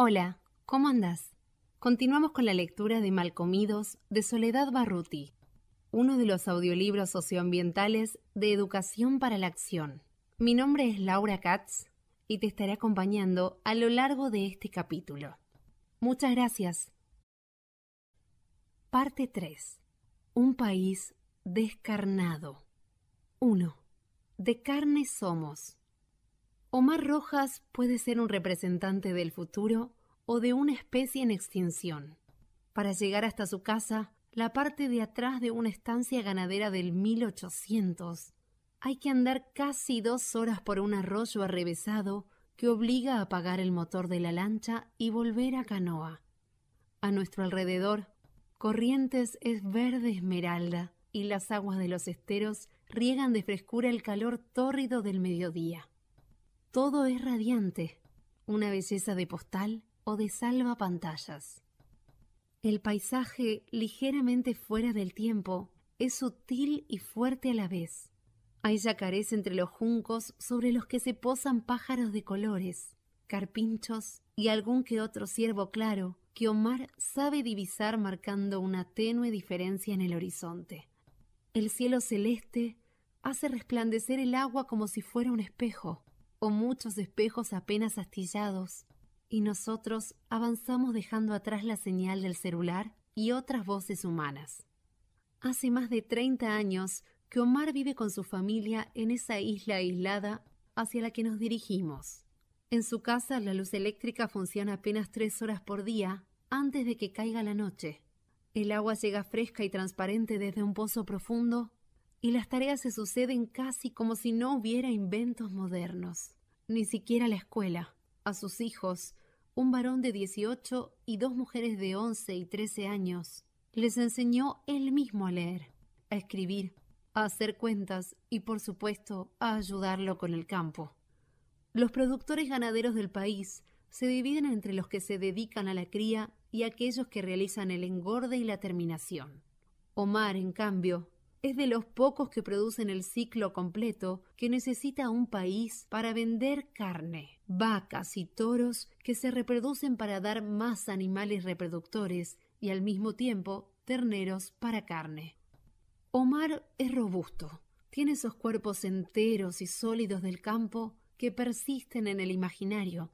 Hola, ¿cómo andas? Continuamos con la lectura de Malcomidos de Soledad Barruti, uno de los audiolibros socioambientales de Educación para la Acción. Mi nombre es Laura Katz y te estaré acompañando a lo largo de este capítulo. Muchas gracias. Parte 3. Un país descarnado. 1. De carne somos. Omar Rojas puede ser un representante del futuro o de una especie en extinción. Para llegar hasta su casa, la parte de atrás de una estancia ganadera del 1800, hay que andar casi dos horas por un arroyo arrevesado que obliga a apagar el motor de la lancha y volver a canoa. A nuestro alrededor, Corrientes es verde esmeralda y las aguas de los esteros riegan de frescura el calor tórrido del mediodía. Todo es radiante, una belleza de postal o de salva pantallas. El paisaje, ligeramente fuera del tiempo, es sutil y fuerte a la vez. Hay yacarés entre los juncos sobre los que se posan pájaros de colores, carpinchos y algún que otro ciervo claro que Omar sabe divisar marcando una tenue diferencia en el horizonte. El cielo celeste hace resplandecer el agua como si fuera un espejo o muchos espejos apenas astillados, y nosotros avanzamos dejando atrás la señal del celular y otras voces humanas. Hace más de 30 años que Omar vive con su familia en esa isla aislada hacia la que nos dirigimos. En su casa la luz eléctrica funciona apenas tres horas por día antes de que caiga la noche. El agua llega fresca y transparente desde un pozo profundo y las tareas se suceden casi como si no hubiera inventos modernos. Ni siquiera la escuela. A sus hijos, un varón de 18 y dos mujeres de 11 y 13 años, les enseñó él mismo a leer, a escribir, a hacer cuentas y, por supuesto, a ayudarlo con el campo. Los productores ganaderos del país se dividen entre los que se dedican a la cría y aquellos que realizan el engorde y la terminación. Omar, en cambio, es de los pocos que producen el ciclo completo que necesita un país para vender carne, vacas y toros que se reproducen para dar más animales reproductores y al mismo tiempo terneros para carne. Omar es robusto, tiene esos cuerpos enteros y sólidos del campo que persisten en el imaginario,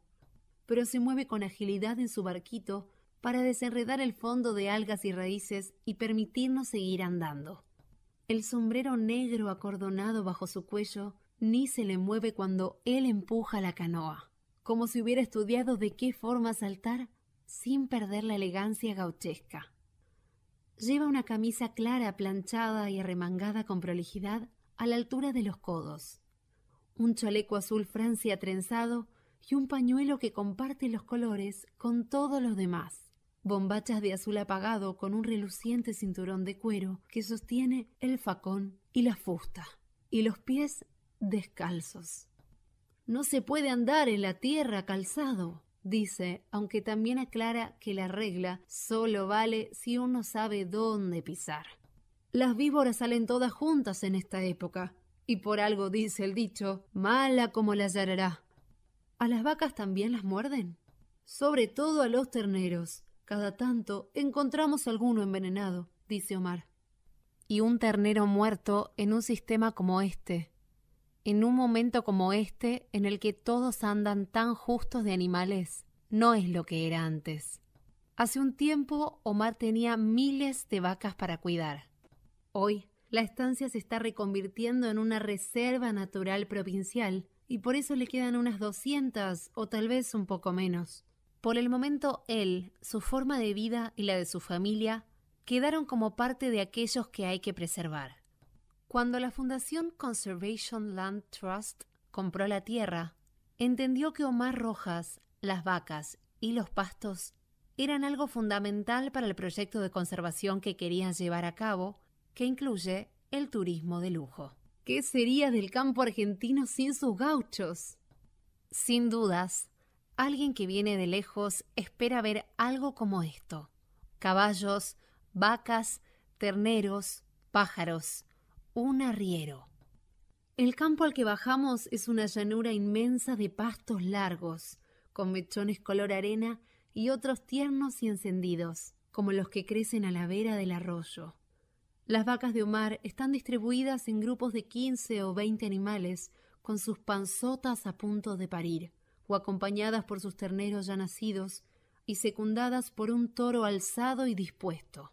pero se mueve con agilidad en su barquito para desenredar el fondo de algas y raíces y permitirnos seguir andando. El sombrero negro acordonado bajo su cuello ni se le mueve cuando él empuja la canoa, como si hubiera estudiado de qué forma saltar sin perder la elegancia gauchesca. Lleva una camisa clara, planchada y arremangada con prolijidad a la altura de los codos, un chaleco azul Francia trenzado y un pañuelo que comparte los colores con todos los demás bombachas de azul apagado con un reluciente cinturón de cuero que sostiene el facón y la fusta, y los pies descalzos. No se puede andar en la tierra calzado, dice, aunque también aclara que la regla solo vale si uno sabe dónde pisar. Las víboras salen todas juntas en esta época, y por algo dice el dicho, mala como la yarará. ¿A las vacas también las muerden? Sobre todo a los terneros, cada tanto encontramos alguno envenenado, dice Omar. Y un ternero muerto en un sistema como este, en un momento como este en el que todos andan tan justos de animales, no es lo que era antes. Hace un tiempo Omar tenía miles de vacas para cuidar. Hoy la estancia se está reconvirtiendo en una reserva natural provincial y por eso le quedan unas 200 o tal vez un poco menos. Por el momento él, su forma de vida y la de su familia quedaron como parte de aquellos que hay que preservar. Cuando la Fundación Conservation Land Trust compró la tierra, entendió que Omar Rojas, las vacas y los pastos eran algo fundamental para el proyecto de conservación que querían llevar a cabo, que incluye el turismo de lujo. ¿Qué sería del campo argentino sin sus gauchos? Sin dudas, Alguien que viene de lejos espera ver algo como esto. Caballos, vacas, terneros, pájaros, un arriero. El campo al que bajamos es una llanura inmensa de pastos largos, con mechones color arena y otros tiernos y encendidos, como los que crecen a la vera del arroyo. Las vacas de Omar están distribuidas en grupos de 15 o 20 animales, con sus panzotas a punto de parir o acompañadas por sus terneros ya nacidos y secundadas por un toro alzado y dispuesto.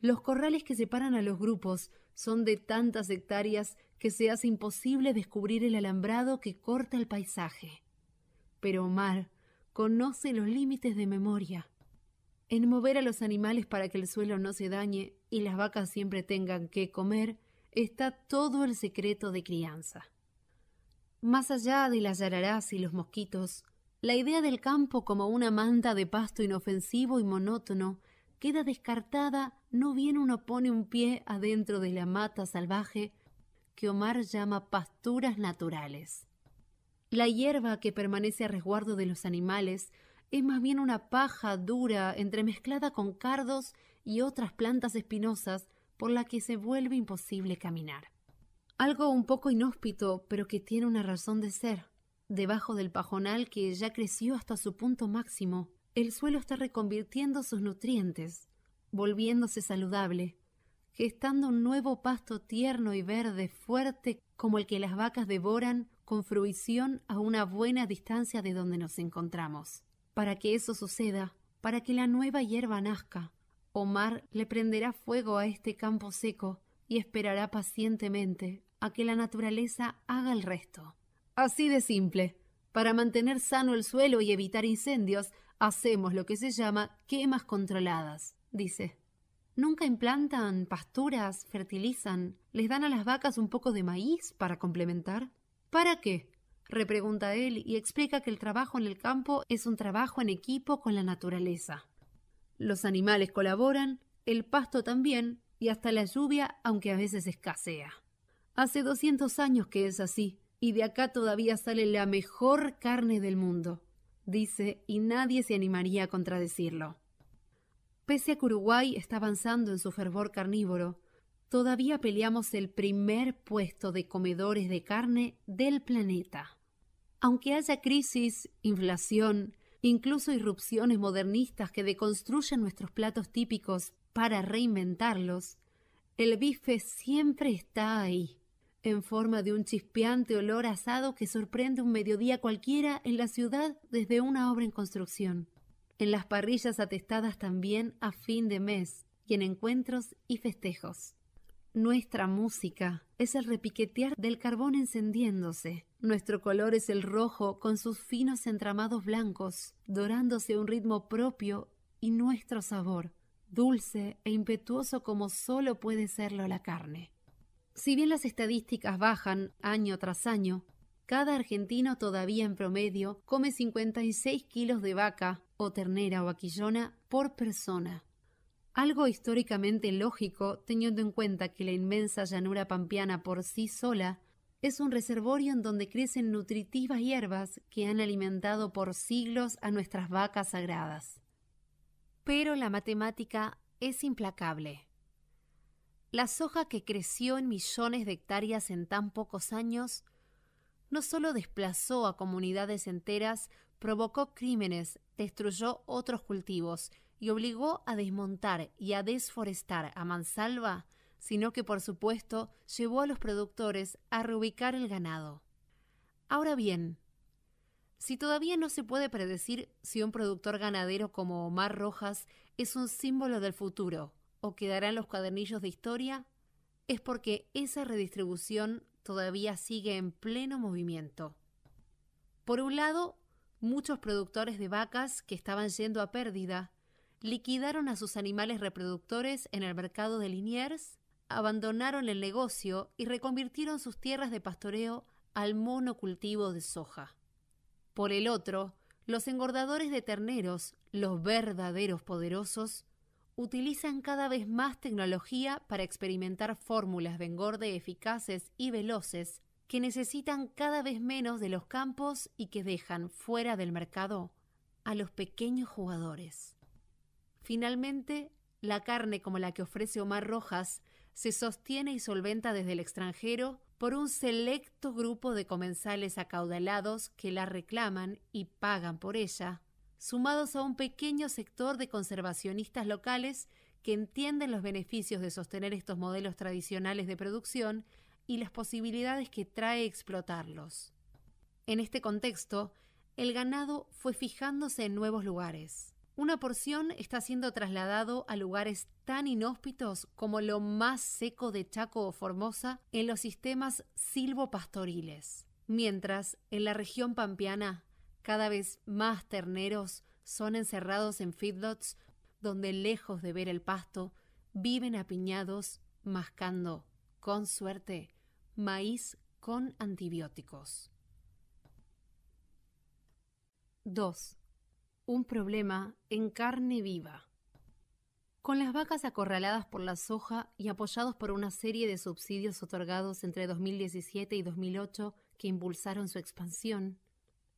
Los corrales que separan a los grupos son de tantas hectáreas que se hace imposible descubrir el alambrado que corta el paisaje. Pero Omar conoce los límites de memoria. En mover a los animales para que el suelo no se dañe y las vacas siempre tengan que comer, está todo el secreto de crianza. Más allá de las yararás y los mosquitos, la idea del campo como una manta de pasto inofensivo y monótono queda descartada no bien uno pone un pie adentro de la mata salvaje que Omar llama pasturas naturales. La hierba que permanece a resguardo de los animales es más bien una paja dura entremezclada con cardos y otras plantas espinosas por la que se vuelve imposible caminar. Algo un poco inhóspito, pero que tiene una razón de ser. Debajo del pajonal que ya creció hasta su punto máximo, el suelo está reconvirtiendo sus nutrientes, volviéndose saludable, gestando un nuevo pasto tierno y verde fuerte como el que las vacas devoran con fruición a una buena distancia de donde nos encontramos. Para que eso suceda, para que la nueva hierba nazca, Omar le prenderá fuego a este campo seco y esperará pacientemente a que la naturaleza haga el resto. Así de simple. Para mantener sano el suelo y evitar incendios, hacemos lo que se llama quemas controladas, dice. Nunca implantan pasturas, fertilizan, les dan a las vacas un poco de maíz para complementar. ¿Para qué? repregunta él y explica que el trabajo en el campo es un trabajo en equipo con la naturaleza. Los animales colaboran, el pasto también y hasta la lluvia, aunque a veces escasea. Hace 200 años que es así, y de acá todavía sale la mejor carne del mundo, dice, y nadie se animaría a contradecirlo. Pese a que Uruguay está avanzando en su fervor carnívoro, todavía peleamos el primer puesto de comedores de carne del planeta. Aunque haya crisis, inflación, incluso irrupciones modernistas que deconstruyen nuestros platos típicos para reinventarlos, el bife siempre está ahí en forma de un chispeante olor asado que sorprende un mediodía cualquiera en la ciudad desde una obra en construcción. En las parrillas atestadas también a fin de mes y en encuentros y festejos. Nuestra música es el repiquetear del carbón encendiéndose. Nuestro color es el rojo con sus finos entramados blancos, dorándose a un ritmo propio y nuestro sabor, dulce e impetuoso como solo puede serlo la carne. Si bien las estadísticas bajan año tras año, cada argentino todavía en promedio come 56 kilos de vaca o ternera o vaquillona por persona. Algo históricamente lógico teniendo en cuenta que la inmensa llanura pampeana por sí sola es un reservorio en donde crecen nutritivas hierbas que han alimentado por siglos a nuestras vacas sagradas. Pero la matemática es implacable. La soja que creció en millones de hectáreas en tan pocos años no solo desplazó a comunidades enteras, provocó crímenes, destruyó otros cultivos y obligó a desmontar y a desforestar a mansalva, sino que por supuesto llevó a los productores a reubicar el ganado. Ahora bien, si todavía no se puede predecir si un productor ganadero como Omar Rojas es un símbolo del futuro, o quedarán los cuadernillos de historia es porque esa redistribución todavía sigue en pleno movimiento. Por un lado, muchos productores de vacas que estaban yendo a pérdida liquidaron a sus animales reproductores en el mercado de Liniers, abandonaron el negocio y reconvirtieron sus tierras de pastoreo al monocultivo de soja. Por el otro, los engordadores de terneros, los verdaderos poderosos, utilizan cada vez más tecnología para experimentar fórmulas de engorde eficaces y veloces que necesitan cada vez menos de los campos y que dejan fuera del mercado a los pequeños jugadores. Finalmente, la carne como la que ofrece Omar Rojas se sostiene y solventa desde el extranjero por un selecto grupo de comensales acaudalados que la reclaman y pagan por ella, sumados a un pequeño sector de conservacionistas locales que entienden los beneficios de sostener estos modelos tradicionales de producción y las posibilidades que trae explotarlos. En este contexto, el ganado fue fijándose en nuevos lugares. Una porción está siendo trasladado a lugares tan inhóspitos como lo más seco de Chaco o Formosa en los sistemas silvopastoriles. Mientras, en la región pampeana, cada vez más terneros son encerrados en feedlots donde lejos de ver el pasto, viven apiñados mascando, con suerte, maíz con antibióticos. 2. Un problema en carne viva. Con las vacas acorraladas por la soja y apoyados por una serie de subsidios otorgados entre 2017 y 2008 que impulsaron su expansión,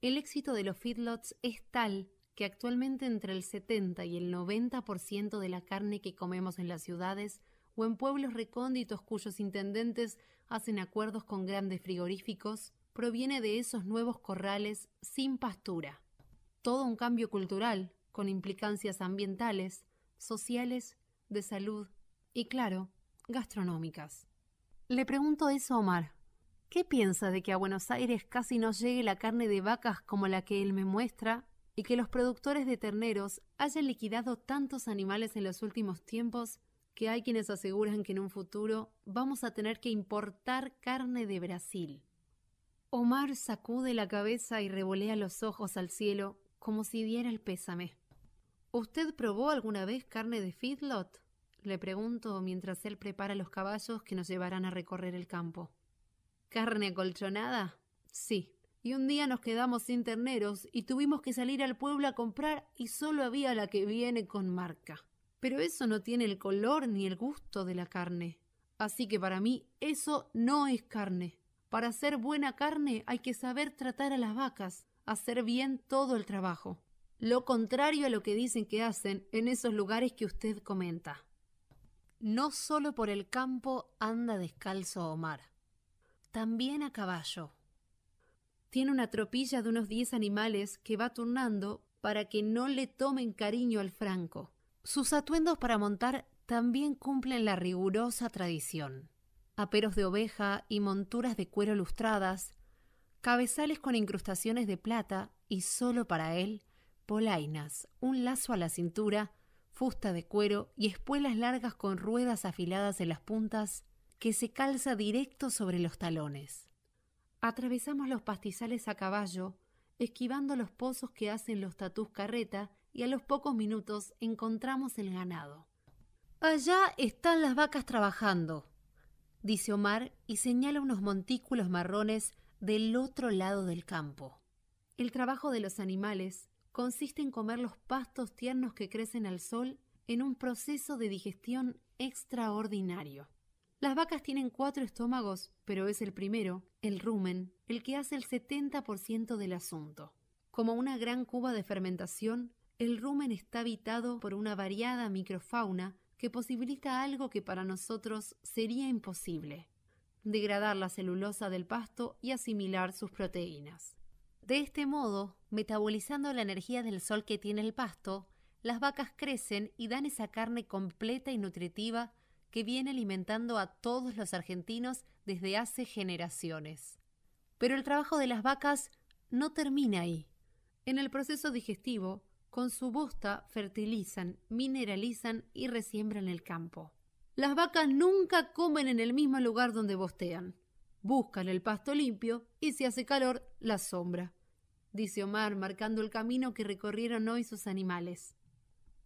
el éxito de los feedlots es tal que actualmente entre el 70 y el 90% de la carne que comemos en las ciudades o en pueblos recónditos cuyos intendentes hacen acuerdos con grandes frigoríficos proviene de esos nuevos corrales sin pastura. Todo un cambio cultural, con implicancias ambientales, sociales, de salud y, claro, gastronómicas. Le pregunto eso Omar, ¿Qué piensa de que a Buenos Aires casi no llegue la carne de vacas como la que él me muestra? ¿Y que los productores de terneros hayan liquidado tantos animales en los últimos tiempos que hay quienes aseguran que en un futuro vamos a tener que importar carne de Brasil? Omar sacude la cabeza y revolea los ojos al cielo como si diera el pésame. ¿Usted probó alguna vez carne de feedlot? le pregunto mientras él prepara los caballos que nos llevarán a recorrer el campo. ¿Carne acolchonada? Sí. Y un día nos quedamos sin terneros y tuvimos que salir al pueblo a comprar y solo había la que viene con marca. Pero eso no tiene el color ni el gusto de la carne. Así que para mí eso no es carne. Para hacer buena carne hay que saber tratar a las vacas, hacer bien todo el trabajo. Lo contrario a lo que dicen que hacen en esos lugares que usted comenta. No solo por el campo anda descalzo Omar también a caballo. Tiene una tropilla de unos diez animales que va turnando para que no le tomen cariño al franco. Sus atuendos para montar también cumplen la rigurosa tradición. Aperos de oveja y monturas de cuero lustradas, cabezales con incrustaciones de plata y solo para él, polainas, un lazo a la cintura, fusta de cuero y espuelas largas con ruedas afiladas en las puntas que se calza directo sobre los talones. Atravesamos los pastizales a caballo, esquivando los pozos que hacen los tatús carreta y a los pocos minutos encontramos el ganado. Allá están las vacas trabajando, dice Omar y señala unos montículos marrones del otro lado del campo. El trabajo de los animales consiste en comer los pastos tiernos que crecen al sol en un proceso de digestión extraordinario. Las vacas tienen cuatro estómagos, pero es el primero, el rumen, el que hace el 70% del asunto. Como una gran cuba de fermentación, el rumen está habitado por una variada microfauna que posibilita algo que para nosotros sería imposible, degradar la celulosa del pasto y asimilar sus proteínas. De este modo, metabolizando la energía del sol que tiene el pasto, las vacas crecen y dan esa carne completa y nutritiva que viene alimentando a todos los argentinos desde hace generaciones. Pero el trabajo de las vacas no termina ahí. En el proceso digestivo, con su bosta fertilizan, mineralizan y resiembran el campo. Las vacas nunca comen en el mismo lugar donde bostean. Buscan el pasto limpio y si hace calor, la sombra, dice Omar marcando el camino que recorrieron hoy sus animales.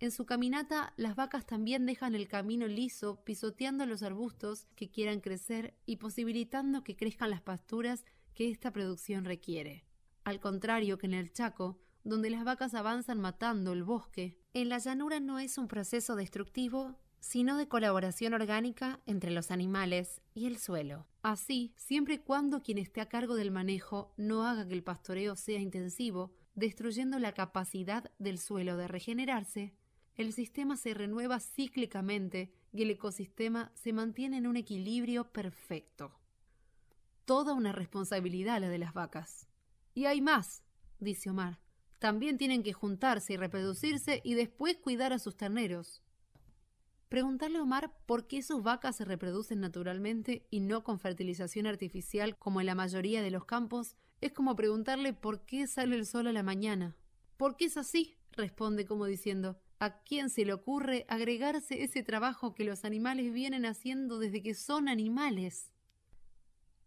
En su caminata, las vacas también dejan el camino liso, pisoteando los arbustos que quieran crecer y posibilitando que crezcan las pasturas que esta producción requiere. Al contrario que en el Chaco, donde las vacas avanzan matando el bosque, en la llanura no es un proceso destructivo, sino de colaboración orgánica entre los animales y el suelo. Así, siempre y cuando quien esté a cargo del manejo no haga que el pastoreo sea intensivo, destruyendo la capacidad del suelo de regenerarse, el sistema se renueva cíclicamente y el ecosistema se mantiene en un equilibrio perfecto. Toda una responsabilidad la de las vacas. Y hay más, dice Omar. También tienen que juntarse y reproducirse y después cuidar a sus terneros. Preguntarle a Omar por qué sus vacas se reproducen naturalmente y no con fertilización artificial como en la mayoría de los campos es como preguntarle por qué sale el sol a la mañana. ¿Por qué es así, responde como diciendo, ¿A quién se le ocurre agregarse ese trabajo que los animales vienen haciendo desde que son animales?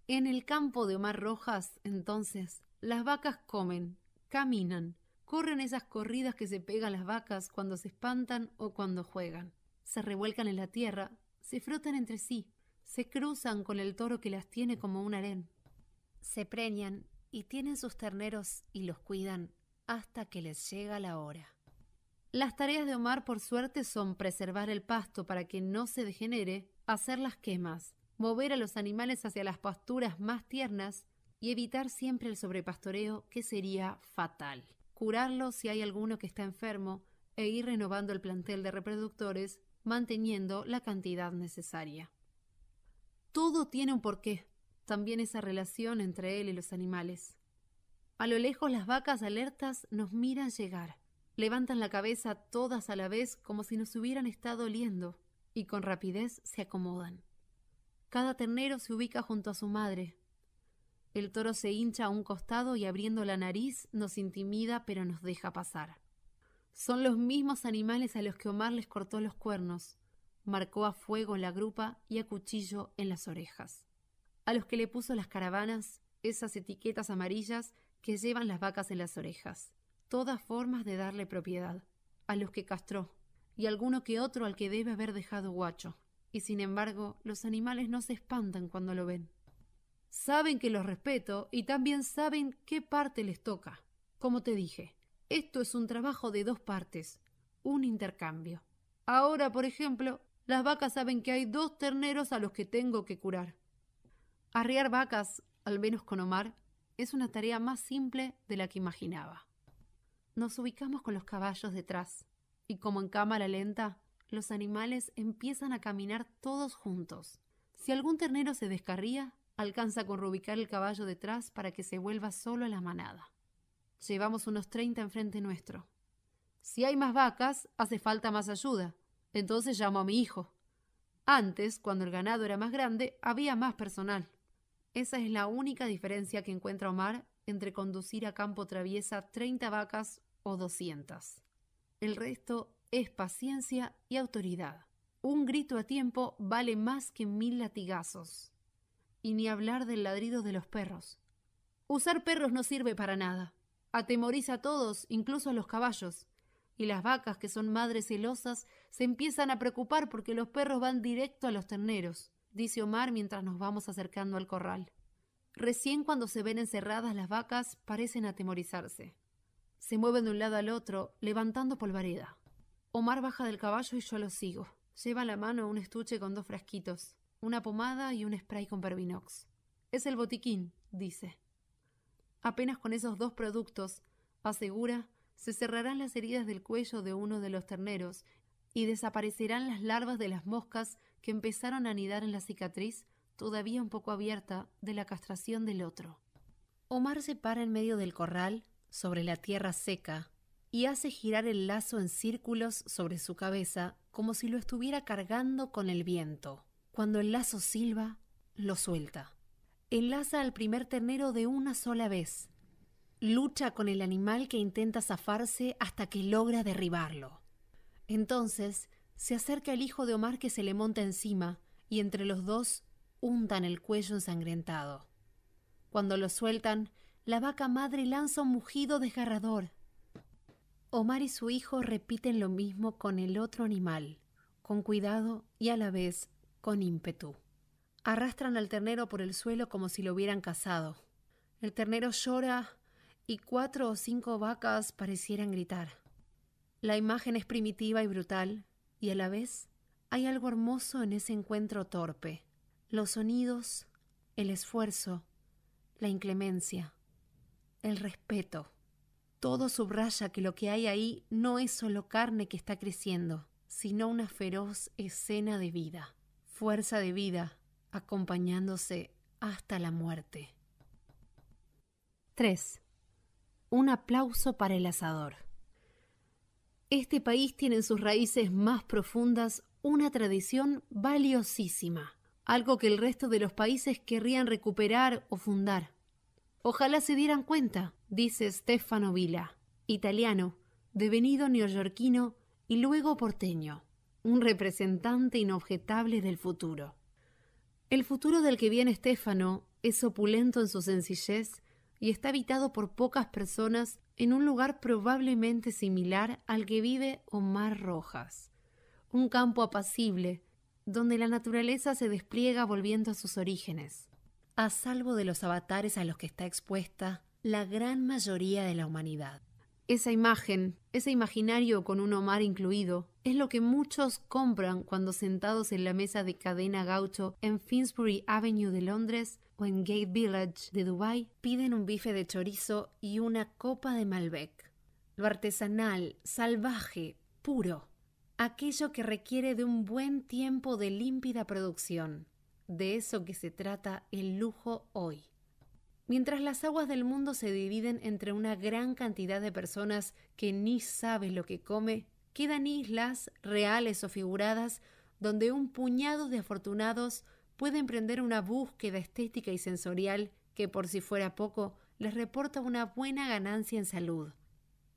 En el campo de Omar Rojas, entonces, las vacas comen, caminan, corren esas corridas que se pegan las vacas cuando se espantan o cuando juegan. Se revuelcan en la tierra, se frotan entre sí, se cruzan con el toro que las tiene como un harén. Se preñan y tienen sus terneros y los cuidan hasta que les llega la hora. Las tareas de Omar, por suerte, son preservar el pasto para que no se degenere, hacer las quemas, mover a los animales hacia las pasturas más tiernas y evitar siempre el sobrepastoreo, que sería fatal. Curarlo si hay alguno que está enfermo e ir renovando el plantel de reproductores, manteniendo la cantidad necesaria. Todo tiene un porqué, también esa relación entre él y los animales. A lo lejos las vacas alertas nos miran llegar. Levantan la cabeza todas a la vez como si nos hubieran estado oliendo y con rapidez se acomodan. Cada ternero se ubica junto a su madre. El toro se hincha a un costado y abriendo la nariz nos intimida pero nos deja pasar. Son los mismos animales a los que Omar les cortó los cuernos, marcó a fuego en la grupa y a cuchillo en las orejas. A los que le puso las caravanas, esas etiquetas amarillas que llevan las vacas en las orejas todas formas de darle propiedad, a los que castró, y alguno que otro al que debe haber dejado guacho. Y sin embargo, los animales no se espantan cuando lo ven. Saben que los respeto y también saben qué parte les toca. Como te dije, esto es un trabajo de dos partes, un intercambio. Ahora, por ejemplo, las vacas saben que hay dos terneros a los que tengo que curar. Arriar vacas, al menos con Omar, es una tarea más simple de la que imaginaba. Nos ubicamos con los caballos detrás, y como en cámara lenta, los animales empiezan a caminar todos juntos. Si algún ternero se descarría, alcanza con rubicar el caballo detrás para que se vuelva solo a la manada. Llevamos unos treinta enfrente nuestro. Si hay más vacas, hace falta más ayuda. Entonces llamo a mi hijo. Antes, cuando el ganado era más grande, había más personal. Esa es la única diferencia que encuentra Omar entre conducir a campo traviesa 30 vacas o 200. El resto es paciencia y autoridad. Un grito a tiempo vale más que mil latigazos. Y ni hablar del ladrido de los perros. Usar perros no sirve para nada. Atemoriza a todos, incluso a los caballos. Y las vacas, que son madres celosas, se empiezan a preocupar porque los perros van directo a los terneros, dice Omar mientras nos vamos acercando al corral. Recién cuando se ven encerradas las vacas parecen atemorizarse. Se mueven de un lado al otro, levantando polvareda. Omar baja del caballo y yo lo sigo. Lleva en la mano un estuche con dos frasquitos, una pomada y un spray con pervinox. Es el botiquín, dice. Apenas con esos dos productos, asegura, se cerrarán las heridas del cuello de uno de los terneros y desaparecerán las larvas de las moscas que empezaron a anidar en la cicatriz todavía un poco abierta, de la castración del otro. Omar se para en medio del corral, sobre la tierra seca, y hace girar el lazo en círculos sobre su cabeza como si lo estuviera cargando con el viento. Cuando el lazo silba, lo suelta. Enlaza al primer ternero de una sola vez. Lucha con el animal que intenta zafarse hasta que logra derribarlo. Entonces, se acerca el hijo de Omar que se le monta encima, y entre los dos untan el cuello ensangrentado. Cuando lo sueltan, la vaca madre lanza un mugido desgarrador. Omar y su hijo repiten lo mismo con el otro animal, con cuidado y a la vez con ímpetu. Arrastran al ternero por el suelo como si lo hubieran cazado. El ternero llora y cuatro o cinco vacas parecieran gritar. La imagen es primitiva y brutal, y a la vez hay algo hermoso en ese encuentro torpe los sonidos, el esfuerzo, la inclemencia, el respeto. Todo subraya que lo que hay ahí no es solo carne que está creciendo, sino una feroz escena de vida, fuerza de vida, acompañándose hasta la muerte. 3. Un aplauso para el asador. Este país tiene en sus raíces más profundas una tradición valiosísima, algo que el resto de los países querrían recuperar o fundar. Ojalá se dieran cuenta, dice Stefano Vila, italiano, devenido neoyorquino y luego porteño, un representante inobjetable del futuro. El futuro del que viene Stefano es opulento en su sencillez y está habitado por pocas personas en un lugar probablemente similar al que vive Omar Rojas. Un campo apacible, donde la naturaleza se despliega volviendo a sus orígenes, a salvo de los avatares a los que está expuesta la gran mayoría de la humanidad. Esa imagen, ese imaginario con un Omar incluido, es lo que muchos compran cuando sentados en la mesa de cadena gaucho en Finsbury Avenue de Londres o en Gate Village de Dubai piden un bife de chorizo y una copa de Malbec. Lo artesanal, salvaje, puro aquello que requiere de un buen tiempo de límpida producción. De eso que se trata el lujo hoy. Mientras las aguas del mundo se dividen entre una gran cantidad de personas que ni saben lo que come, quedan islas, reales o figuradas, donde un puñado de afortunados puede emprender una búsqueda estética y sensorial que por si fuera poco les reporta una buena ganancia en salud.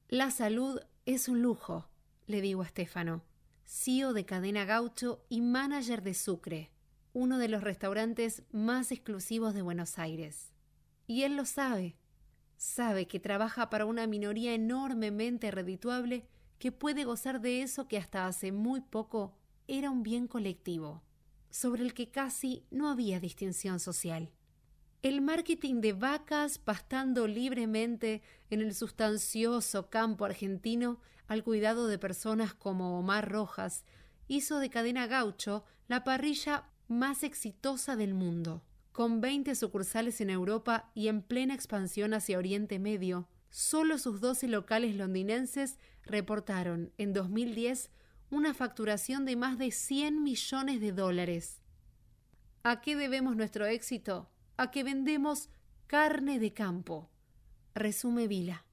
La salud es un lujo, le digo a Estefano, CEO de Cadena Gaucho y manager de Sucre, uno de los restaurantes más exclusivos de Buenos Aires. Y él lo sabe. Sabe que trabaja para una minoría enormemente redituable que puede gozar de eso que hasta hace muy poco era un bien colectivo, sobre el que casi no había distinción social el marketing de vacas pastando libremente en el sustancioso campo argentino al cuidado de personas como Omar Rojas hizo de cadena gaucho la parrilla más exitosa del mundo. Con 20 sucursales en Europa y en plena expansión hacia Oriente Medio, solo sus 12 locales londinenses reportaron en 2010 una facturación de más de 100 millones de dólares. ¿A qué debemos nuestro éxito? a que vendemos carne de campo. Resume Vila.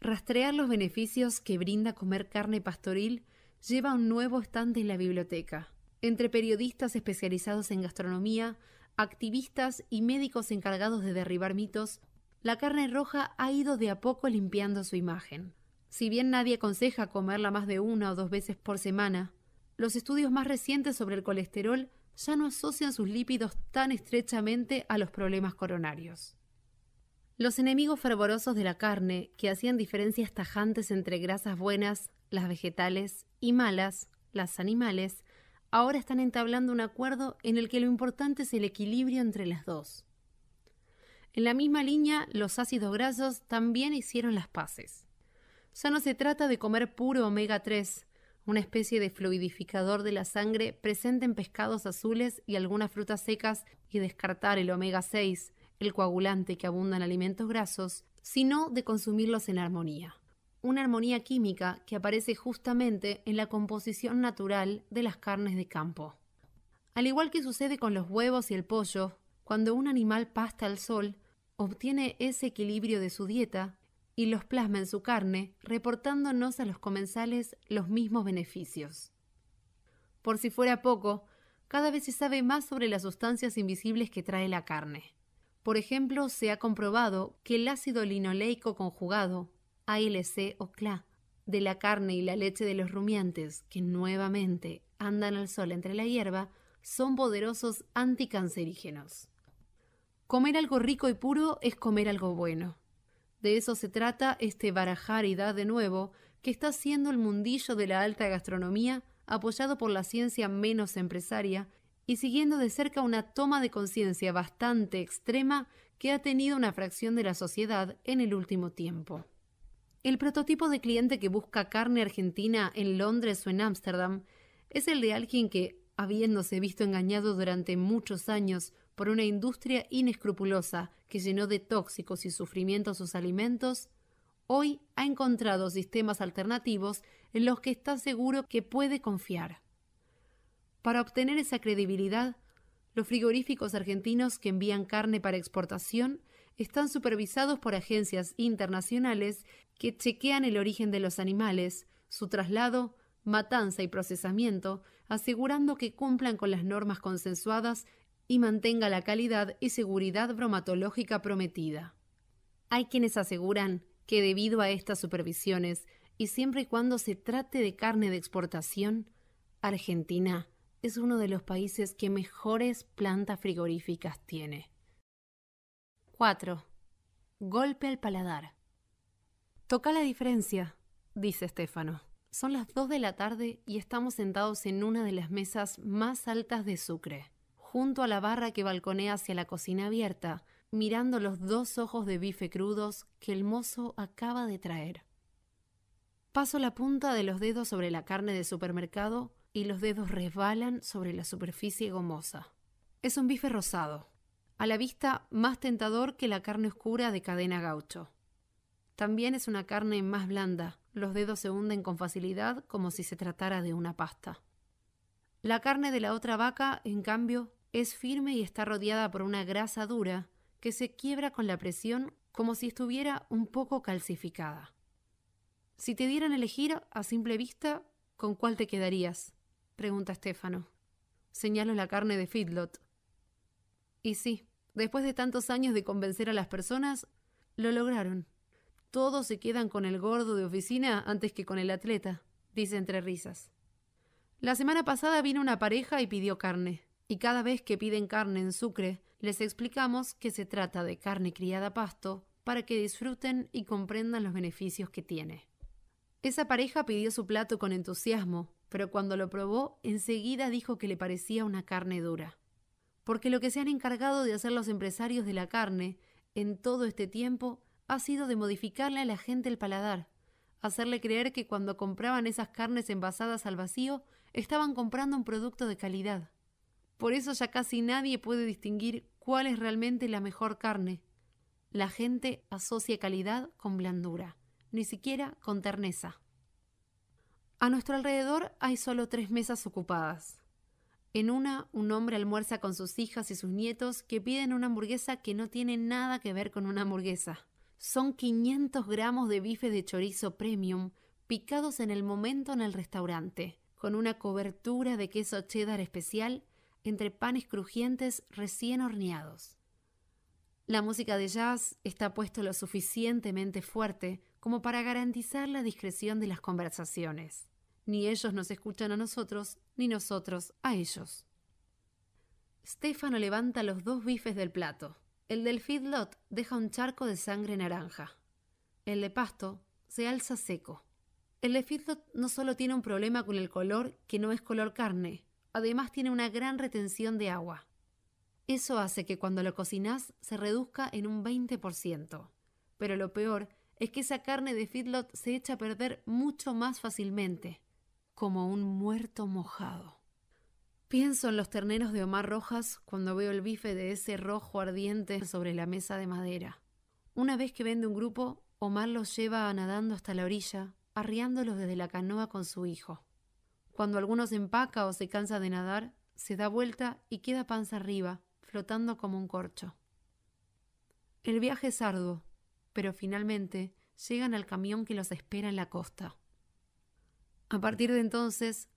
Rastrear los beneficios que brinda comer carne pastoril lleva un nuevo estante en la biblioteca, entre periodistas especializados en gastronomía, activistas y médicos encargados de derribar mitos, la carne roja ha ido de a poco limpiando su imagen. Si bien nadie aconseja comerla más de una o dos veces por semana, los estudios más recientes sobre el colesterol ya no asocian sus lípidos tan estrechamente a los problemas coronarios. Los enemigos fervorosos de la carne, que hacían diferencias tajantes entre grasas buenas, las vegetales, y malas, las animales, ahora están entablando un acuerdo en el que lo importante es el equilibrio entre las dos. En la misma línea, los ácidos grasos también hicieron las paces. Ya no se trata de comer puro omega 3, una especie de fluidificador de la sangre presente en pescados azules y algunas frutas secas, y descartar el omega 6, el coagulante que abunda en alimentos grasos, sino de consumirlos en armonía. Una armonía química que aparece justamente en la composición natural de las carnes de campo. Al igual que sucede con los huevos y el pollo, cuando un animal pasta al sol, obtiene ese equilibrio de su dieta y los plasma en su carne, reportándonos a los comensales los mismos beneficios. Por si fuera poco, cada vez se sabe más sobre las sustancias invisibles que trae la carne. Por ejemplo, se ha comprobado que el ácido linoleico conjugado, ALC o CLA, de la carne y la leche de los rumiantes, que nuevamente andan al sol entre la hierba, son poderosos anticancerígenos. Comer algo rico y puro es comer algo bueno. De eso se trata este barajar de nuevo que está siendo el mundillo de la alta gastronomía, apoyado por la ciencia menos empresaria y siguiendo de cerca una toma de conciencia bastante extrema que ha tenido una fracción de la sociedad en el último tiempo. El prototipo de cliente que busca carne argentina en Londres o en Ámsterdam es el de alguien que, habiéndose visto engañado durante muchos años por una industria inescrupulosa que llenó de tóxicos y sufrimiento sus alimentos, hoy ha encontrado sistemas alternativos en los que está seguro que puede confiar. Para obtener esa credibilidad, los frigoríficos argentinos que envían carne para exportación están supervisados por agencias internacionales que chequean el origen de los animales, su traslado, matanza y procesamiento, asegurando que cumplan con las normas consensuadas y mantenga la calidad y seguridad bromatológica prometida. Hay quienes aseguran que debido a estas supervisiones y siempre y cuando se trate de carne de exportación, Argentina es uno de los países que mejores plantas frigoríficas tiene. 4. Golpe al paladar. Toca la diferencia, dice Estefano. Son las 2 de la tarde y estamos sentados en una de las mesas más altas de Sucre junto a la barra que balconea hacia la cocina abierta, mirando los dos ojos de bife crudos que el mozo acaba de traer. Paso la punta de los dedos sobre la carne de supermercado y los dedos resbalan sobre la superficie gomosa. Es un bife rosado, a la vista más tentador que la carne oscura de cadena gaucho. También es una carne más blanda, los dedos se hunden con facilidad como si se tratara de una pasta. La carne de la otra vaca, en cambio, es firme y está rodeada por una grasa dura que se quiebra con la presión como si estuviera un poco calcificada. Si te dieran a elegir a simple vista, ¿con cuál te quedarías? pregunta Estefano. Señalo la carne de Fidlot. Y sí, después de tantos años de convencer a las personas, lo lograron. Todos se quedan con el gordo de oficina antes que con el atleta, dice entre risas. La semana pasada vino una pareja y pidió carne y cada vez que piden carne en Sucre, les explicamos que se trata de carne criada a pasto para que disfruten y comprendan los beneficios que tiene. Esa pareja pidió su plato con entusiasmo, pero cuando lo probó, enseguida dijo que le parecía una carne dura. Porque lo que se han encargado de hacer los empresarios de la carne en todo este tiempo ha sido de modificarle a la gente el paladar, hacerle creer que cuando compraban esas carnes envasadas al vacío, estaban comprando un producto de calidad. Por eso ya casi nadie puede distinguir cuál es realmente la mejor carne. La gente asocia calidad con blandura, ni siquiera con terneza. A nuestro alrededor hay solo tres mesas ocupadas. En una, un hombre almuerza con sus hijas y sus nietos que piden una hamburguesa que no tiene nada que ver con una hamburguesa. Son 500 gramos de bife de chorizo premium picados en el momento en el restaurante, con una cobertura de queso cheddar especial entre panes crujientes recién horneados. La música de jazz está puesto lo suficientemente fuerte como para garantizar la discreción de las conversaciones. Ni ellos nos escuchan a nosotros, ni nosotros a ellos. Stefano levanta los dos bifes del plato. El del feedlot deja un charco de sangre naranja. El de pasto se alza seco. El de feedlot no solo tiene un problema con el color, que no es color carne, Además tiene una gran retención de agua. Eso hace que cuando lo cocinas se reduzca en un 20%. Pero lo peor es que esa carne de feedlot se echa a perder mucho más fácilmente, como un muerto mojado. Pienso en los terneros de Omar Rojas cuando veo el bife de ese rojo ardiente sobre la mesa de madera. Una vez que vende un grupo, Omar los lleva nadando hasta la orilla, arriándolos desde la canoa con su hijo. Cuando alguno se empaca o se cansa de nadar, se da vuelta y queda panza arriba, flotando como un corcho. El viaje es arduo, pero finalmente llegan al camión que los espera en la costa. A partir de entonces,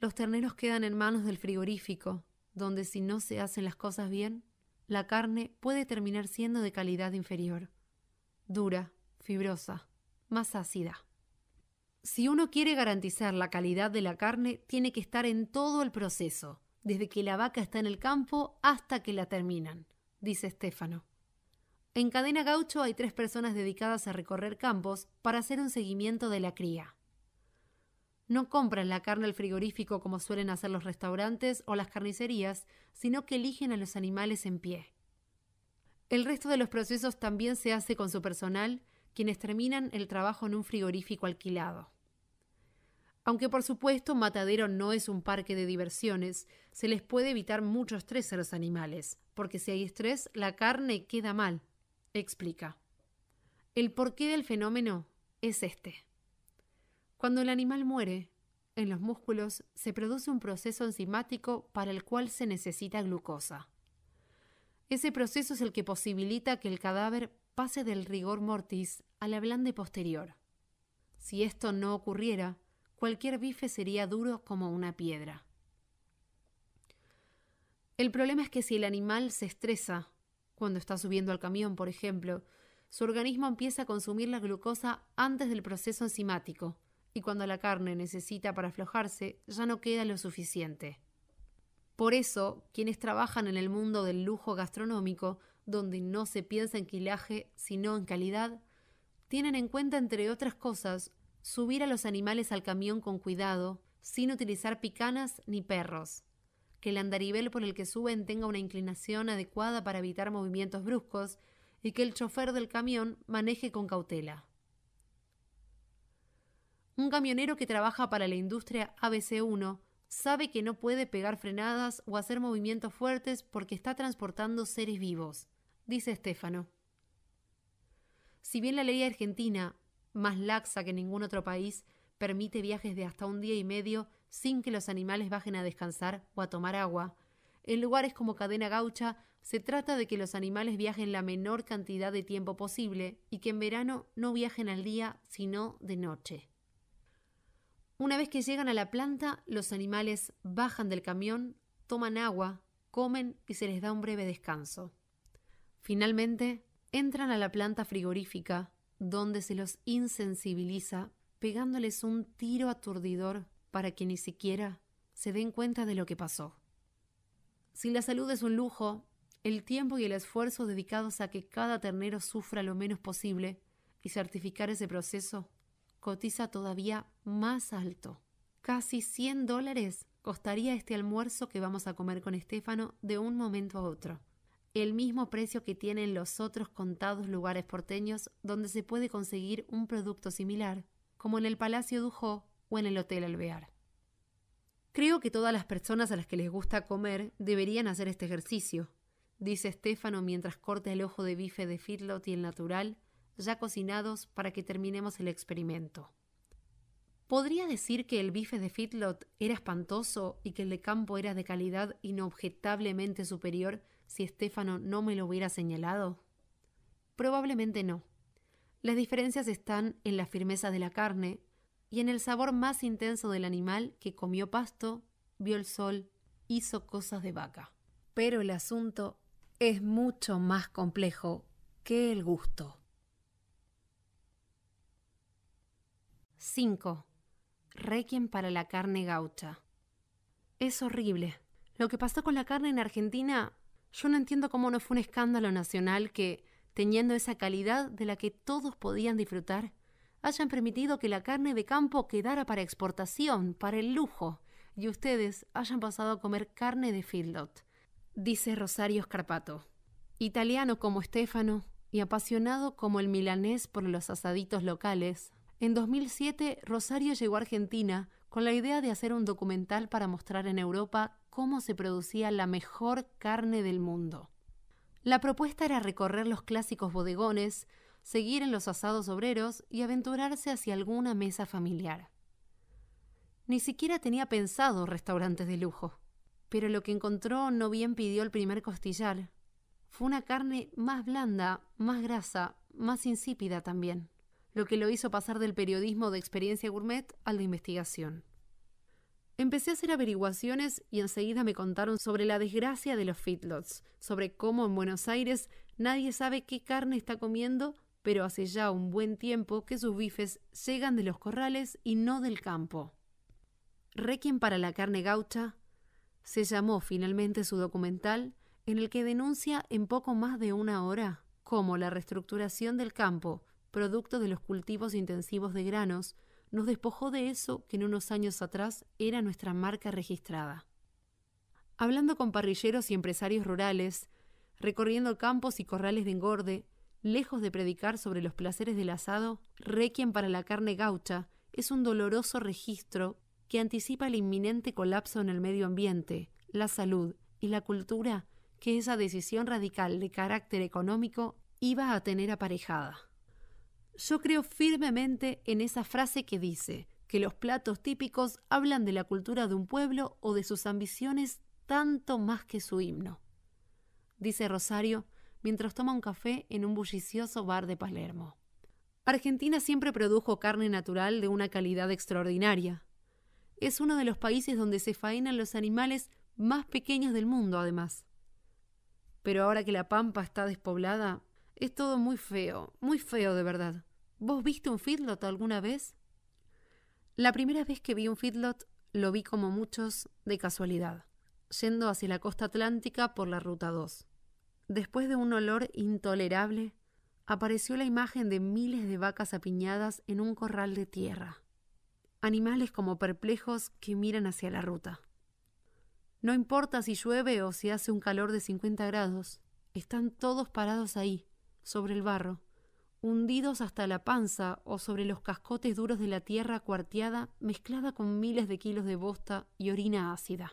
los terneros quedan en manos del frigorífico, donde si no se hacen las cosas bien, la carne puede terminar siendo de calidad inferior, dura, fibrosa, más ácida. Si uno quiere garantizar la calidad de la carne, tiene que estar en todo el proceso, desde que la vaca está en el campo hasta que la terminan, dice Estefano. En Cadena Gaucho hay tres personas dedicadas a recorrer campos para hacer un seguimiento de la cría. No compran la carne al frigorífico como suelen hacer los restaurantes o las carnicerías, sino que eligen a los animales en pie. El resto de los procesos también se hace con su personal, quienes terminan el trabajo en un frigorífico alquilado. Aunque por supuesto Matadero no es un parque de diversiones, se les puede evitar mucho estrés a los animales, porque si hay estrés, la carne queda mal, explica. El porqué del fenómeno es este. Cuando el animal muere, en los músculos se produce un proceso enzimático para el cual se necesita glucosa. Ese proceso es el que posibilita que el cadáver pase del rigor mortis a la blande posterior. Si esto no ocurriera, cualquier bife sería duro como una piedra. El problema es que si el animal se estresa, cuando está subiendo al camión, por ejemplo, su organismo empieza a consumir la glucosa antes del proceso enzimático, y cuando la carne necesita para aflojarse, ya no queda lo suficiente. Por eso, quienes trabajan en el mundo del lujo gastronómico, donde no se piensa en quilaje sino en calidad, tienen en cuenta, entre otras cosas, subir a los animales al camión con cuidado, sin utilizar picanas ni perros, que el andarivel por el que suben tenga una inclinación adecuada para evitar movimientos bruscos y que el chofer del camión maneje con cautela. Un camionero que trabaja para la industria ABC1 sabe que no puede pegar frenadas o hacer movimientos fuertes porque está transportando seres vivos, dice Estefano. Si bien la ley argentina más laxa que ningún otro país, permite viajes de hasta un día y medio sin que los animales bajen a descansar o a tomar agua. En lugares como Cadena Gaucha, se trata de que los animales viajen la menor cantidad de tiempo posible y que en verano no viajen al día, sino de noche. Una vez que llegan a la planta, los animales bajan del camión, toman agua, comen y se les da un breve descanso. Finalmente, entran a la planta frigorífica, donde se los insensibiliza pegándoles un tiro aturdidor para que ni siquiera se den cuenta de lo que pasó. Si la salud es un lujo, el tiempo y el esfuerzo dedicados a que cada ternero sufra lo menos posible y certificar ese proceso cotiza todavía más alto. Casi 100 dólares costaría este almuerzo que vamos a comer con Estefano de un momento a otro el mismo precio que tienen los otros contados lugares porteños donde se puede conseguir un producto similar, como en el Palacio Dujo o en el Hotel Alvear. Creo que todas las personas a las que les gusta comer deberían hacer este ejercicio, dice Estefano mientras corta el ojo de bife de Fitlot y el natural, ya cocinados para que terminemos el experimento. ¿Podría decir que el bife de Fitlot era espantoso y que el de campo era de calidad inobjetablemente superior si Estefano no me lo hubiera señalado? Probablemente no. Las diferencias están en la firmeza de la carne y en el sabor más intenso del animal que comió pasto, vio el sol, hizo cosas de vaca. Pero el asunto es mucho más complejo que el gusto. 5. Requiem para la carne gaucha. Es horrible. Lo que pasó con la carne en Argentina yo no entiendo cómo no fue un escándalo nacional que, teniendo esa calidad de la que todos podían disfrutar, hayan permitido que la carne de campo quedara para exportación, para el lujo, y ustedes hayan pasado a comer carne de feedlot, dice Rosario Scarpato. Italiano como Stefano y apasionado como el milanés por los asaditos locales, en 2007 Rosario llegó a Argentina con la idea de hacer un documental para mostrar en Europa cómo se producía la mejor carne del mundo. La propuesta era recorrer los clásicos bodegones, seguir en los asados obreros y aventurarse hacia alguna mesa familiar. Ni siquiera tenía pensado restaurantes de lujo, pero lo que encontró no bien pidió el primer costillar. Fue una carne más blanda, más grasa, más insípida también, lo que lo hizo pasar del periodismo de experiencia gourmet al de investigación. Empecé a hacer averiguaciones y enseguida me contaron sobre la desgracia de los feedlots, sobre cómo en Buenos Aires nadie sabe qué carne está comiendo, pero hace ya un buen tiempo que sus bifes llegan de los corrales y no del campo. Requiem para la carne gaucha se llamó finalmente su documental, en el que denuncia en poco más de una hora cómo la reestructuración del campo, producto de los cultivos intensivos de granos, nos despojó de eso que en unos años atrás era nuestra marca registrada. Hablando con parrilleros y empresarios rurales, recorriendo campos y corrales de engorde, lejos de predicar sobre los placeres del asado, Requiem para la carne gaucha es un doloroso registro que anticipa el inminente colapso en el medio ambiente, la salud y la cultura que esa decisión radical de carácter económico iba a tener aparejada. Yo creo firmemente en esa frase que dice que los platos típicos hablan de la cultura de un pueblo o de sus ambiciones tanto más que su himno, dice Rosario mientras toma un café en un bullicioso bar de Palermo. Argentina siempre produjo carne natural de una calidad extraordinaria. Es uno de los países donde se faenan los animales más pequeños del mundo, además. Pero ahora que la pampa está despoblada, es todo muy feo, muy feo de verdad. ¿Vos viste un feedlot alguna vez? La primera vez que vi un feedlot lo vi como muchos de casualidad, yendo hacia la costa atlántica por la ruta 2. Después de un olor intolerable, apareció la imagen de miles de vacas apiñadas en un corral de tierra. Animales como perplejos que miran hacia la ruta. No importa si llueve o si hace un calor de 50 grados, están todos parados ahí, sobre el barro, hundidos hasta la panza o sobre los cascotes duros de la tierra cuarteada mezclada con miles de kilos de bosta y orina ácida.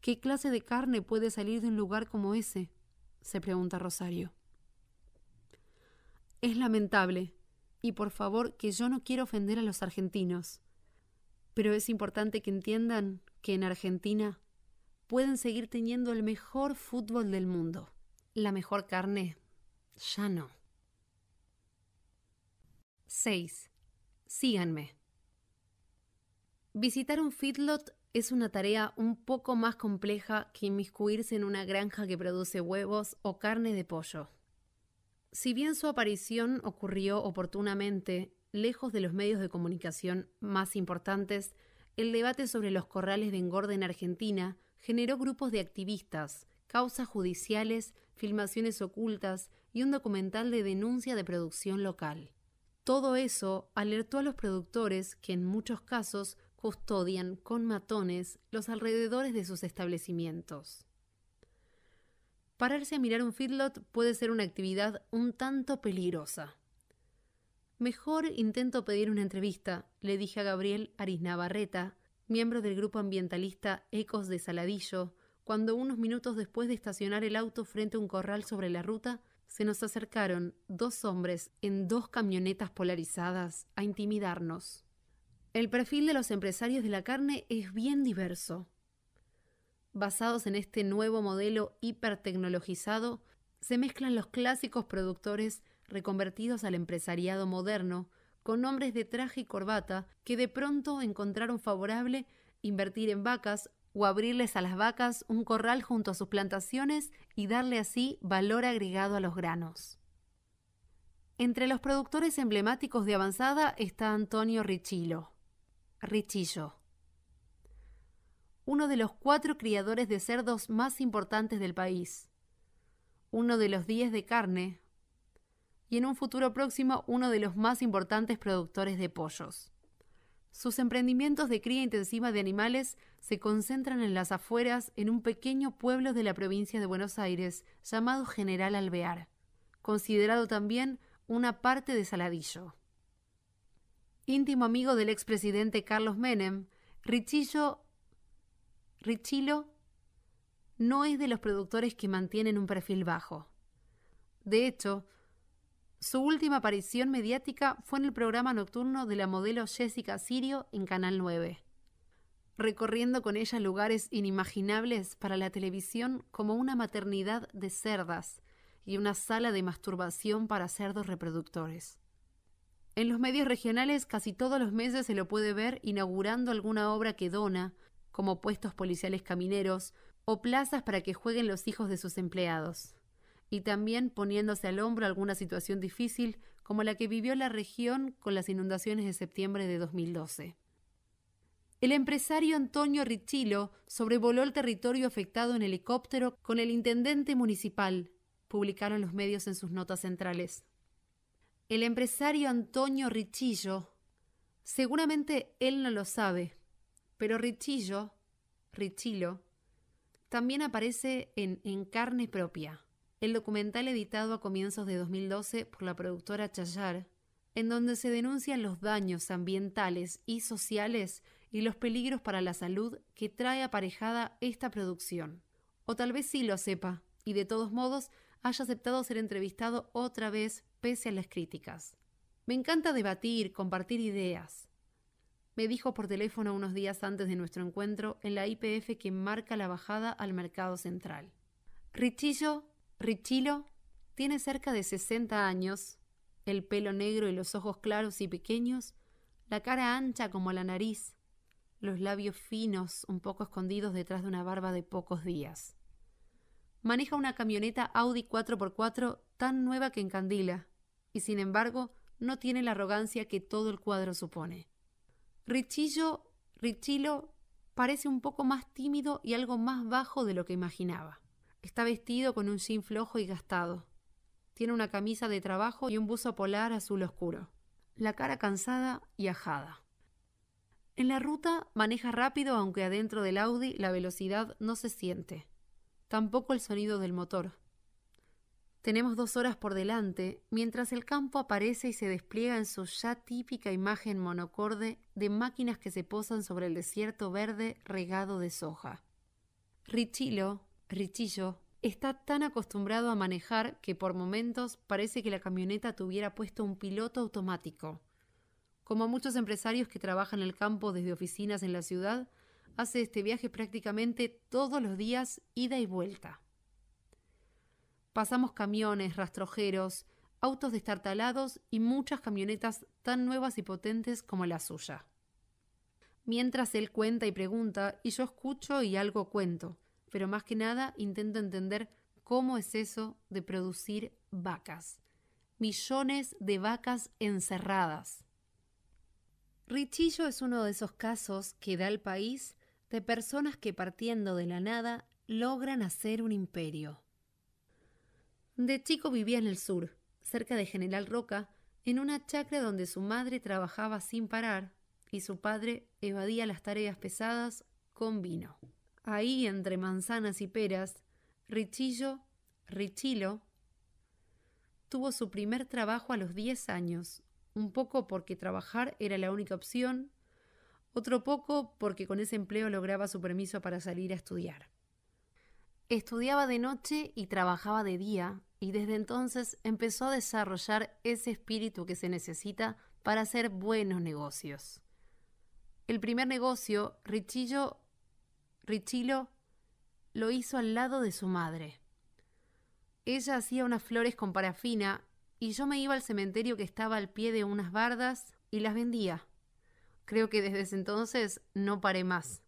¿Qué clase de carne puede salir de un lugar como ese? se pregunta Rosario. Es lamentable, y por favor que yo no quiero ofender a los argentinos, pero es importante que entiendan que en Argentina pueden seguir teniendo el mejor fútbol del mundo, la mejor carne ya no. 6. Síganme. Visitar un feedlot es una tarea un poco más compleja que inmiscuirse en una granja que produce huevos o carne de pollo. Si bien su aparición ocurrió oportunamente, lejos de los medios de comunicación más importantes, el debate sobre los corrales de engorde en Argentina generó grupos de activistas, causas judiciales, filmaciones ocultas y un documental de denuncia de producción local. Todo eso alertó a los productores que en muchos casos custodian con matones los alrededores de sus establecimientos. Pararse a mirar un feedlot puede ser una actividad un tanto peligrosa. Mejor intento pedir una entrevista, le dije a Gabriel Ariznavarreta, miembro del grupo ambientalista Ecos de Saladillo, cuando unos minutos después de estacionar el auto frente a un corral sobre la ruta, se nos acercaron dos hombres en dos camionetas polarizadas a intimidarnos. El perfil de los empresarios de la carne es bien diverso. Basados en este nuevo modelo hipertecnologizado, se mezclan los clásicos productores reconvertidos al empresariado moderno, con hombres de traje y corbata que de pronto encontraron favorable invertir en vacas o abrirles a las vacas un corral junto a sus plantaciones y darle así valor agregado a los granos. Entre los productores emblemáticos de avanzada está Antonio Richillo. Richillo, uno de los cuatro criadores de cerdos más importantes del país, uno de los diez de carne y en un futuro próximo uno de los más importantes productores de pollos. Sus emprendimientos de cría intensiva de animales se concentran en las afueras en un pequeño pueblo de la provincia de Buenos Aires llamado General Alvear, considerado también una parte de Saladillo. Íntimo amigo del expresidente Carlos Menem, Richillo, no es de los productores que mantienen un perfil bajo. De hecho, su última aparición mediática fue en el programa nocturno de la modelo Jessica Sirio en Canal 9, recorriendo con ella lugares inimaginables para la televisión como una maternidad de cerdas y una sala de masturbación para cerdos reproductores. En los medios regionales casi todos los meses se lo puede ver inaugurando alguna obra que dona, como puestos policiales camineros o plazas para que jueguen los hijos de sus empleados y también poniéndose al hombro alguna situación difícil como la que vivió la región con las inundaciones de septiembre de 2012. El empresario Antonio Richillo sobrevoló el territorio afectado en helicóptero con el intendente municipal, publicaron los medios en sus notas centrales. El empresario Antonio Richillo, seguramente él no lo sabe, pero Richillo, Richillo, también aparece en En carne propia el documental editado a comienzos de 2012 por la productora Chayar, en donde se denuncian los daños ambientales y sociales y los peligros para la salud que trae aparejada esta producción. O tal vez sí lo sepa, y de todos modos haya aceptado ser entrevistado otra vez pese a las críticas. Me encanta debatir, compartir ideas. Me dijo por teléfono unos días antes de nuestro encuentro en la IPF que marca la bajada al mercado central. Richillo Richilo tiene cerca de 60 años, el pelo negro y los ojos claros y pequeños, la cara ancha como la nariz, los labios finos un poco escondidos detrás de una barba de pocos días. Maneja una camioneta Audi 4x4 tan nueva que encandila, y sin embargo no tiene la arrogancia que todo el cuadro supone. Richillo, Richilo parece un poco más tímido y algo más bajo de lo que imaginaba. Está vestido con un jean flojo y gastado. Tiene una camisa de trabajo y un buzo polar azul oscuro. La cara cansada y ajada. En la ruta maneja rápido aunque adentro del Audi la velocidad no se siente. Tampoco el sonido del motor. Tenemos dos horas por delante, mientras el campo aparece y se despliega en su ya típica imagen monocorde de máquinas que se posan sobre el desierto verde regado de soja. Richilo, Richillo está tan acostumbrado a manejar que por momentos parece que la camioneta tuviera puesto un piloto automático. Como muchos empresarios que trabajan en el campo desde oficinas en la ciudad, hace este viaje prácticamente todos los días ida y vuelta. Pasamos camiones, rastrojeros, autos destartalados y muchas camionetas tan nuevas y potentes como la suya. Mientras él cuenta y pregunta, y yo escucho y algo cuento pero más que nada intento entender cómo es eso de producir vacas. Millones de vacas encerradas. Richillo es uno de esos casos que da el país de personas que partiendo de la nada logran hacer un imperio. De chico vivía en el sur, cerca de General Roca, en una chacra donde su madre trabajaba sin parar y su padre evadía las tareas pesadas con vino. Ahí, entre manzanas y peras, Richillo, Richillo, tuvo su primer trabajo a los 10 años, un poco porque trabajar era la única opción, otro poco porque con ese empleo lograba su permiso para salir a estudiar. Estudiaba de noche y trabajaba de día, y desde entonces empezó a desarrollar ese espíritu que se necesita para hacer buenos negocios. El primer negocio, Richillo Richilo lo hizo al lado de su madre. Ella hacía unas flores con parafina y yo me iba al cementerio que estaba al pie de unas bardas y las vendía. Creo que desde ese entonces no paré más.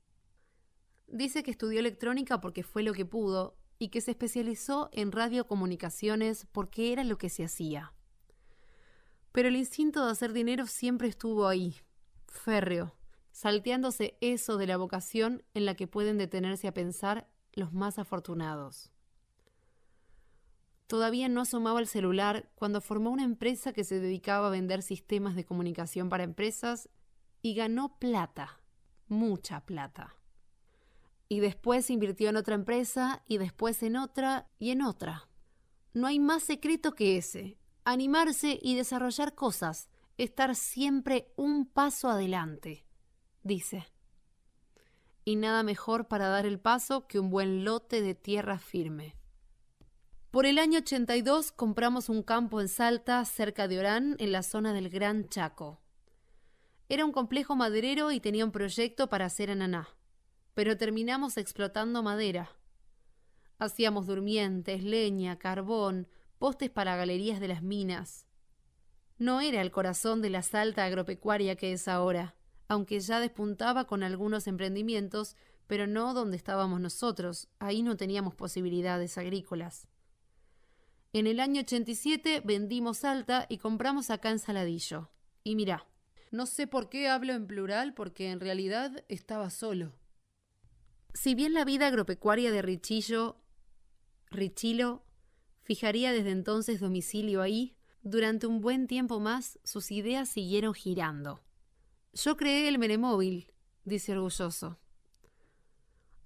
Dice que estudió electrónica porque fue lo que pudo y que se especializó en radiocomunicaciones porque era lo que se hacía. Pero el instinto de hacer dinero siempre estuvo ahí, férreo salteándose eso de la vocación en la que pueden detenerse a pensar los más afortunados. Todavía no asomaba el celular cuando formó una empresa que se dedicaba a vender sistemas de comunicación para empresas y ganó plata, mucha plata. Y después invirtió en otra empresa y después en otra y en otra. No hay más secreto que ese, animarse y desarrollar cosas, estar siempre un paso adelante dice, y nada mejor para dar el paso que un buen lote de tierra firme. Por el año 82 compramos un campo en Salta, cerca de Orán, en la zona del Gran Chaco. Era un complejo maderero y tenía un proyecto para hacer ananá, pero terminamos explotando madera. Hacíamos durmientes, leña, carbón, postes para galerías de las minas. No era el corazón de la Salta agropecuaria que es ahora aunque ya despuntaba con algunos emprendimientos, pero no donde estábamos nosotros, ahí no teníamos posibilidades agrícolas. En el año 87 vendimos Alta y compramos acá en Saladillo. Y mirá, no sé por qué hablo en plural porque en realidad estaba solo. Si bien la vida agropecuaria de Richillo, Richilo fijaría desde entonces domicilio ahí, durante un buen tiempo más sus ideas siguieron girando. Yo creé el Menemóvil», dice orgulloso.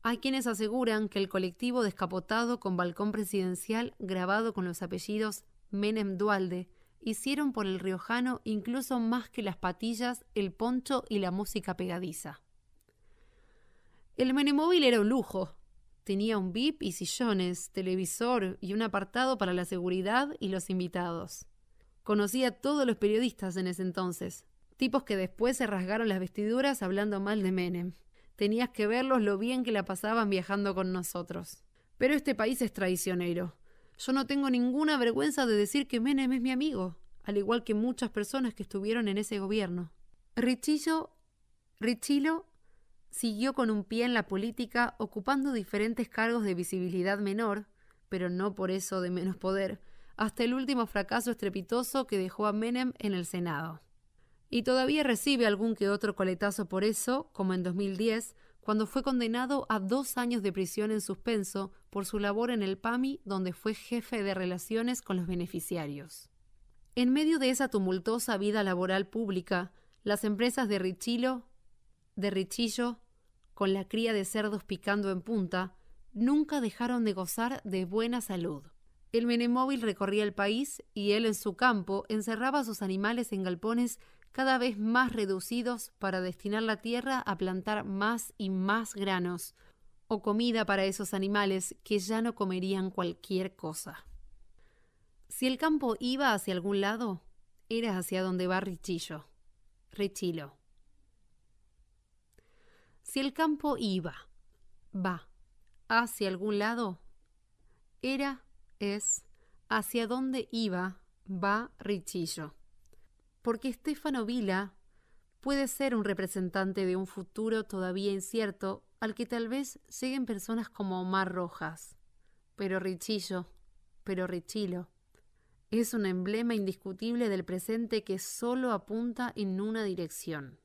Hay quienes aseguran que el colectivo descapotado con balcón presidencial grabado con los apellidos Menem Dualde hicieron por el riojano incluso más que las patillas, el poncho y la música pegadiza. El Menemóvil era un lujo. Tenía un VIP y sillones, televisor y un apartado para la seguridad y los invitados. Conocía a todos los periodistas en ese entonces, tipos que después se rasgaron las vestiduras hablando mal de Menem. Tenías que verlos lo bien que la pasaban viajando con nosotros. Pero este país es traicionero. Yo no tengo ninguna vergüenza de decir que Menem es mi amigo, al igual que muchas personas que estuvieron en ese gobierno. Richillo, Richilo siguió con un pie en la política ocupando diferentes cargos de visibilidad menor, pero no por eso de menos poder, hasta el último fracaso estrepitoso que dejó a Menem en el Senado y todavía recibe algún que otro coletazo por eso, como en 2010, cuando fue condenado a dos años de prisión en suspenso por su labor en el PAMI, donde fue jefe de relaciones con los beneficiarios. En medio de esa tumultuosa vida laboral pública, las empresas de Richilo, de Richillo, con la cría de cerdos picando en punta, nunca dejaron de gozar de buena salud. El menemóvil recorría el país y él en su campo encerraba a sus animales en galpones cada vez más reducidos para destinar la tierra a plantar más y más granos, o comida para esos animales que ya no comerían cualquier cosa. Si el campo iba hacia algún lado, era hacia donde va Richillo. Richilo. Si el campo iba, va, hacia algún lado, era, es, hacia donde iba, va Richillo porque Estefano Vila puede ser un representante de un futuro todavía incierto al que tal vez lleguen personas como Omar Rojas. Pero Richillo, pero Richilo, es un emblema indiscutible del presente que solo apunta en una dirección.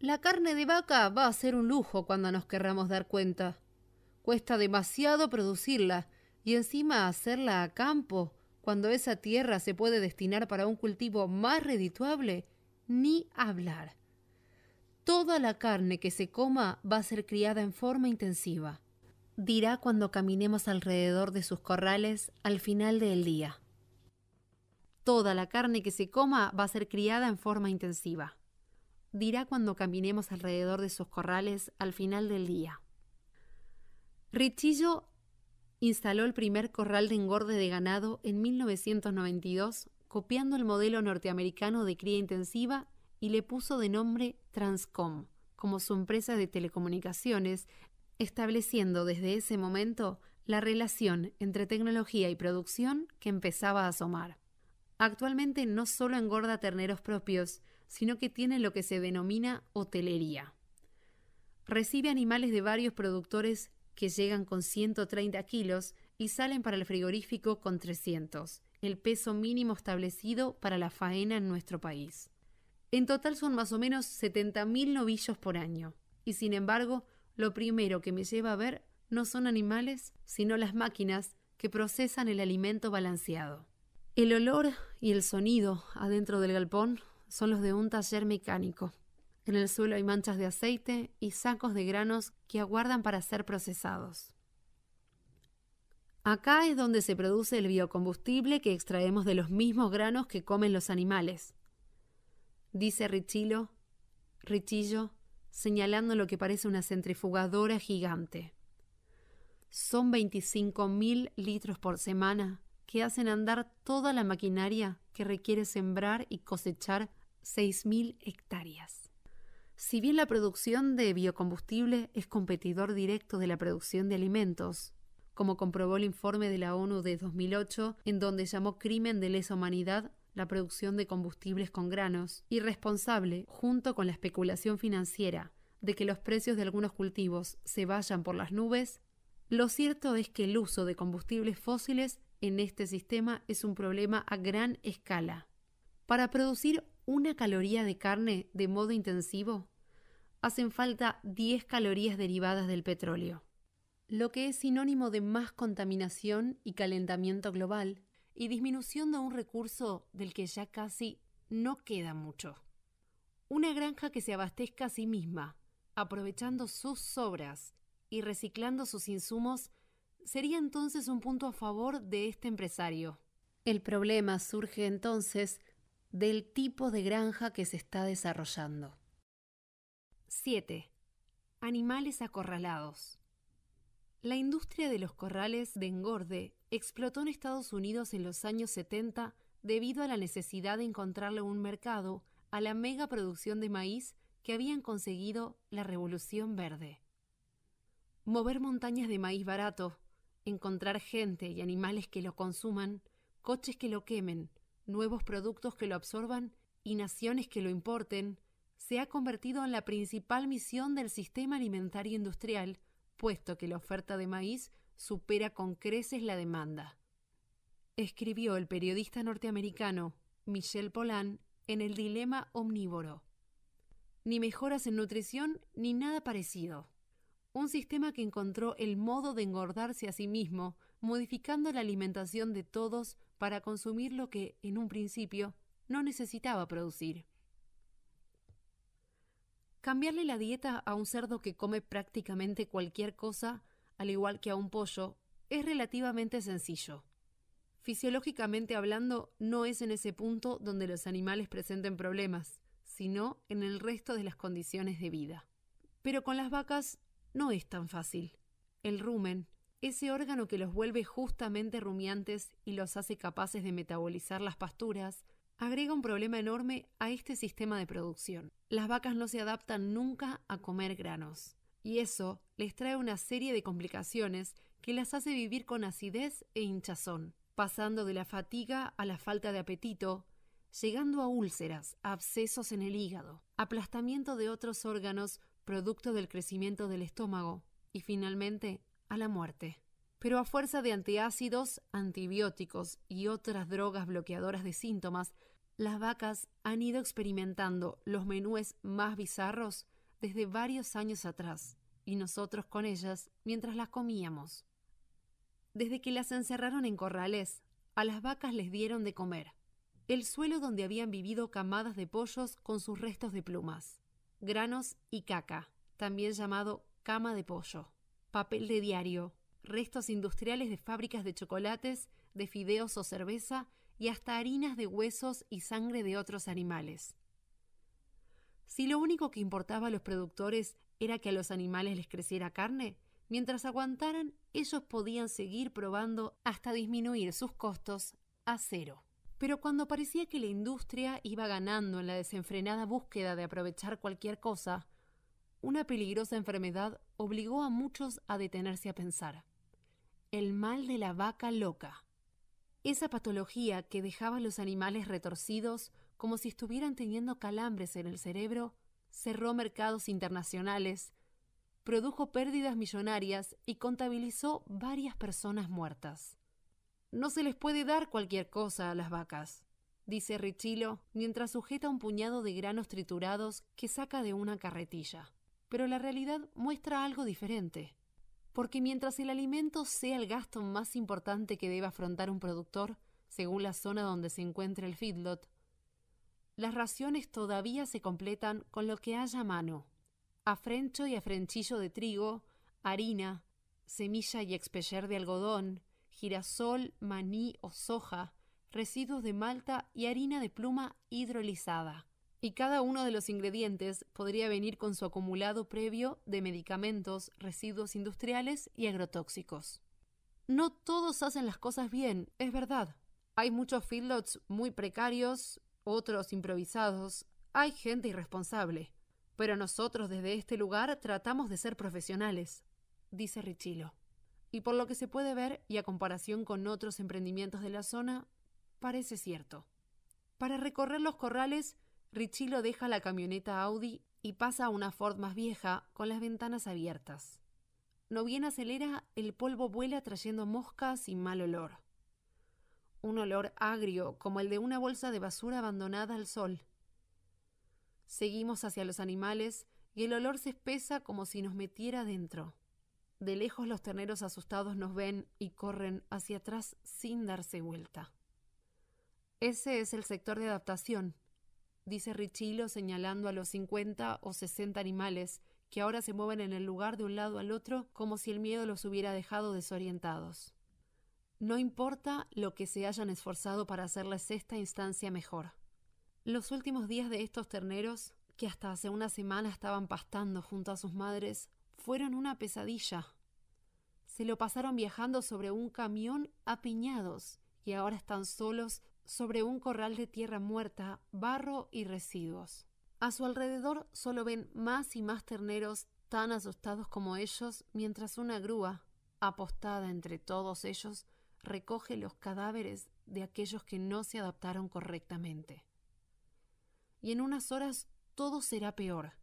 La carne de vaca va a ser un lujo cuando nos querramos dar cuenta. Cuesta demasiado producirla y encima hacerla a campo cuando esa tierra se puede destinar para un cultivo más redituable, ni hablar. Toda la carne que se coma va a ser criada en forma intensiva. Dirá cuando caminemos alrededor de sus corrales al final del día. Toda la carne que se coma va a ser criada en forma intensiva. Dirá cuando caminemos alrededor de sus corrales al final del día. Richillo instaló el primer corral de engorde de ganado en 1992, copiando el modelo norteamericano de cría intensiva y le puso de nombre Transcom, como su empresa de telecomunicaciones, estableciendo desde ese momento la relación entre tecnología y producción que empezaba a asomar. Actualmente no solo engorda terneros propios, sino que tiene lo que se denomina hotelería. Recibe animales de varios productores que llegan con 130 kilos y salen para el frigorífico con 300, el peso mínimo establecido para la faena en nuestro país. En total son más o menos 70.000 novillos por año, y sin embargo, lo primero que me lleva a ver no son animales, sino las máquinas que procesan el alimento balanceado. El olor y el sonido adentro del galpón son los de un taller mecánico, en el suelo hay manchas de aceite y sacos de granos que aguardan para ser procesados. Acá es donde se produce el biocombustible que extraemos de los mismos granos que comen los animales. Dice Richilo, Richillo, señalando lo que parece una centrifugadora gigante. Son 25.000 litros por semana que hacen andar toda la maquinaria que requiere sembrar y cosechar 6.000 hectáreas. Si bien la producción de biocombustible es competidor directo de la producción de alimentos, como comprobó el informe de la ONU de 2008, en donde llamó crimen de lesa humanidad la producción de combustibles con granos, y responsable, junto con la especulación financiera, de que los precios de algunos cultivos se vayan por las nubes, lo cierto es que el uso de combustibles fósiles en este sistema es un problema a gran escala. Para producir una caloría de carne de modo intensivo, hacen falta 10 calorías derivadas del petróleo, lo que es sinónimo de más contaminación y calentamiento global y disminución de un recurso del que ya casi no queda mucho. Una granja que se abastezca a sí misma, aprovechando sus sobras y reciclando sus insumos, sería entonces un punto a favor de este empresario. El problema surge entonces del tipo de granja que se está desarrollando. 7. Animales acorralados. La industria de los corrales de engorde explotó en Estados Unidos en los años 70 debido a la necesidad de encontrarle un mercado a la mega producción de maíz que habían conseguido la Revolución Verde. Mover montañas de maíz barato, encontrar gente y animales que lo consuman, coches que lo quemen, nuevos productos que lo absorban y naciones que lo importen, se ha convertido en la principal misión del sistema alimentario industrial, puesto que la oferta de maíz supera con creces la demanda. Escribió el periodista norteamericano Michel Polan en El Dilema Omnívoro. Ni mejoras en nutrición ni nada parecido. Un sistema que encontró el modo de engordarse a sí mismo, modificando la alimentación de todos para consumir lo que, en un principio, no necesitaba producir. Cambiarle la dieta a un cerdo que come prácticamente cualquier cosa, al igual que a un pollo, es relativamente sencillo. Fisiológicamente hablando, no es en ese punto donde los animales presenten problemas, sino en el resto de las condiciones de vida. Pero con las vacas no es tan fácil. El rumen, ese órgano que los vuelve justamente rumiantes y los hace capaces de metabolizar las pasturas, agrega un problema enorme a este sistema de producción. Las vacas no se adaptan nunca a comer granos, y eso les trae una serie de complicaciones que las hace vivir con acidez e hinchazón, pasando de la fatiga a la falta de apetito, llegando a úlceras, abscesos en el hígado, aplastamiento de otros órganos producto del crecimiento del estómago y finalmente a la muerte. Pero a fuerza de antiácidos, antibióticos y otras drogas bloqueadoras de síntomas, las vacas han ido experimentando los menúes más bizarros desde varios años atrás, y nosotros con ellas mientras las comíamos. Desde que las encerraron en corrales, a las vacas les dieron de comer el suelo donde habían vivido camadas de pollos con sus restos de plumas, granos y caca, también llamado cama de pollo papel de diario, restos industriales de fábricas de chocolates, de fideos o cerveza y hasta harinas de huesos y sangre de otros animales. Si lo único que importaba a los productores era que a los animales les creciera carne, mientras aguantaran, ellos podían seguir probando hasta disminuir sus costos a cero. Pero cuando parecía que la industria iba ganando en la desenfrenada búsqueda de aprovechar cualquier cosa, una peligrosa enfermedad obligó a muchos a detenerse a pensar. El mal de la vaca loca. Esa patología que dejaba a los animales retorcidos como si estuvieran teniendo calambres en el cerebro, cerró mercados internacionales, produjo pérdidas millonarias y contabilizó varias personas muertas. No se les puede dar cualquier cosa a las vacas, dice Richilo mientras sujeta un puñado de granos triturados que saca de una carretilla pero la realidad muestra algo diferente. Porque mientras el alimento sea el gasto más importante que debe afrontar un productor, según la zona donde se encuentre el feedlot, las raciones todavía se completan con lo que haya a mano. Afrencho y afrenchillo de trigo, harina, semilla y expeller de algodón, girasol, maní o soja, residuos de malta y harina de pluma hidrolizada y cada uno de los ingredientes podría venir con su acumulado previo de medicamentos, residuos industriales y agrotóxicos. No todos hacen las cosas bien, es verdad. Hay muchos feedlots muy precarios, otros improvisados, hay gente irresponsable. Pero nosotros desde este lugar tratamos de ser profesionales, dice Richilo. Y por lo que se puede ver, y a comparación con otros emprendimientos de la zona, parece cierto. Para recorrer los corrales Richilo deja la camioneta Audi y pasa a una Ford más vieja con las ventanas abiertas. No bien acelera, el polvo vuela trayendo moscas y mal olor. Un olor agrio como el de una bolsa de basura abandonada al sol. Seguimos hacia los animales y el olor se espesa como si nos metiera dentro. De lejos los terneros asustados nos ven y corren hacia atrás sin darse vuelta. Ese es el sector de adaptación, dice Richilo señalando a los 50 o 60 animales que ahora se mueven en el lugar de un lado al otro como si el miedo los hubiera dejado desorientados. No importa lo que se hayan esforzado para hacerles esta instancia mejor. Los últimos días de estos terneros, que hasta hace una semana estaban pastando junto a sus madres, fueron una pesadilla. Se lo pasaron viajando sobre un camión apiñados y ahora están solos sobre un corral de tierra muerta, barro y residuos. A su alrededor solo ven más y más terneros tan asustados como ellos, mientras una grúa, apostada entre todos ellos, recoge los cadáveres de aquellos que no se adaptaron correctamente. Y en unas horas todo será peor,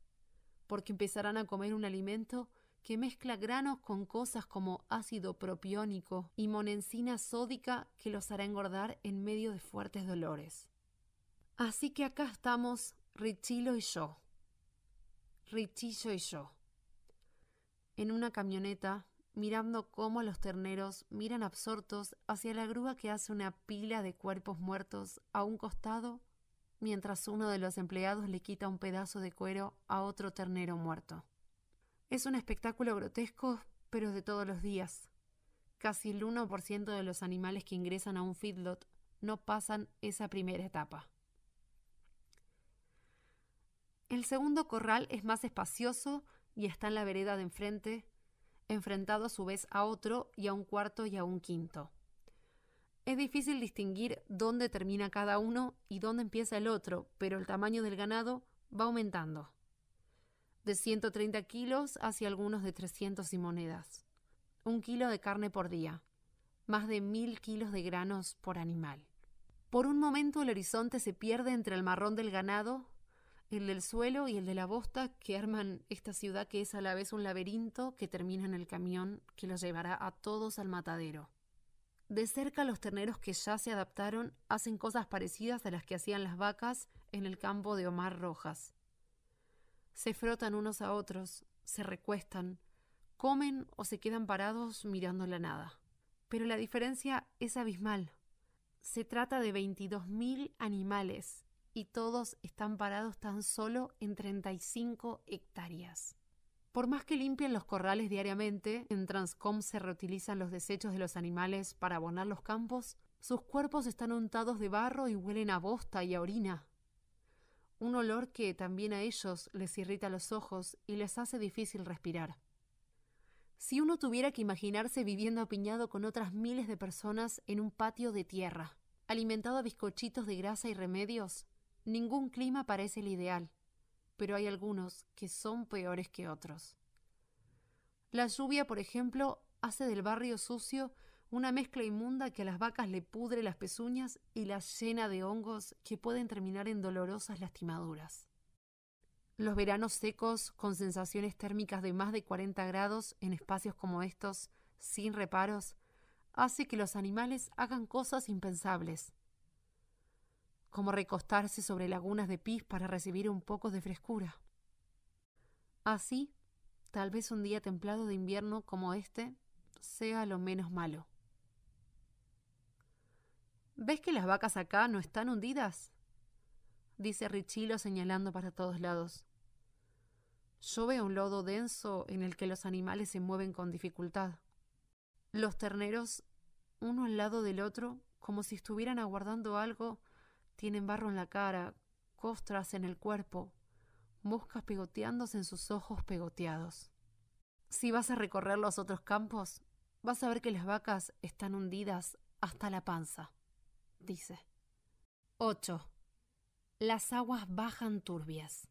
porque empezarán a comer un alimento que mezcla granos con cosas como ácido propiónico y monensina sódica que los hará engordar en medio de fuertes dolores. Así que acá estamos Richilo y yo. Richillo y yo. En una camioneta, mirando cómo los terneros miran absortos hacia la grúa que hace una pila de cuerpos muertos a un costado, mientras uno de los empleados le quita un pedazo de cuero a otro ternero muerto. Es un espectáculo grotesco, pero de todos los días. Casi el 1% de los animales que ingresan a un feedlot no pasan esa primera etapa. El segundo corral es más espacioso y está en la vereda de enfrente, enfrentado a su vez a otro y a un cuarto y a un quinto. Es difícil distinguir dónde termina cada uno y dónde empieza el otro, pero el tamaño del ganado va aumentando de 130 kilos hacia algunos de 300 y monedas. Un kilo de carne por día. Más de mil kilos de granos por animal. Por un momento el horizonte se pierde entre el marrón del ganado, el del suelo y el de la bosta que arman esta ciudad que es a la vez un laberinto que termina en el camión que los llevará a todos al matadero. De cerca los terneros que ya se adaptaron hacen cosas parecidas a las que hacían las vacas en el campo de Omar Rojas. Se frotan unos a otros, se recuestan, comen o se quedan parados mirando la nada. Pero la diferencia es abismal. Se trata de 22.000 animales y todos están parados tan solo en 35 hectáreas. Por más que limpien los corrales diariamente, en Transcom se reutilizan los desechos de los animales para abonar los campos, sus cuerpos están untados de barro y huelen a bosta y a orina un olor que también a ellos les irrita los ojos y les hace difícil respirar. Si uno tuviera que imaginarse viviendo apiñado con otras miles de personas en un patio de tierra, alimentado a bizcochitos de grasa y remedios, ningún clima parece el ideal, pero hay algunos que son peores que otros. La lluvia, por ejemplo, hace del barrio sucio una mezcla inmunda que a las vacas le pudre las pezuñas y las llena de hongos que pueden terminar en dolorosas lastimaduras. Los veranos secos, con sensaciones térmicas de más de 40 grados en espacios como estos, sin reparos, hace que los animales hagan cosas impensables, como recostarse sobre lagunas de pis para recibir un poco de frescura. Así, tal vez un día templado de invierno como este sea lo menos malo. ¿Ves que las vacas acá no están hundidas? dice Richilo señalando para todos lados. Yo veo un lodo denso en el que los animales se mueven con dificultad. Los terneros, uno al lado del otro, como si estuvieran aguardando algo, tienen barro en la cara, costras en el cuerpo, moscas pegoteándose en sus ojos pegoteados. Si vas a recorrer los otros campos, vas a ver que las vacas están hundidas hasta la panza dice. 8. Las aguas bajan turbias.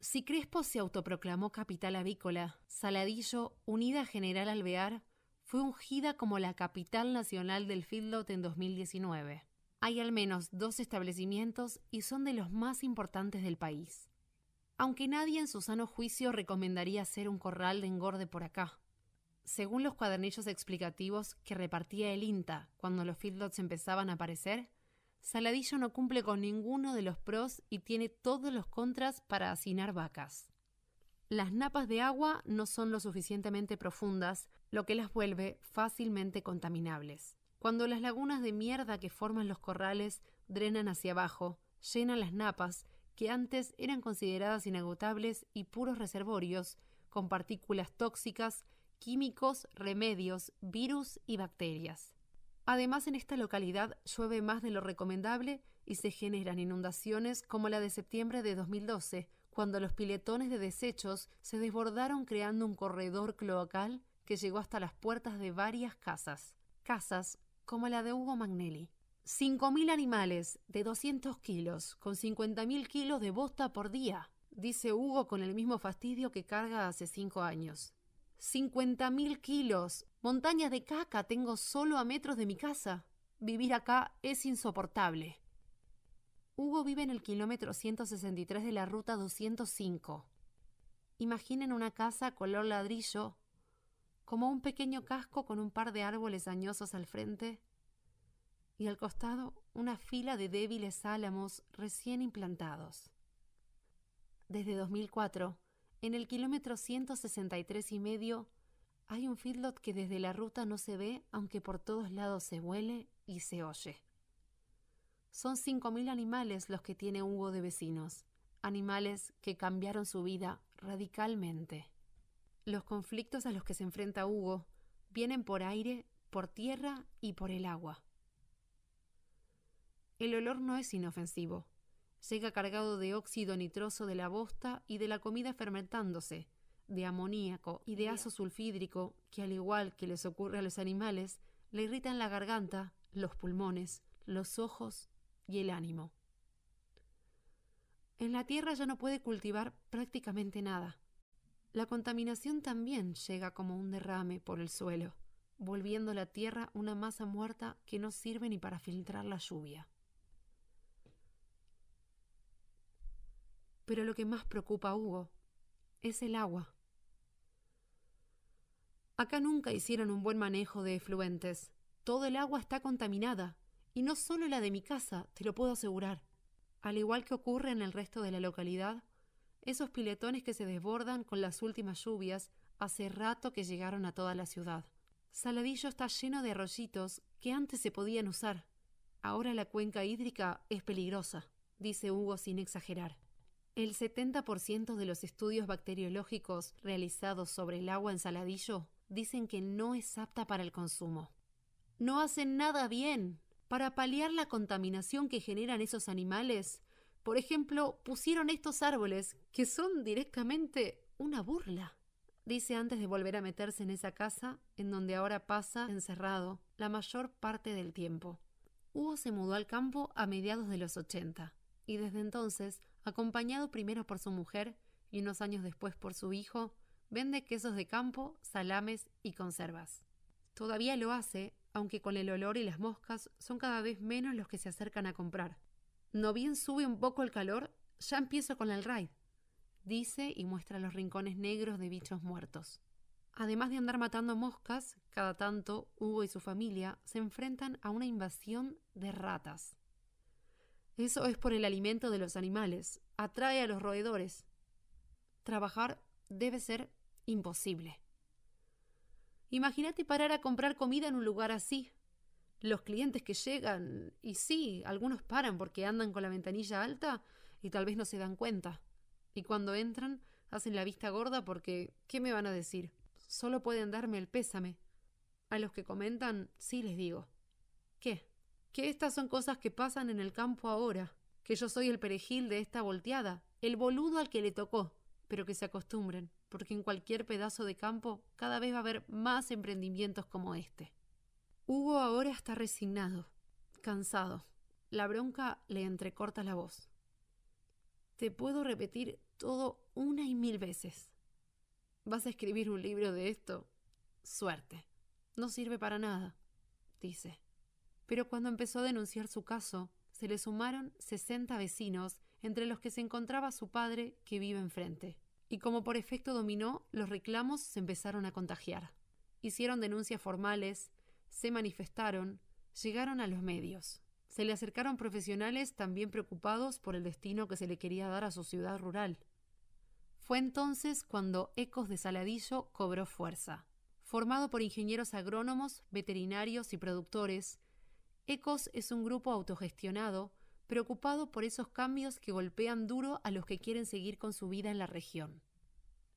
Si Crespo se autoproclamó capital avícola, Saladillo, unida a General Alvear, fue ungida como la capital nacional del feedlot en 2019. Hay al menos dos establecimientos y son de los más importantes del país. Aunque nadie en su sano juicio recomendaría hacer un corral de engorde por acá según los cuadernillos explicativos que repartía el INTA cuando los feedlots empezaban a aparecer, Saladillo no cumple con ninguno de los pros y tiene todos los contras para hacinar vacas. Las napas de agua no son lo suficientemente profundas, lo que las vuelve fácilmente contaminables. Cuando las lagunas de mierda que forman los corrales drenan hacia abajo, llenan las napas, que antes eran consideradas inagotables y puros reservorios, con partículas tóxicas químicos, remedios, virus y bacterias. Además, en esta localidad llueve más de lo recomendable y se generan inundaciones como la de septiembre de 2012, cuando los piletones de desechos se desbordaron creando un corredor cloacal que llegó hasta las puertas de varias casas. Casas como la de Hugo Magnelli. 5.000 animales de 200 kilos, con 50.000 kilos de bosta por día, dice Hugo con el mismo fastidio que carga hace cinco años. 50.000 kilos, montañas de caca tengo solo a metros de mi casa. Vivir acá es insoportable. Hugo vive en el kilómetro 163 de la ruta 205. Imaginen una casa color ladrillo, como un pequeño casco con un par de árboles añosos al frente y al costado una fila de débiles álamos recién implantados. Desde 2004, en el kilómetro 163 y medio hay un feedlot que desde la ruta no se ve, aunque por todos lados se huele y se oye. Son 5.000 animales los que tiene Hugo de vecinos, animales que cambiaron su vida radicalmente. Los conflictos a los que se enfrenta Hugo vienen por aire, por tierra y por el agua. El olor no es inofensivo. Llega cargado de óxido nitroso de la bosta y de la comida fermentándose, de amoníaco y de azo sulfídrico que, al igual que les ocurre a los animales, le irritan la garganta, los pulmones, los ojos y el ánimo. En la tierra ya no puede cultivar prácticamente nada. La contaminación también llega como un derrame por el suelo, volviendo la tierra una masa muerta que no sirve ni para filtrar la lluvia. Pero lo que más preocupa a Hugo es el agua. Acá nunca hicieron un buen manejo de efluentes. Todo el agua está contaminada, y no solo la de mi casa, te lo puedo asegurar. Al igual que ocurre en el resto de la localidad, esos piletones que se desbordan con las últimas lluvias hace rato que llegaron a toda la ciudad. Saladillo está lleno de arroyitos que antes se podían usar. Ahora la cuenca hídrica es peligrosa, dice Hugo sin exagerar. El 70% de los estudios bacteriológicos realizados sobre el agua en Saladillo dicen que no es apta para el consumo. No hacen nada bien. Para paliar la contaminación que generan esos animales, por ejemplo, pusieron estos árboles que son directamente una burla, dice antes de volver a meterse en esa casa en donde ahora pasa encerrado la mayor parte del tiempo. Hugo se mudó al campo a mediados de los 80 y desde entonces acompañado primero por su mujer y unos años después por su hijo, vende quesos de campo, salames y conservas. Todavía lo hace, aunque con el olor y las moscas son cada vez menos los que se acercan a comprar. No bien sube un poco el calor, ya empiezo con el raid, dice y muestra los rincones negros de bichos muertos. Además de andar matando moscas, cada tanto Hugo y su familia se enfrentan a una invasión de ratas. Eso es por el alimento de los animales. Atrae a los roedores. Trabajar debe ser imposible. Imagínate parar a comprar comida en un lugar así. Los clientes que llegan, y sí, algunos paran porque andan con la ventanilla alta y tal vez no se dan cuenta. Y cuando entran, hacen la vista gorda porque, ¿qué me van a decir? Solo pueden darme el pésame. A los que comentan, sí les digo. ¿Qué? que estas son cosas que pasan en el campo ahora, que yo soy el perejil de esta volteada, el boludo al que le tocó, pero que se acostumbren, porque en cualquier pedazo de campo cada vez va a haber más emprendimientos como este. Hugo ahora está resignado, cansado. La bronca le entrecorta la voz. Te puedo repetir todo una y mil veces. ¿Vas a escribir un libro de esto? Suerte. No sirve para nada, dice. Pero cuando empezó a denunciar su caso, se le sumaron 60 vecinos, entre los que se encontraba su padre, que vive enfrente. Y como por efecto dominó, los reclamos se empezaron a contagiar. Hicieron denuncias formales, se manifestaron, llegaron a los medios. Se le acercaron profesionales también preocupados por el destino que se le quería dar a su ciudad rural. Fue entonces cuando Ecos de Saladillo cobró fuerza. Formado por ingenieros agrónomos, veterinarios y productores, Ecos es un grupo autogestionado, preocupado por esos cambios que golpean duro a los que quieren seguir con su vida en la región.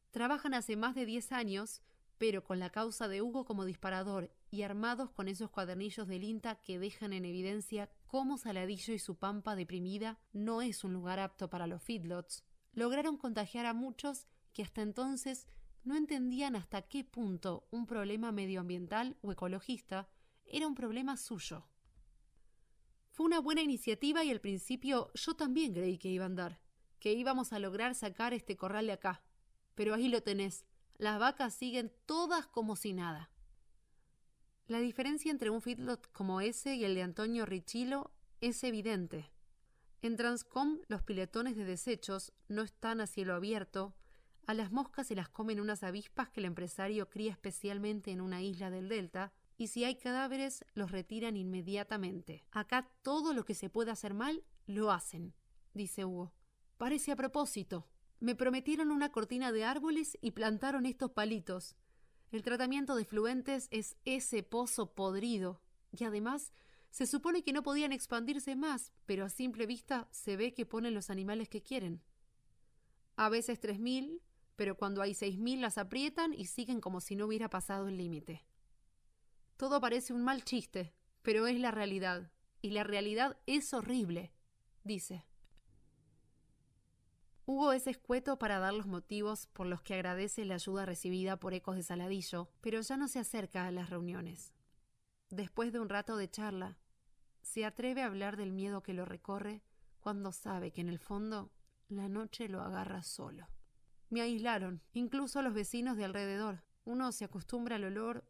Trabajan hace más de 10 años, pero con la causa de Hugo como disparador y armados con esos cuadernillos de linta que dejan en evidencia cómo Saladillo y su pampa deprimida no es un lugar apto para los feedlots, lograron contagiar a muchos que hasta entonces no entendían hasta qué punto un problema medioambiental o ecologista era un problema suyo. Fue una buena iniciativa y al principio yo también creí que iba a andar, que íbamos a lograr sacar este corral de acá. Pero ahí lo tenés. Las vacas siguen todas como si nada. La diferencia entre un feedlot como ese y el de Antonio Richilo es evidente. En Transcom los piletones de desechos no están a cielo abierto, a las moscas se las comen unas avispas que el empresario cría especialmente en una isla del delta, y si hay cadáveres los retiran inmediatamente. Acá todo lo que se puede hacer mal lo hacen, dice Hugo. Parece a propósito. Me prometieron una cortina de árboles y plantaron estos palitos. El tratamiento de fluentes es ese pozo podrido. Y además, se supone que no podían expandirse más, pero a simple vista se ve que ponen los animales que quieren. A veces tres mil, pero cuando hay seis mil las aprietan y siguen como si no hubiera pasado el límite. Todo parece un mal chiste, pero es la realidad, y la realidad es horrible, dice. Hugo es escueto para dar los motivos por los que agradece la ayuda recibida por Ecos de Saladillo, pero ya no se acerca a las reuniones. Después de un rato de charla, se atreve a hablar del miedo que lo recorre cuando sabe que en el fondo la noche lo agarra solo. Me aislaron, incluso los vecinos de alrededor. Uno se acostumbra al olor,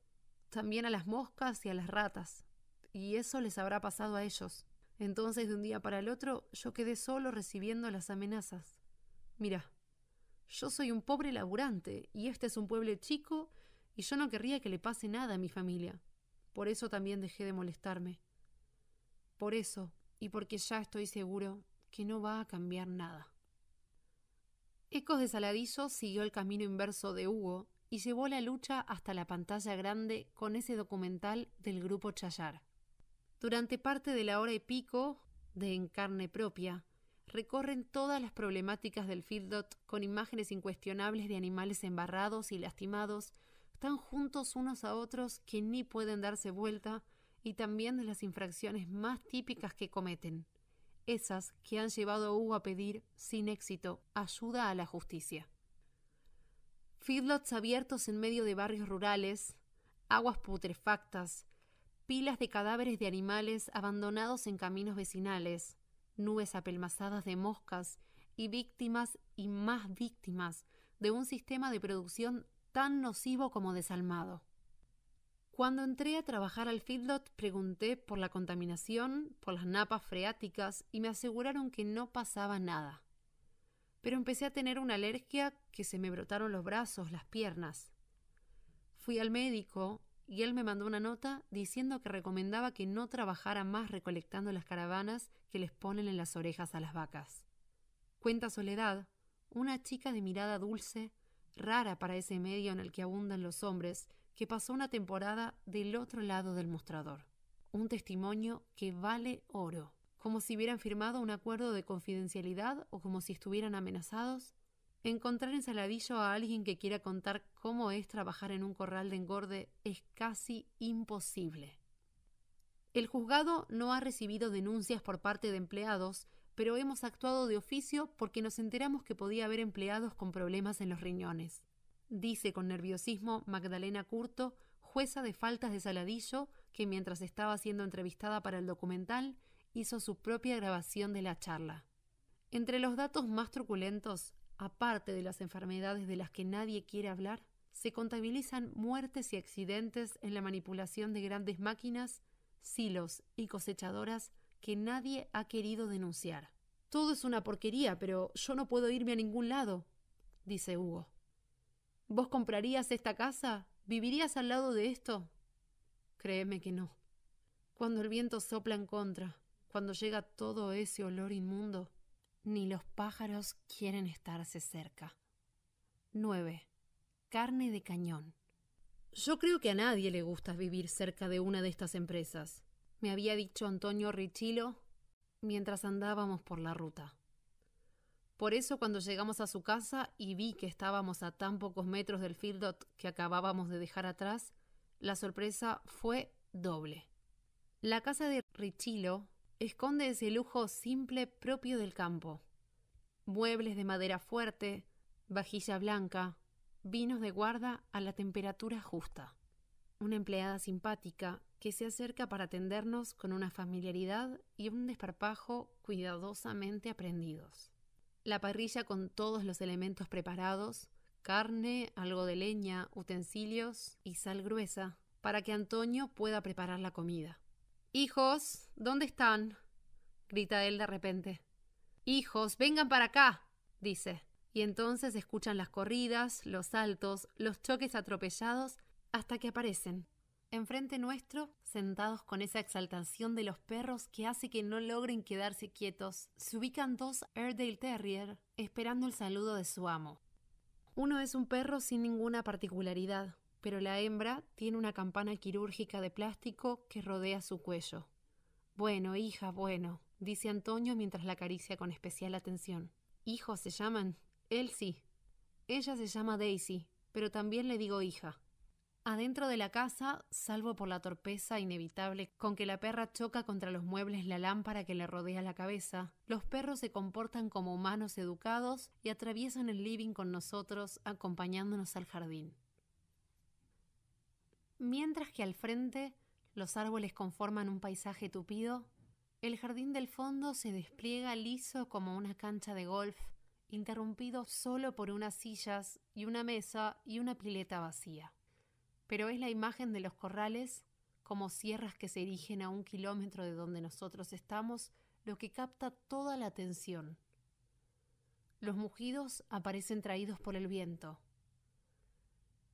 también a las moscas y a las ratas, y eso les habrá pasado a ellos. Entonces, de un día para el otro, yo quedé solo recibiendo las amenazas. Mira, yo soy un pobre laburante, y este es un pueblo chico, y yo no querría que le pase nada a mi familia. Por eso también dejé de molestarme. Por eso, y porque ya estoy seguro que no va a cambiar nada. Ecos de Saladillo siguió el camino inverso de Hugo y llevó la lucha hasta la pantalla grande con ese documental del grupo Chayar. Durante parte de la hora y pico de carne Propia, recorren todas las problemáticas del Fieldot con imágenes incuestionables de animales embarrados y lastimados, tan juntos unos a otros que ni pueden darse vuelta, y también de las infracciones más típicas que cometen, esas que han llevado a Hugo a pedir, sin éxito, ayuda a la justicia feedlots abiertos en medio de barrios rurales, aguas putrefactas, pilas de cadáveres de animales abandonados en caminos vecinales, nubes apelmazadas de moscas y víctimas y más víctimas de un sistema de producción tan nocivo como desalmado. Cuando entré a trabajar al feedlot pregunté por la contaminación, por las napas freáticas y me aseguraron que no pasaba nada pero empecé a tener una alergia que se me brotaron los brazos, las piernas. Fui al médico y él me mandó una nota diciendo que recomendaba que no trabajara más recolectando las caravanas que les ponen en las orejas a las vacas. Cuenta Soledad, una chica de mirada dulce, rara para ese medio en el que abundan los hombres, que pasó una temporada del otro lado del mostrador. Un testimonio que vale oro como si hubieran firmado un acuerdo de confidencialidad o como si estuvieran amenazados? Encontrar en Saladillo a alguien que quiera contar cómo es trabajar en un corral de engorde es casi imposible. El juzgado no ha recibido denuncias por parte de empleados, pero hemos actuado de oficio porque nos enteramos que podía haber empleados con problemas en los riñones. Dice con nerviosismo Magdalena Curto, jueza de faltas de Saladillo, que mientras estaba siendo entrevistada para el documental, hizo su propia grabación de la charla. Entre los datos más truculentos, aparte de las enfermedades de las que nadie quiere hablar, se contabilizan muertes y accidentes en la manipulación de grandes máquinas, silos y cosechadoras que nadie ha querido denunciar. Todo es una porquería, pero yo no puedo irme a ningún lado, dice Hugo. ¿Vos comprarías esta casa? ¿Vivirías al lado de esto? Créeme que no. Cuando el viento sopla en contra, cuando llega todo ese olor inmundo, ni los pájaros quieren estarse cerca. 9. Carne de cañón. Yo creo que a nadie le gusta vivir cerca de una de estas empresas, me había dicho Antonio Richilo mientras andábamos por la ruta. Por eso cuando llegamos a su casa y vi que estábamos a tan pocos metros del Fieldot que acabábamos de dejar atrás, la sorpresa fue doble. La casa de Richilo esconde ese lujo simple propio del campo. Muebles de madera fuerte, vajilla blanca, vinos de guarda a la temperatura justa. Una empleada simpática que se acerca para atendernos con una familiaridad y un desparpajo cuidadosamente aprendidos. La parrilla con todos los elementos preparados, carne, algo de leña, utensilios y sal gruesa, para que Antonio pueda preparar la comida. Hijos, ¿dónde están? grita él de repente. Hijos, vengan para acá, dice. Y entonces escuchan las corridas, los saltos, los choques atropellados, hasta que aparecen. Enfrente nuestro, sentados con esa exaltación de los perros que hace que no logren quedarse quietos, se ubican dos Airedale Terrier esperando el saludo de su amo. Uno es un perro sin ninguna particularidad, pero la hembra tiene una campana quirúrgica de plástico que rodea su cuello. Bueno, hija, bueno, dice Antonio mientras la acaricia con especial atención. ¿Hijos se llaman? Él sí. Ella se llama Daisy, pero también le digo hija. Adentro de la casa, salvo por la torpeza inevitable con que la perra choca contra los muebles la lámpara que le rodea la cabeza, los perros se comportan como humanos educados y atraviesan el living con nosotros acompañándonos al jardín mientras que al frente los árboles conforman un paisaje tupido, el jardín del fondo se despliega liso como una cancha de golf, interrumpido solo por unas sillas y una mesa y una pileta vacía. Pero es la imagen de los corrales, como sierras que se erigen a un kilómetro de donde nosotros estamos, lo que capta toda la atención. Los mugidos aparecen traídos por el viento,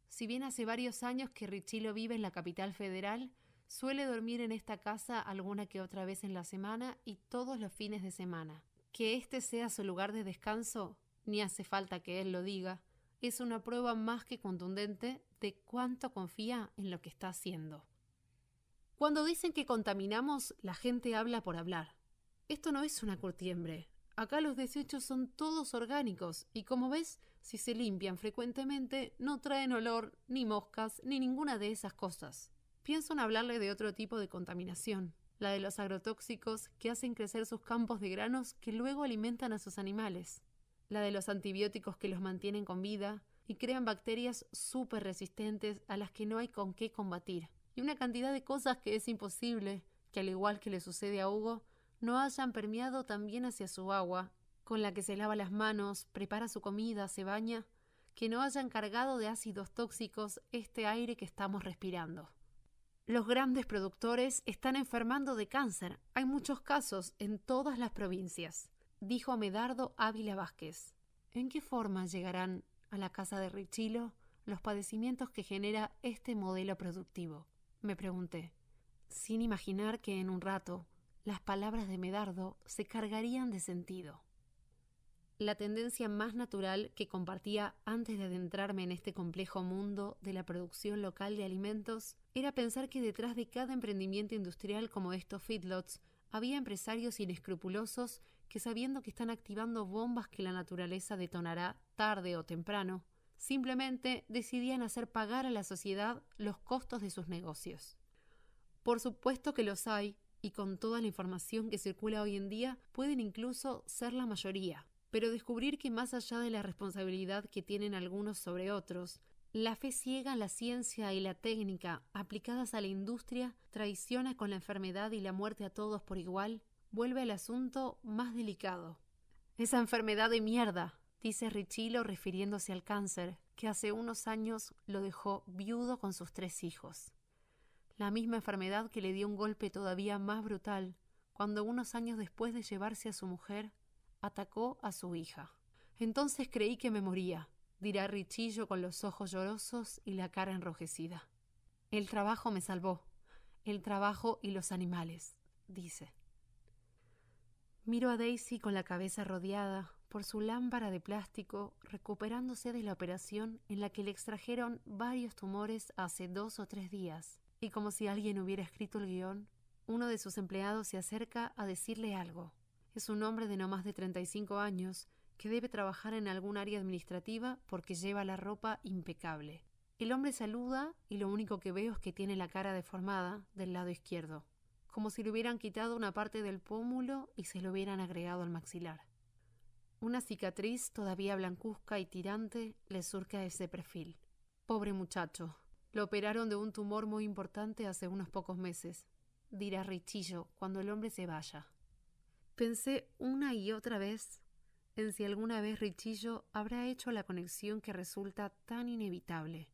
si bien hace varios años que Richilo vive en la capital federal, suele dormir en esta casa alguna que otra vez en la semana y todos los fines de semana. Que este sea su lugar de descanso, ni hace falta que él lo diga, es una prueba más que contundente de cuánto confía en lo que está haciendo. Cuando dicen que contaminamos, la gente habla por hablar. Esto no es una curtiembre. Acá los desechos son todos orgánicos y como ves, si se limpian frecuentemente, no traen olor, ni moscas, ni ninguna de esas cosas. Pienso en hablarle de otro tipo de contaminación, la de los agrotóxicos que hacen crecer sus campos de granos que luego alimentan a sus animales, la de los antibióticos que los mantienen con vida y crean bacterias súper resistentes a las que no hay con qué combatir, y una cantidad de cosas que es imposible que, al igual que le sucede a Hugo, no hayan permeado también hacia su agua con la que se lava las manos, prepara su comida, se baña, que no hayan cargado de ácidos tóxicos este aire que estamos respirando. Los grandes productores están enfermando de cáncer. Hay muchos casos en todas las provincias, dijo Medardo Ávila Vázquez. ¿En qué forma llegarán a la casa de Richilo los padecimientos que genera este modelo productivo? Me pregunté, sin imaginar que en un rato las palabras de Medardo se cargarían de sentido la tendencia más natural que compartía antes de adentrarme en este complejo mundo de la producción local de alimentos era pensar que detrás de cada emprendimiento industrial como estos feedlots había empresarios inescrupulosos que sabiendo que están activando bombas que la naturaleza detonará tarde o temprano, simplemente decidían hacer pagar a la sociedad los costos de sus negocios. Por supuesto que los hay, y con toda la información que circula hoy en día pueden incluso ser la mayoría, pero descubrir que más allá de la responsabilidad que tienen algunos sobre otros, la fe ciega la ciencia y la técnica aplicadas a la industria traiciona con la enfermedad y la muerte a todos por igual, vuelve al asunto más delicado. Esa enfermedad de mierda, dice Richilo refiriéndose al cáncer, que hace unos años lo dejó viudo con sus tres hijos. La misma enfermedad que le dio un golpe todavía más brutal, cuando unos años después de llevarse a su mujer, atacó a su hija. Entonces creí que me moría, dirá Richillo con los ojos llorosos y la cara enrojecida. El trabajo me salvó, el trabajo y los animales, dice. Miro a Daisy con la cabeza rodeada por su lámpara de plástico, recuperándose de la operación en la que le extrajeron varios tumores hace dos o tres días, y como si alguien hubiera escrito el guión, uno de sus empleados se acerca a decirle algo. Es un hombre de no más de 35 años que debe trabajar en algún área administrativa porque lleva la ropa impecable. El hombre saluda y lo único que veo es que tiene la cara deformada del lado izquierdo, como si le hubieran quitado una parte del pómulo y se lo hubieran agregado al maxilar. Una cicatriz todavía blancuzca y tirante le surca ese perfil. Pobre muchacho. Lo operaron de un tumor muy importante hace unos pocos meses, dirá Richillo cuando el hombre se vaya. Pensé una y otra vez en si alguna vez Richillo habrá hecho la conexión que resulta tan inevitable.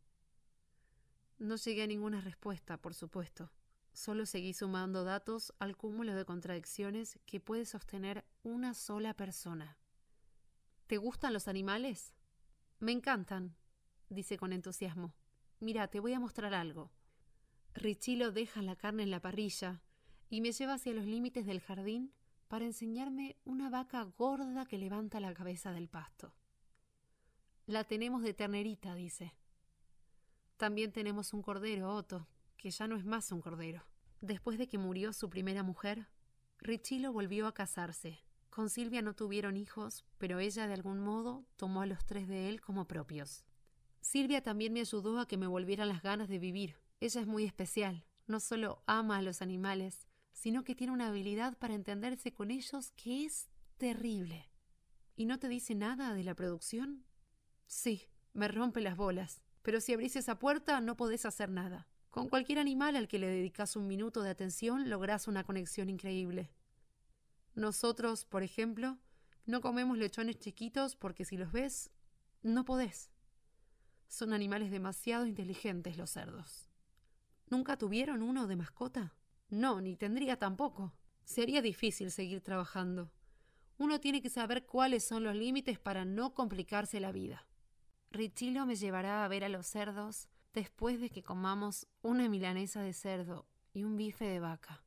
No llegué a ninguna respuesta, por supuesto. Solo seguí sumando datos al cúmulo de contradicciones que puede sostener una sola persona. ¿Te gustan los animales? Me encantan, dice con entusiasmo. Mira, te voy a mostrar algo. Richillo deja la carne en la parrilla y me lleva hacia los límites del jardín para enseñarme una vaca gorda que levanta la cabeza del pasto. La tenemos de ternerita, dice. También tenemos un cordero, Otto, que ya no es más un cordero. Después de que murió su primera mujer, Richilo volvió a casarse. Con Silvia no tuvieron hijos, pero ella de algún modo tomó a los tres de él como propios. Silvia también me ayudó a que me volvieran las ganas de vivir. Ella es muy especial, no solo ama a los animales, sino que tiene una habilidad para entenderse con ellos que es terrible. ¿Y no te dice nada de la producción? Sí, me rompe las bolas. Pero si abrís esa puerta no podés hacer nada. Con cualquier animal al que le dedicas un minuto de atención lográs una conexión increíble. Nosotros, por ejemplo, no comemos lechones chiquitos porque si los ves, no podés. Son animales demasiado inteligentes los cerdos. ¿Nunca tuvieron uno de mascota? No, ni tendría tampoco. Sería difícil seguir trabajando. Uno tiene que saber cuáles son los límites para no complicarse la vida. Richilo me llevará a ver a los cerdos después de que comamos una milanesa de cerdo y un bife de vaca.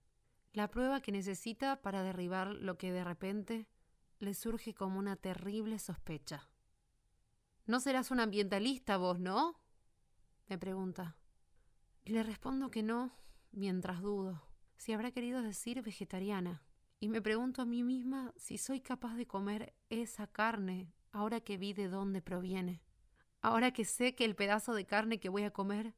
La prueba que necesita para derribar lo que de repente le surge como una terrible sospecha. No serás un ambientalista vos, ¿no? me pregunta. Y Le respondo que no, mientras dudo si habrá querido decir vegetariana. Y me pregunto a mí misma si soy capaz de comer esa carne ahora que vi de dónde proviene. Ahora que sé que el pedazo de carne que voy a comer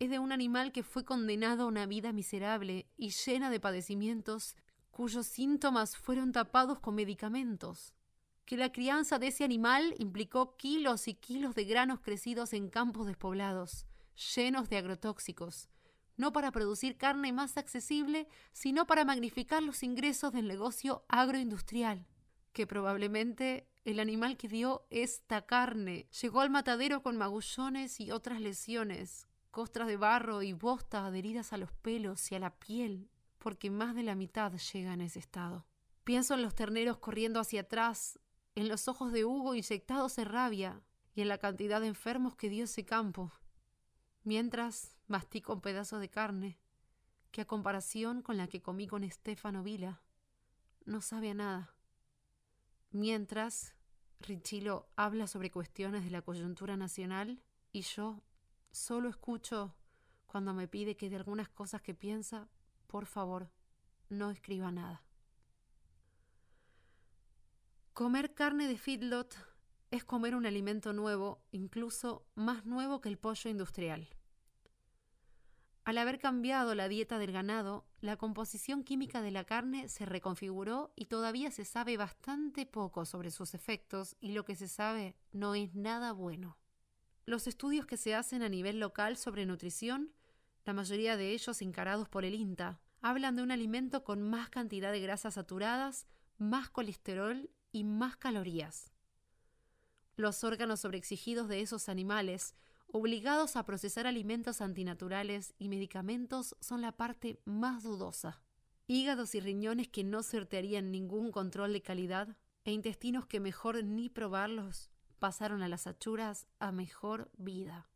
es de un animal que fue condenado a una vida miserable y llena de padecimientos cuyos síntomas fueron tapados con medicamentos, que la crianza de ese animal implicó kilos y kilos de granos crecidos en campos despoblados, llenos de agrotóxicos, no para producir carne más accesible, sino para magnificar los ingresos del negocio agroindustrial, que probablemente el animal que dio esta carne llegó al matadero con magullones y otras lesiones, costras de barro y bostas adheridas a los pelos y a la piel, porque más de la mitad llega en ese estado. Pienso en los terneros corriendo hacia atrás, en los ojos de Hugo inyectados de rabia y en la cantidad de enfermos que dio ese campo. Mientras, mastico un pedazo de carne, que a comparación con la que comí con Estefano Vila, no sabe nada. Mientras, Richilo habla sobre cuestiones de la coyuntura nacional y yo solo escucho cuando me pide que de algunas cosas que piensa, por favor, no escriba nada. Comer carne de feedlot es comer un alimento nuevo, incluso más nuevo que el pollo industrial. Al haber cambiado la dieta del ganado, la composición química de la carne se reconfiguró y todavía se sabe bastante poco sobre sus efectos y lo que se sabe no es nada bueno. Los estudios que se hacen a nivel local sobre nutrición, la mayoría de ellos encarados por el INTA, hablan de un alimento con más cantidad de grasas saturadas, más colesterol y más calorías. Los órganos sobreexigidos de esos animales, obligados a procesar alimentos antinaturales y medicamentos son la parte más dudosa. Hígados y riñones que no sortearían ningún control de calidad e intestinos que mejor ni probarlos pasaron a las achuras a mejor vida.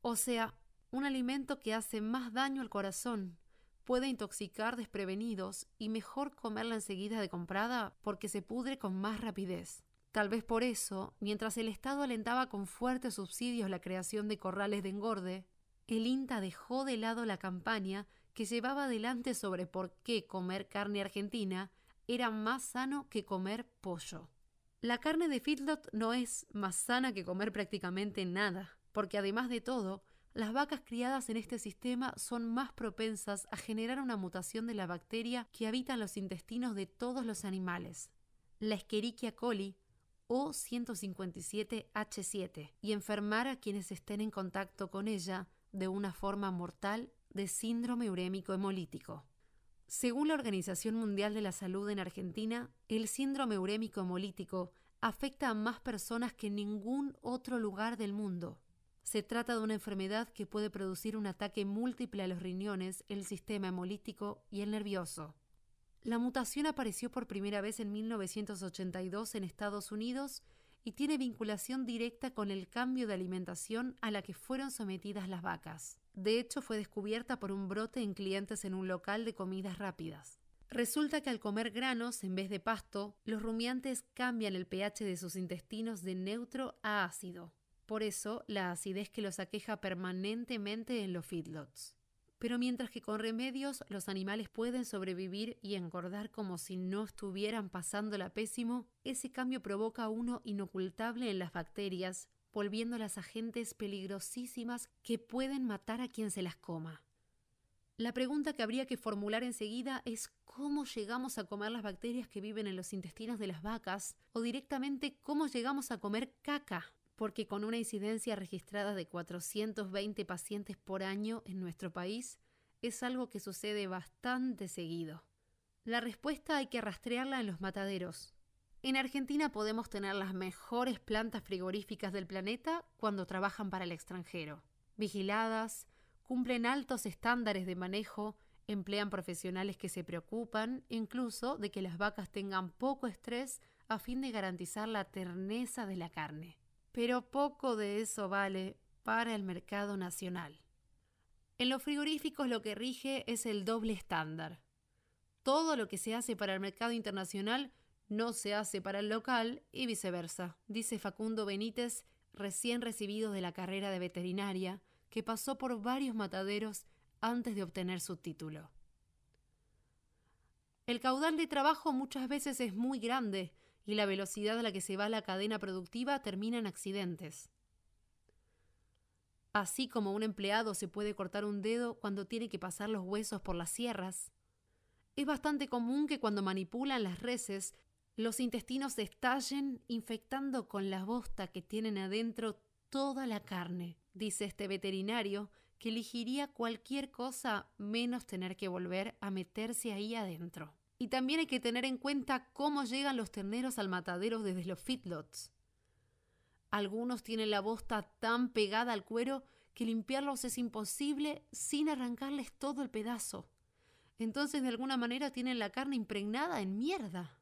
O sea, un alimento que hace más daño al corazón puede intoxicar desprevenidos y mejor comerla enseguida de comprada porque se pudre con más rapidez. Tal vez por eso, mientras el Estado alentaba con fuertes subsidios la creación de corrales de engorde, el INTA dejó de lado la campaña que llevaba adelante sobre por qué comer carne argentina era más sano que comer pollo. La carne de feedlot no es más sana que comer prácticamente nada, porque además de todo, las vacas criadas en este sistema son más propensas a generar una mutación de la bacteria que habita los intestinos de todos los animales. La Escherichia coli o 157H7 y enfermar a quienes estén en contacto con ella de una forma mortal de síndrome urémico hemolítico. Según la Organización Mundial de la Salud en Argentina, el síndrome urémico hemolítico afecta a más personas que en ningún otro lugar del mundo. Se trata de una enfermedad que puede producir un ataque múltiple a los riñones, el sistema hemolítico y el nervioso. La mutación apareció por primera vez en 1982 en Estados Unidos y tiene vinculación directa con el cambio de alimentación a la que fueron sometidas las vacas. De hecho, fue descubierta por un brote en clientes en un local de comidas rápidas. Resulta que al comer granos en vez de pasto, los rumiantes cambian el pH de sus intestinos de neutro a ácido. Por eso, la acidez que los aqueja permanentemente en los feedlots. Pero mientras que con remedios los animales pueden sobrevivir y engordar como si no estuvieran la pésimo, ese cambio provoca uno inocultable en las bacterias, volviendo las agentes peligrosísimas que pueden matar a quien se las coma. La pregunta que habría que formular enseguida es cómo llegamos a comer las bacterias que viven en los intestinos de las vacas o directamente cómo llegamos a comer caca porque con una incidencia registrada de 420 pacientes por año en nuestro país, es algo que sucede bastante seguido. La respuesta hay que rastrearla en los mataderos. En Argentina podemos tener las mejores plantas frigoríficas del planeta cuando trabajan para el extranjero. Vigiladas, cumplen altos estándares de manejo, emplean profesionales que se preocupan incluso de que las vacas tengan poco estrés a fin de garantizar la terneza de la carne pero poco de eso vale para el mercado nacional. En los frigoríficos lo que rige es el doble estándar. Todo lo que se hace para el mercado internacional no se hace para el local y viceversa, dice Facundo Benítez, recién recibido de la carrera de veterinaria, que pasó por varios mataderos antes de obtener su título. El caudal de trabajo muchas veces es muy grande, y la velocidad a la que se va la cadena productiva termina en accidentes. Así como un empleado se puede cortar un dedo cuando tiene que pasar los huesos por las sierras, es bastante común que cuando manipulan las reses, los intestinos estallen infectando con la bosta que tienen adentro toda la carne, dice este veterinario, que elegiría cualquier cosa menos tener que volver a meterse ahí adentro. Y también hay que tener en cuenta cómo llegan los terneros al matadero desde los feedlots. Algunos tienen la bosta tan pegada al cuero que limpiarlos es imposible sin arrancarles todo el pedazo. Entonces de alguna manera tienen la carne impregnada en mierda.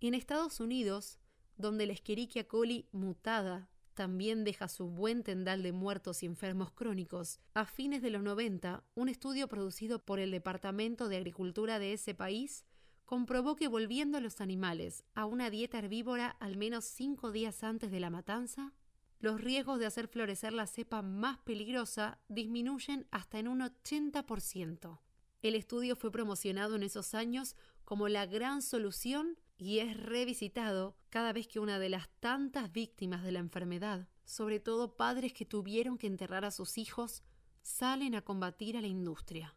en Estados Unidos, donde la Escherichia coli mutada también deja su buen tendal de muertos y enfermos crónicos. A fines de los 90, un estudio producido por el Departamento de Agricultura de ese país comprobó que volviendo a los animales a una dieta herbívora al menos cinco días antes de la matanza, los riesgos de hacer florecer la cepa más peligrosa disminuyen hasta en un 80%. El estudio fue promocionado en esos años como la gran solución y es revisitado cada vez que una de las tantas víctimas de la enfermedad, sobre todo padres que tuvieron que enterrar a sus hijos, salen a combatir a la industria.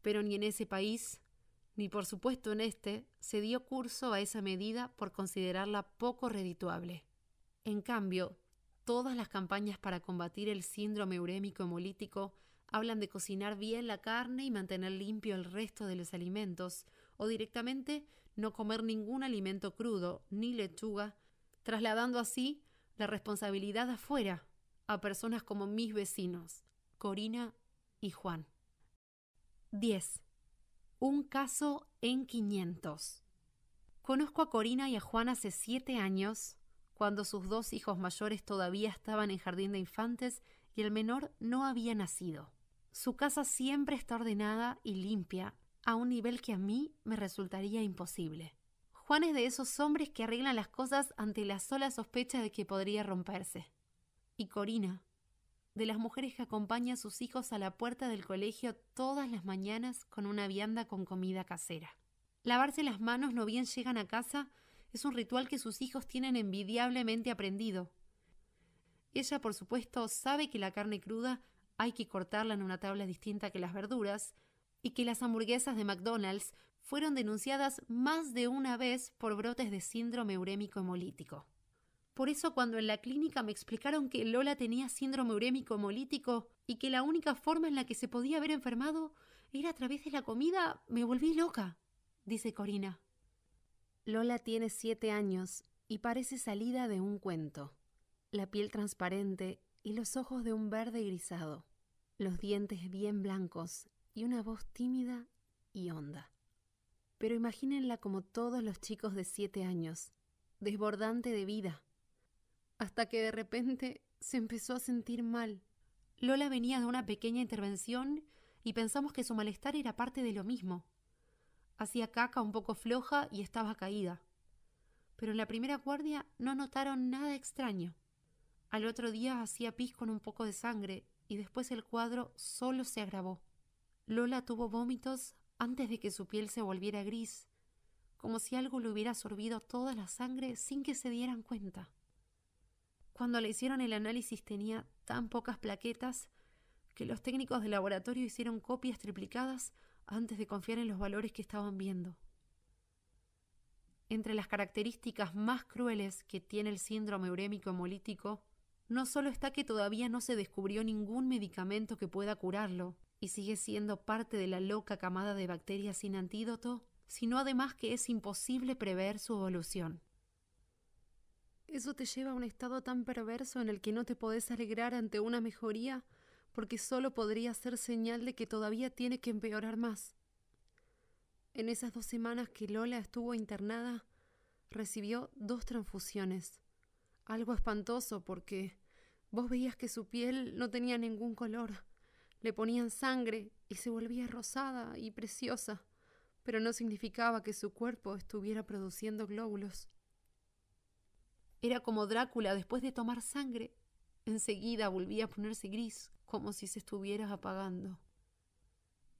Pero ni en ese país, ni por supuesto en este, se dio curso a esa medida por considerarla poco redituable. En cambio, todas las campañas para combatir el síndrome urémico hemolítico hablan de cocinar bien la carne y mantener limpio el resto de los alimentos, o directamente no comer ningún alimento crudo ni lechuga, trasladando así la responsabilidad afuera a personas como mis vecinos, Corina y Juan. 10. Un caso en 500. Conozco a Corina y a Juan hace siete años, cuando sus dos hijos mayores todavía estaban en jardín de infantes y el menor no había nacido. Su casa siempre está ordenada y limpia, a un nivel que a mí me resultaría imposible. Juan es de esos hombres que arreglan las cosas ante la sola sospecha de que podría romperse. Y Corina, de las mujeres que acompaña a sus hijos a la puerta del colegio todas las mañanas con una vianda con comida casera. Lavarse las manos no bien llegan a casa es un ritual que sus hijos tienen envidiablemente aprendido. Ella, por supuesto, sabe que la carne cruda hay que cortarla en una tabla distinta que las verduras, y que las hamburguesas de McDonald's fueron denunciadas más de una vez por brotes de síndrome urémico hemolítico. Por eso cuando en la clínica me explicaron que Lola tenía síndrome urémico hemolítico y que la única forma en la que se podía haber enfermado era a través de la comida, me volví loca, dice Corina. Lola tiene siete años y parece salida de un cuento. La piel transparente y los ojos de un verde grisado, los dientes bien blancos y una voz tímida y honda. Pero imagínenla como todos los chicos de siete años, desbordante de vida. Hasta que de repente se empezó a sentir mal. Lola venía de una pequeña intervención y pensamos que su malestar era parte de lo mismo. Hacía caca un poco floja y estaba caída. Pero en la primera guardia no notaron nada extraño. Al otro día hacía pis con un poco de sangre y después el cuadro solo se agravó. Lola tuvo vómitos antes de que su piel se volviera gris, como si algo le hubiera absorbido toda la sangre sin que se dieran cuenta. Cuando le hicieron el análisis tenía tan pocas plaquetas que los técnicos de laboratorio hicieron copias triplicadas antes de confiar en los valores que estaban viendo. Entre las características más crueles que tiene el síndrome urémico hemolítico, no solo está que todavía no se descubrió ningún medicamento que pueda curarlo, y sigue siendo parte de la loca camada de bacterias sin antídoto, sino además que es imposible prever su evolución. Eso te lleva a un estado tan perverso en el que no te podés alegrar ante una mejoría porque solo podría ser señal de que todavía tiene que empeorar más. En esas dos semanas que Lola estuvo internada, recibió dos transfusiones. Algo espantoso porque vos veías que su piel no tenía ningún color le ponían sangre y se volvía rosada y preciosa, pero no significaba que su cuerpo estuviera produciendo glóbulos. Era como Drácula después de tomar sangre. Enseguida volvía a ponerse gris, como si se estuviera apagando.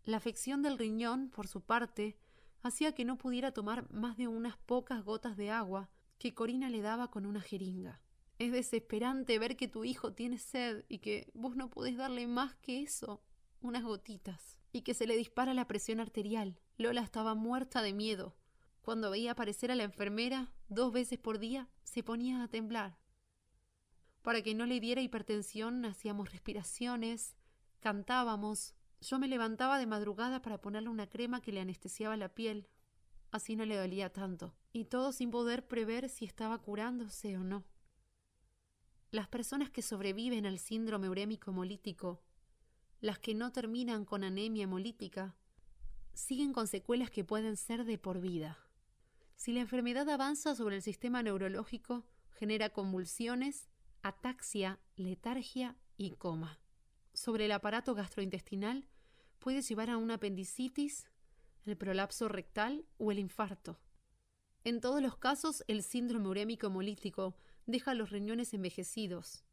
La afección del riñón, por su parte, hacía que no pudiera tomar más de unas pocas gotas de agua que Corina le daba con una jeringa. Es desesperante ver que tu hijo tiene sed y que vos no podés darle más que eso, unas gotitas, y que se le dispara la presión arterial. Lola estaba muerta de miedo. Cuando veía aparecer a la enfermera dos veces por día, se ponía a temblar. Para que no le diera hipertensión, hacíamos respiraciones, cantábamos. Yo me levantaba de madrugada para ponerle una crema que le anestesiaba la piel. Así no le dolía tanto. Y todo sin poder prever si estaba curándose o no las personas que sobreviven al síndrome urémico hemolítico, las que no terminan con anemia hemolítica, siguen con secuelas que pueden ser de por vida. Si la enfermedad avanza sobre el sistema neurológico, genera convulsiones, ataxia, letargia y coma. Sobre el aparato gastrointestinal, puede llevar a una apendicitis, el prolapso rectal o el infarto. En todos los casos, el síndrome urémico hemolítico deja los riñones envejecidos.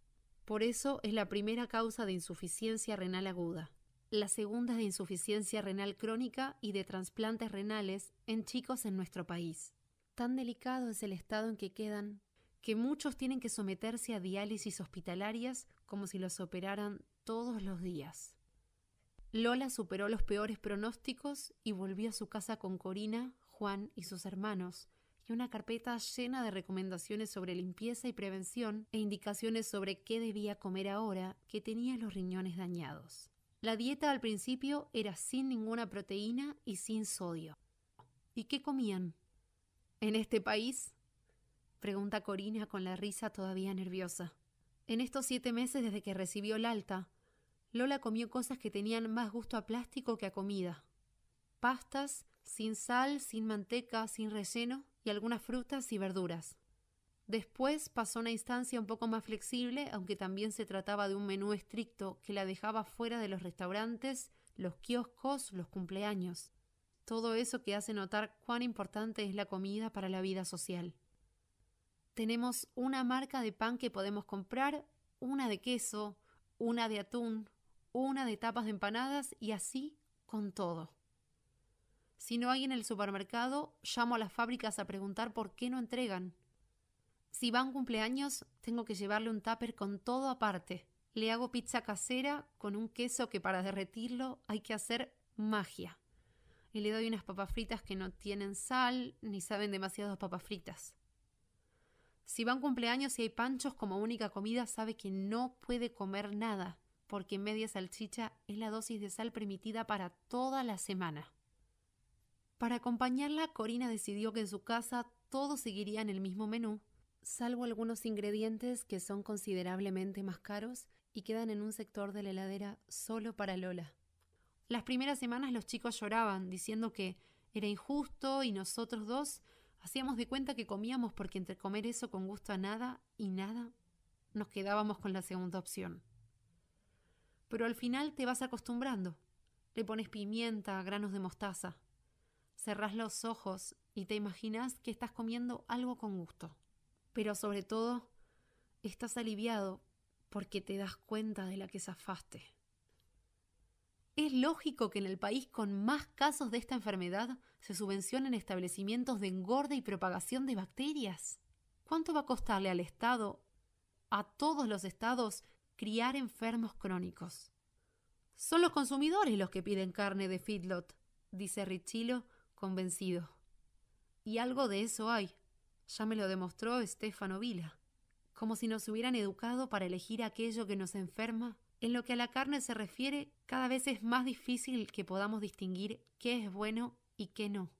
Por eso es la primera causa de insuficiencia renal aguda. La segunda es de insuficiencia renal crónica y de trasplantes renales en chicos en nuestro país. Tan delicado es el estado en que quedan que muchos tienen que someterse a diálisis hospitalarias como si los operaran todos los días. Lola superó los peores pronósticos y volvió a su casa con Corina, Juan y sus hermanos, una carpeta llena de recomendaciones sobre limpieza y prevención e indicaciones sobre qué debía comer ahora que tenía los riñones dañados. La dieta al principio era sin ninguna proteína y sin sodio. ¿Y qué comían? ¿En este país? pregunta Corina con la risa todavía nerviosa. En estos siete meses desde que recibió el alta, Lola comió cosas que tenían más gusto a plástico que a comida. Pastas, sin sal, sin manteca, sin relleno, algunas frutas y verduras. Después pasó una instancia un poco más flexible, aunque también se trataba de un menú estricto que la dejaba fuera de los restaurantes, los kioscos, los cumpleaños. Todo eso que hace notar cuán importante es la comida para la vida social. Tenemos una marca de pan que podemos comprar, una de queso, una de atún, una de tapas de empanadas y así con todo. Si no hay en el supermercado, llamo a las fábricas a preguntar por qué no entregan. Si va un cumpleaños, tengo que llevarle un tupper con todo aparte. Le hago pizza casera con un queso que para derretirlo hay que hacer magia. Y le doy unas papas fritas que no tienen sal ni saben demasiadas papas fritas. Si va un cumpleaños y hay panchos como única comida, sabe que no puede comer nada, porque media salchicha es la dosis de sal permitida para toda la semana. Para acompañarla, Corina decidió que en su casa todo seguiría en el mismo menú, salvo algunos ingredientes que son considerablemente más caros y quedan en un sector de la heladera solo para Lola. Las primeras semanas los chicos lloraban, diciendo que era injusto y nosotros dos hacíamos de cuenta que comíamos porque entre comer eso con gusto a nada y nada, nos quedábamos con la segunda opción. Pero al final te vas acostumbrando. Le pones pimienta, granos de mostaza cerrás los ojos y te imaginas que estás comiendo algo con gusto. Pero sobre todo, estás aliviado porque te das cuenta de la que zafaste. Es lógico que en el país con más casos de esta enfermedad se subvencionen establecimientos de engorde y propagación de bacterias. ¿Cuánto va a costarle al Estado, a todos los estados, criar enfermos crónicos? Son los consumidores los que piden carne de feedlot, dice Richilo, convencido. Y algo de eso hay. Ya me lo demostró Estefano Vila. Como si nos hubieran educado para elegir aquello que nos enferma. En lo que a la carne se refiere, cada vez es más difícil que podamos distinguir qué es bueno y qué no.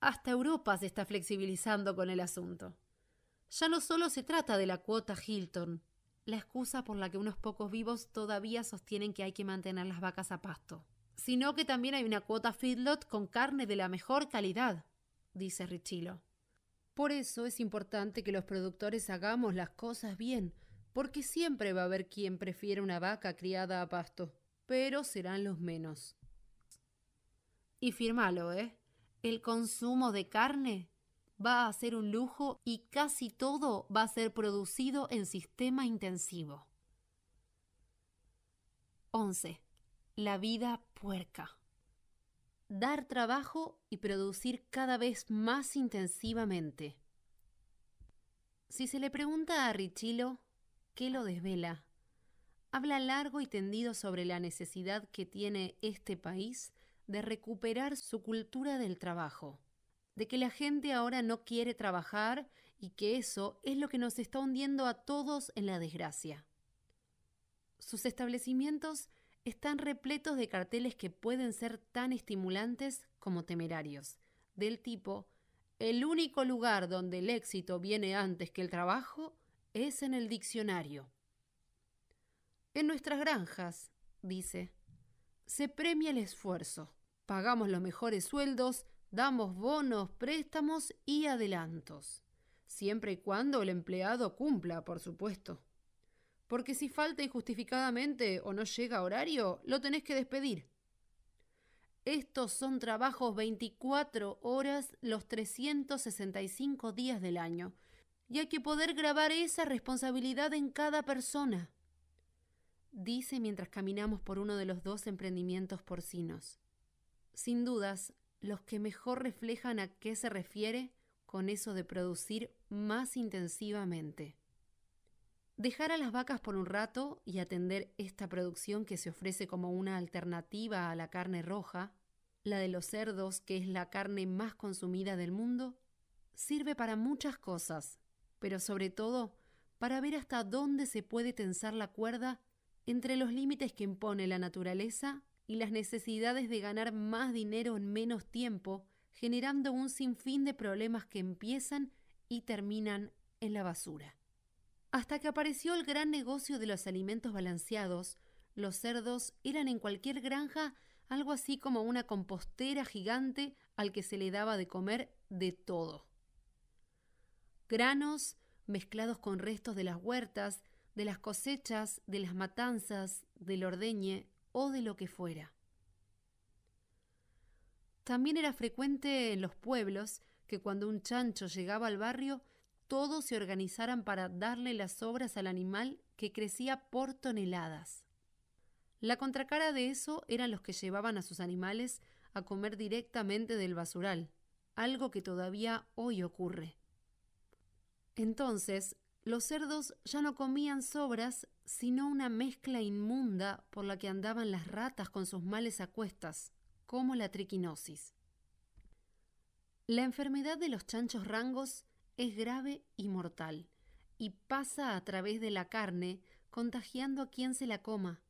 Hasta Europa se está flexibilizando con el asunto. Ya no solo se trata de la cuota Hilton, la excusa por la que unos pocos vivos todavía sostienen que hay que mantener las vacas a pasto sino que también hay una cuota feedlot con carne de la mejor calidad, dice Richilo. Por eso es importante que los productores hagamos las cosas bien, porque siempre va a haber quien prefiere una vaca criada a pasto, pero serán los menos. Y firmalo, ¿eh? El consumo de carne va a ser un lujo y casi todo va a ser producido en sistema intensivo. 11. La vida puerca. Dar trabajo y producir cada vez más intensivamente. Si se le pregunta a Richilo qué lo desvela, habla largo y tendido sobre la necesidad que tiene este país de recuperar su cultura del trabajo, de que la gente ahora no quiere trabajar y que eso es lo que nos está hundiendo a todos en la desgracia. Sus establecimientos están repletos de carteles que pueden ser tan estimulantes como temerarios, del tipo, el único lugar donde el éxito viene antes que el trabajo es en el diccionario. En nuestras granjas, dice, se premia el esfuerzo, pagamos los mejores sueldos, damos bonos, préstamos y adelantos, siempre y cuando el empleado cumpla, por supuesto porque si falta injustificadamente o no llega a horario, lo tenés que despedir. Estos son trabajos 24 horas los 365 días del año, y hay que poder grabar esa responsabilidad en cada persona, dice mientras caminamos por uno de los dos emprendimientos porcinos. Sin dudas, los que mejor reflejan a qué se refiere con eso de producir más intensivamente dejar a las vacas por un rato y atender esta producción que se ofrece como una alternativa a la carne roja, la de los cerdos, que es la carne más consumida del mundo, sirve para muchas cosas, pero sobre todo para ver hasta dónde se puede tensar la cuerda entre los límites que impone la naturaleza y las necesidades de ganar más dinero en menos tiempo, generando un sinfín de problemas que empiezan y terminan en la basura. Hasta que apareció el gran negocio de los alimentos balanceados, los cerdos eran en cualquier granja algo así como una compostera gigante al que se le daba de comer de todo. Granos mezclados con restos de las huertas, de las cosechas, de las matanzas, del ordeñe o de lo que fuera. También era frecuente en los pueblos que cuando un chancho llegaba al barrio todos se organizaran para darle las sobras al animal que crecía por toneladas. La contracara de eso eran los que llevaban a sus animales a comer directamente del basural, algo que todavía hoy ocurre. Entonces, los cerdos ya no comían sobras, sino una mezcla inmunda por la que andaban las ratas con sus males a cuestas, como la triquinosis. La enfermedad de los chanchos rangos es grave y mortal, y pasa a través de la carne, contagiando a quien se la coma.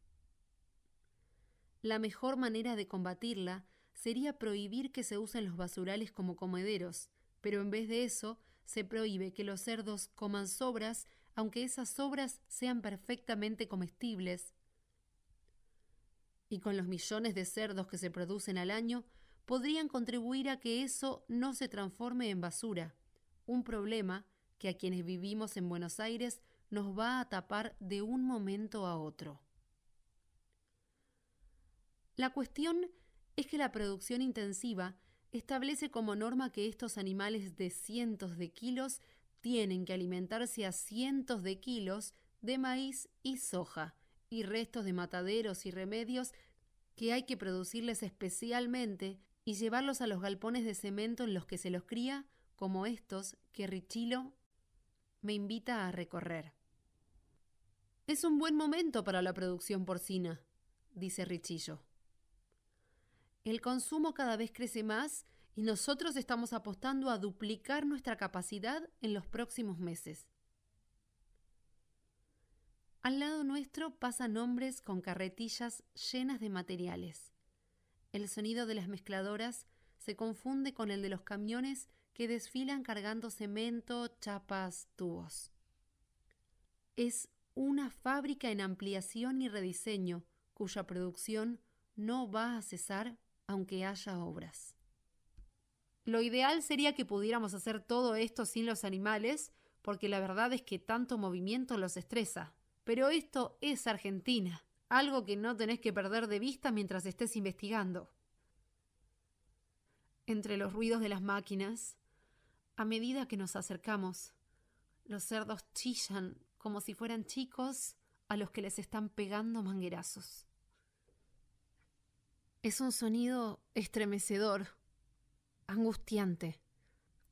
La mejor manera de combatirla sería prohibir que se usen los basurales como comederos, pero en vez de eso se prohíbe que los cerdos coman sobras, aunque esas sobras sean perfectamente comestibles. Y con los millones de cerdos que se producen al año, podrían contribuir a que eso no se transforme en basura un problema que a quienes vivimos en Buenos Aires nos va a tapar de un momento a otro. La cuestión es que la producción intensiva establece como norma que estos animales de cientos de kilos tienen que alimentarse a cientos de kilos de maíz y soja y restos de mataderos y remedios que hay que producirles especialmente y llevarlos a los galpones de cemento en los que se los cría como estos que Richillo me invita a recorrer. Es un buen momento para la producción porcina, dice Richillo. El consumo cada vez crece más y nosotros estamos apostando a duplicar nuestra capacidad en los próximos meses. Al lado nuestro pasan hombres con carretillas llenas de materiales. El sonido de las mezcladoras se confunde con el de los camiones que desfilan cargando cemento, chapas, tubos. Es una fábrica en ampliación y rediseño cuya producción no va a cesar aunque haya obras. Lo ideal sería que pudiéramos hacer todo esto sin los animales, porque la verdad es que tanto movimiento los estresa. Pero esto es Argentina, algo que no tenés que perder de vista mientras estés investigando. Entre los ruidos de las máquinas, a medida que nos acercamos, los cerdos chillan como si fueran chicos a los que les están pegando manguerazos. Es un sonido estremecedor, angustiante,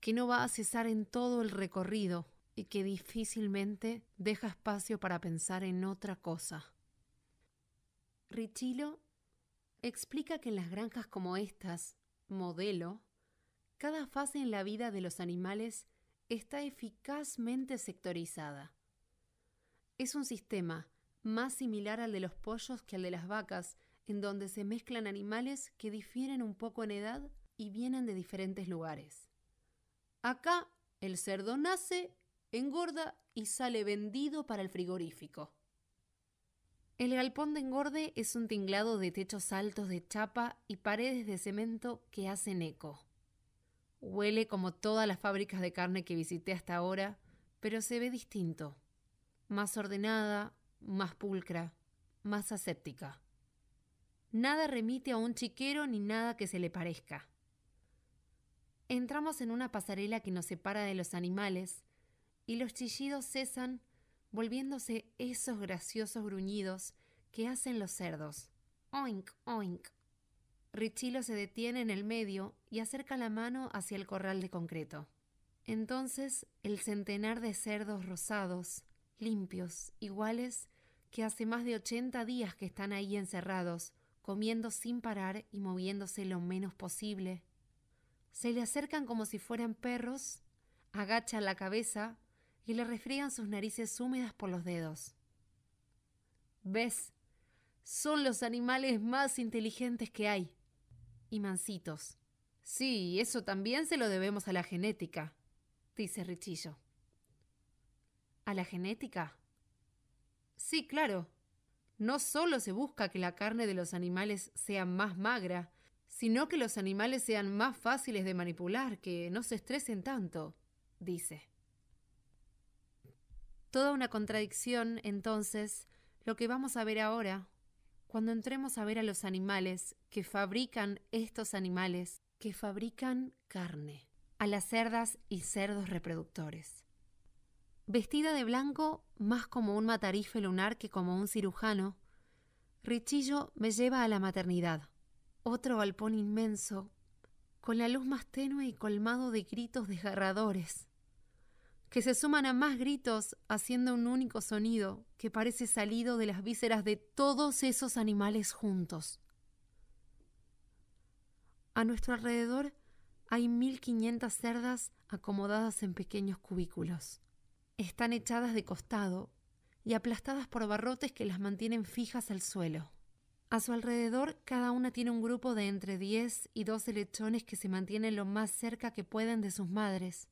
que no va a cesar en todo el recorrido y que difícilmente deja espacio para pensar en otra cosa. Richilo explica que en las granjas como estas, modelo, cada fase en la vida de los animales está eficazmente sectorizada. Es un sistema más similar al de los pollos que al de las vacas, en donde se mezclan animales que difieren un poco en edad y vienen de diferentes lugares. Acá el cerdo nace, engorda y sale vendido para el frigorífico. El galpón de engorde es un tinglado de techos altos de chapa y paredes de cemento que hacen eco. Huele como todas las fábricas de carne que visité hasta ahora, pero se ve distinto, más ordenada, más pulcra, más aséptica. Nada remite a un chiquero ni nada que se le parezca. Entramos en una pasarela que nos separa de los animales y los chillidos cesan, volviéndose esos graciosos gruñidos que hacen los cerdos. Oink, oink, Richilo se detiene en el medio y acerca la mano hacia el corral de concreto. Entonces, el centenar de cerdos rosados, limpios, iguales, que hace más de ochenta días que están ahí encerrados, comiendo sin parar y moviéndose lo menos posible. Se le acercan como si fueran perros, agachan la cabeza y le refriegan sus narices húmedas por los dedos. ¿Ves? Son los animales más inteligentes que hay y mansitos. Sí, eso también se lo debemos a la genética, dice Richillo. ¿A la genética? Sí, claro. No solo se busca que la carne de los animales sea más magra, sino que los animales sean más fáciles de manipular, que no se estresen tanto, dice. Toda una contradicción, entonces, lo que vamos a ver ahora cuando entremos a ver a los animales que fabrican estos animales, que fabrican carne, a las cerdas y cerdos reproductores. Vestida de blanco, más como un matarife lunar que como un cirujano, Richillo me lleva a la maternidad, otro galpón inmenso, con la luz más tenue y colmado de gritos desgarradores que se suman a más gritos haciendo un único sonido que parece salido de las vísceras de todos esos animales juntos. A nuestro alrededor hay 1500 cerdas acomodadas en pequeños cubículos. Están echadas de costado y aplastadas por barrotes que las mantienen fijas al suelo. A su alrededor, cada una tiene un grupo de entre 10 y 12 lechones que se mantienen lo más cerca que pueden de sus madres.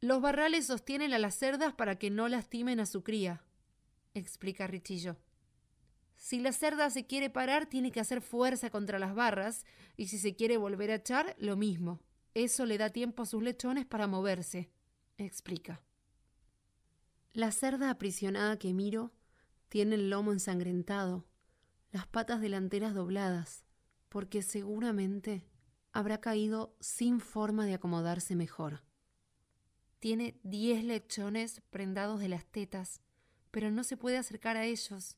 Los barrales sostienen a las cerdas para que no lastimen a su cría, explica Richillo. Si la cerda se quiere parar, tiene que hacer fuerza contra las barras, y si se quiere volver a echar, lo mismo. Eso le da tiempo a sus lechones para moverse, explica. La cerda aprisionada que miro tiene el lomo ensangrentado, las patas delanteras dobladas, porque seguramente habrá caído sin forma de acomodarse mejor. Tiene diez lechones prendados de las tetas, pero no se puede acercar a ellos.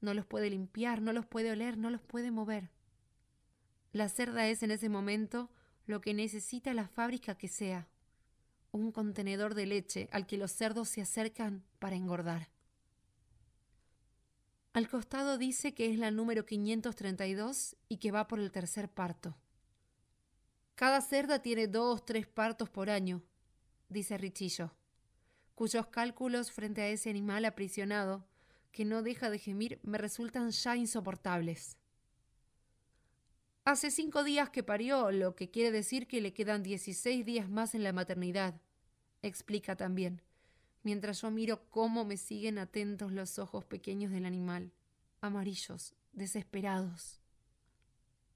No los puede limpiar, no los puede oler, no los puede mover. La cerda es en ese momento lo que necesita la fábrica que sea, un contenedor de leche al que los cerdos se acercan para engordar. Al costado dice que es la número 532 y que va por el tercer parto. Cada cerda tiene dos, tres partos por año, dice Richillo, cuyos cálculos frente a ese animal aprisionado, que no deja de gemir, me resultan ya insoportables. Hace cinco días que parió, lo que quiere decir que le quedan dieciséis días más en la maternidad, explica también, mientras yo miro cómo me siguen atentos los ojos pequeños del animal, amarillos, desesperados.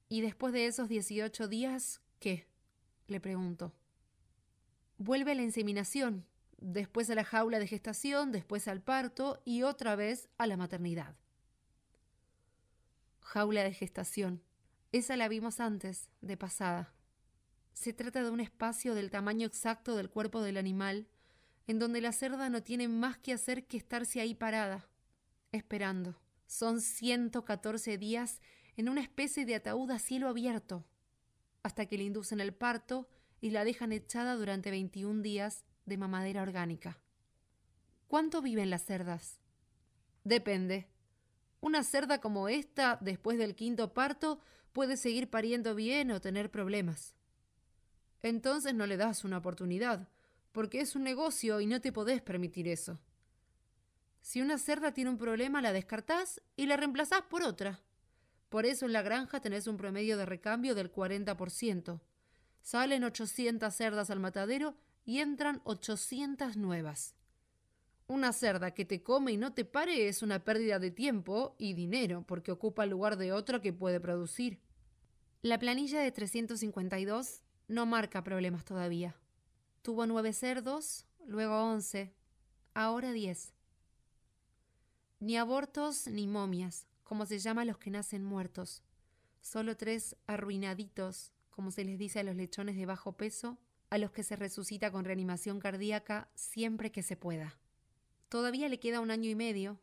¿Y después de esos dieciocho días, qué? le pregunto vuelve a la inseminación, después a la jaula de gestación, después al parto y otra vez a la maternidad. Jaula de gestación. Esa la vimos antes, de pasada. Se trata de un espacio del tamaño exacto del cuerpo del animal, en donde la cerda no tiene más que hacer que estarse ahí parada, esperando. Son 114 días en una especie de ataúd a cielo abierto, hasta que le inducen el parto y la dejan echada durante 21 días de mamadera orgánica. ¿Cuánto viven las cerdas? Depende. Una cerda como esta, después del quinto parto, puede seguir pariendo bien o tener problemas. Entonces no le das una oportunidad, porque es un negocio y no te podés permitir eso. Si una cerda tiene un problema, la descartás y la reemplazás por otra. Por eso en la granja tenés un promedio de recambio del 40%, Salen 800 cerdas al matadero y entran 800 nuevas. Una cerda que te come y no te pare es una pérdida de tiempo y dinero porque ocupa el lugar de otro que puede producir. La planilla de 352 no marca problemas todavía. Tuvo nueve cerdos, luego once, ahora diez. Ni abortos ni momias, como se llama los que nacen muertos. Solo tres arruinaditos como se les dice a los lechones de bajo peso, a los que se resucita con reanimación cardíaca siempre que se pueda. Todavía le queda un año y medio.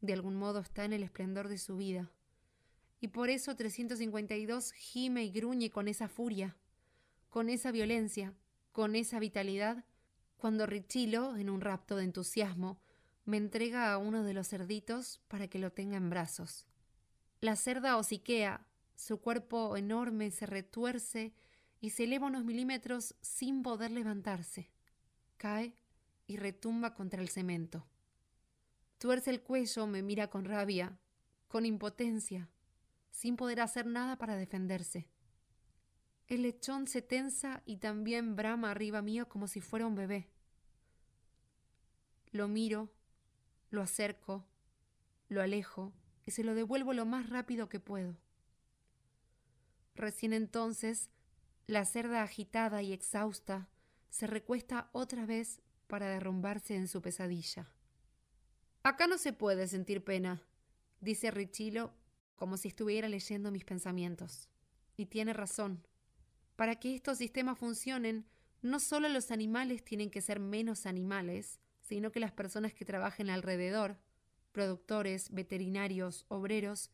De algún modo está en el esplendor de su vida. Y por eso 352 gime y gruñe con esa furia, con esa violencia, con esa vitalidad, cuando Richilo, en un rapto de entusiasmo, me entrega a uno de los cerditos para que lo tenga en brazos. La cerda osiquea su cuerpo enorme se retuerce y se eleva unos milímetros sin poder levantarse. Cae y retumba contra el cemento. Tuerce el cuello, me mira con rabia, con impotencia, sin poder hacer nada para defenderse. El lechón se tensa y también brama arriba mío como si fuera un bebé. Lo miro, lo acerco, lo alejo y se lo devuelvo lo más rápido que puedo. Recién entonces, la cerda agitada y exhausta se recuesta otra vez para derrumbarse en su pesadilla. Acá no se puede sentir pena, dice Richilo, como si estuviera leyendo mis pensamientos. Y tiene razón. Para que estos sistemas funcionen, no solo los animales tienen que ser menos animales, sino que las personas que trabajen alrededor, productores, veterinarios, obreros,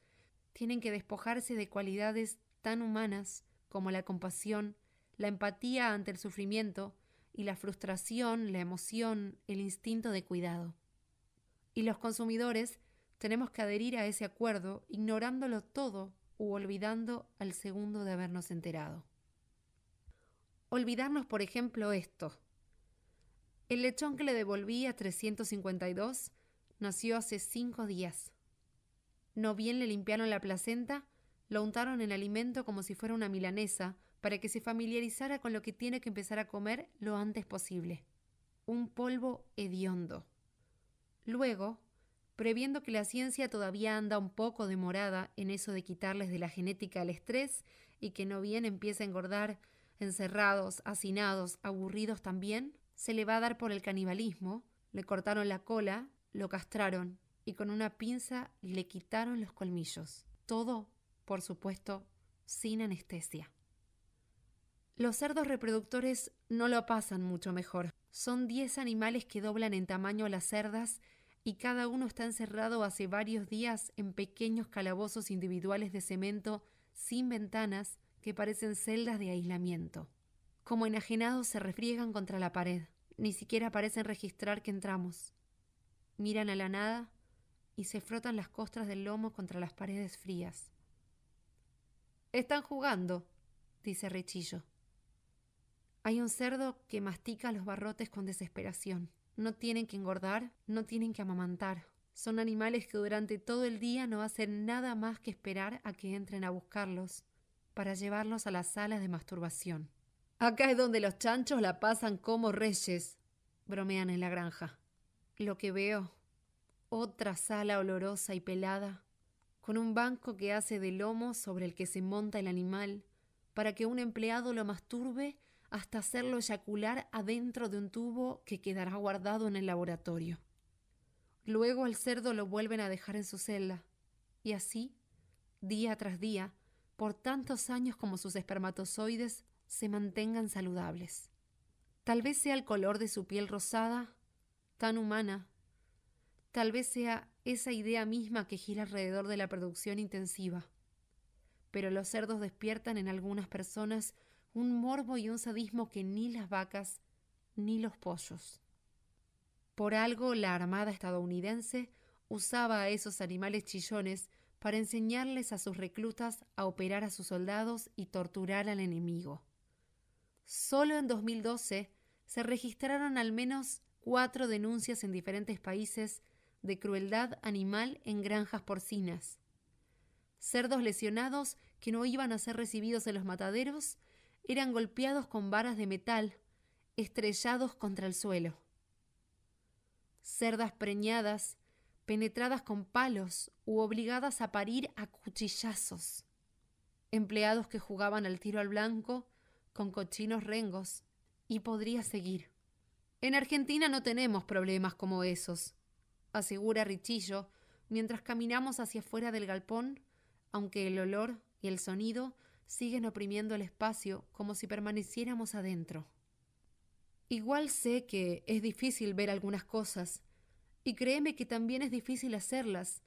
tienen que despojarse de cualidades tan humanas como la compasión, la empatía ante el sufrimiento y la frustración, la emoción, el instinto de cuidado. Y los consumidores tenemos que adherir a ese acuerdo ignorándolo todo u olvidando al segundo de habernos enterado. Olvidarnos, por ejemplo, esto. El lechón que le devolví a 352 nació hace cinco días. No bien le limpiaron la placenta, lo untaron en alimento como si fuera una milanesa, para que se familiarizara con lo que tiene que empezar a comer lo antes posible. Un polvo hediondo. Luego, previendo que la ciencia todavía anda un poco demorada en eso de quitarles de la genética el estrés y que no bien empieza a engordar, encerrados, hacinados, aburridos también, se le va a dar por el canibalismo, le cortaron la cola, lo castraron y con una pinza le quitaron los colmillos. Todo por supuesto, sin anestesia. Los cerdos reproductores no lo pasan mucho mejor. Son 10 animales que doblan en tamaño las cerdas y cada uno está encerrado hace varios días en pequeños calabozos individuales de cemento sin ventanas que parecen celdas de aislamiento. Como enajenados se refriegan contra la pared. Ni siquiera parecen registrar que entramos. Miran a la nada y se frotan las costras del lomo contra las paredes frías. Están jugando, dice Rechillo. Hay un cerdo que mastica los barrotes con desesperación. No tienen que engordar, no tienen que amamantar. Son animales que durante todo el día no hacen nada más que esperar a que entren a buscarlos, para llevarlos a las salas de masturbación. Acá es donde los chanchos la pasan como reyes, bromean en la granja. Lo que veo, otra sala olorosa y pelada, con un banco que hace de lomo sobre el que se monta el animal, para que un empleado lo masturbe hasta hacerlo eyacular adentro de un tubo que quedará guardado en el laboratorio. Luego al cerdo lo vuelven a dejar en su celda, y así, día tras día, por tantos años como sus espermatozoides se mantengan saludables. Tal vez sea el color de su piel rosada, tan humana, Tal vez sea esa idea misma que gira alrededor de la producción intensiva. Pero los cerdos despiertan en algunas personas un morbo y un sadismo que ni las vacas ni los pollos. Por algo la Armada estadounidense usaba a esos animales chillones para enseñarles a sus reclutas a operar a sus soldados y torturar al enemigo. Solo en 2012 se registraron al menos cuatro denuncias en diferentes países de crueldad animal en granjas porcinas. Cerdos lesionados que no iban a ser recibidos en los mataderos eran golpeados con varas de metal, estrellados contra el suelo. Cerdas preñadas, penetradas con palos u obligadas a parir a cuchillazos. Empleados que jugaban al tiro al blanco con cochinos rengos. Y podría seguir. En Argentina no tenemos problemas como esos, asegura Richillo, mientras caminamos hacia afuera del galpón, aunque el olor y el sonido siguen oprimiendo el espacio como si permaneciéramos adentro. Igual sé que es difícil ver algunas cosas, y créeme que también es difícil hacerlas,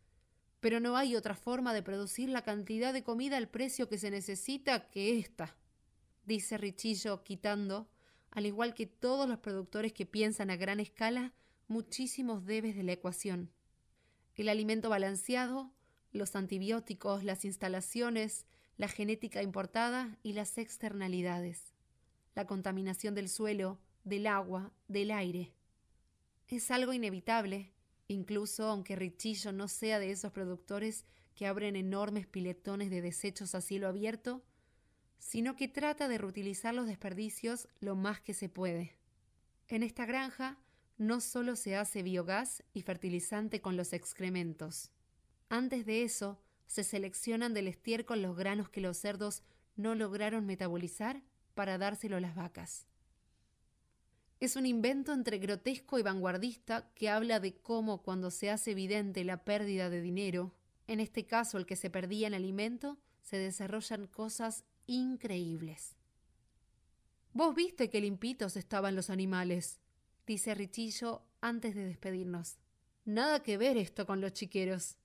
pero no hay otra forma de producir la cantidad de comida al precio que se necesita que esta, dice Richillo, quitando, al igual que todos los productores que piensan a gran escala, muchísimos debes de la ecuación. El alimento balanceado, los antibióticos, las instalaciones, la genética importada y las externalidades. La contaminación del suelo, del agua, del aire. Es algo inevitable, incluso aunque Richillo no sea de esos productores que abren enormes piletones de desechos a cielo abierto, sino que trata de reutilizar los desperdicios lo más que se puede. En esta granja no solo se hace biogás y fertilizante con los excrementos. Antes de eso, se seleccionan del estiércol los granos que los cerdos no lograron metabolizar para dárselo a las vacas. Es un invento entre grotesco y vanguardista que habla de cómo cuando se hace evidente la pérdida de dinero, en este caso el que se perdía en alimento, se desarrollan cosas increíbles. Vos viste que limpitos estaban los animales, dice Richillo antes de despedirnos. Nada que ver esto con los chiqueros.